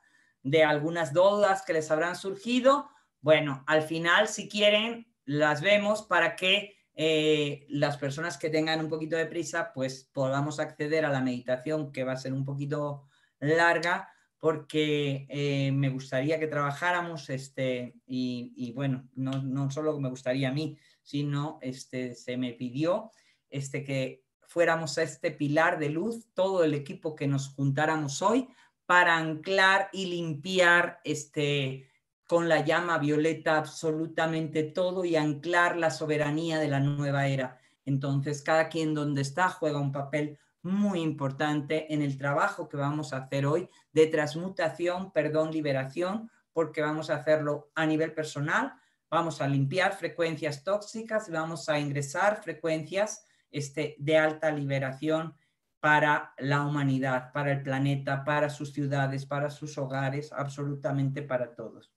de algunas dudas que les habrán surgido. Bueno, al final, si quieren, las vemos para que eh, las personas que tengan un poquito de prisa, pues podamos acceder a la meditación que va a ser un poquito larga, porque eh, me gustaría que trabajáramos, este, y, bueno, no, solo me gustaría a mí, sino este, se me pidió este, que fuéramos a este pilar de luz, todo el equipo que nos juntáramos hoy para anclar y limpiar este, con la llama violeta absolutamente todo y anclar la soberanía de la nueva era. Entonces, cada quien donde está juega un papel muy importante en el trabajo que vamos a hacer hoy de transmutación, perdón, liberación, porque vamos a hacerlo a nivel personal, vamos a limpiar frecuencias tóxicas, vamos a ingresar frecuencias este, de alta liberación para la humanidad, para el planeta, para sus ciudades, para sus hogares, absolutamente para todos.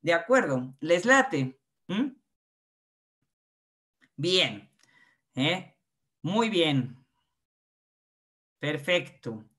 ¿De acuerdo? ¿Les late? ¿Mm? Bien. ¿eh? Muy bien. Perfecto.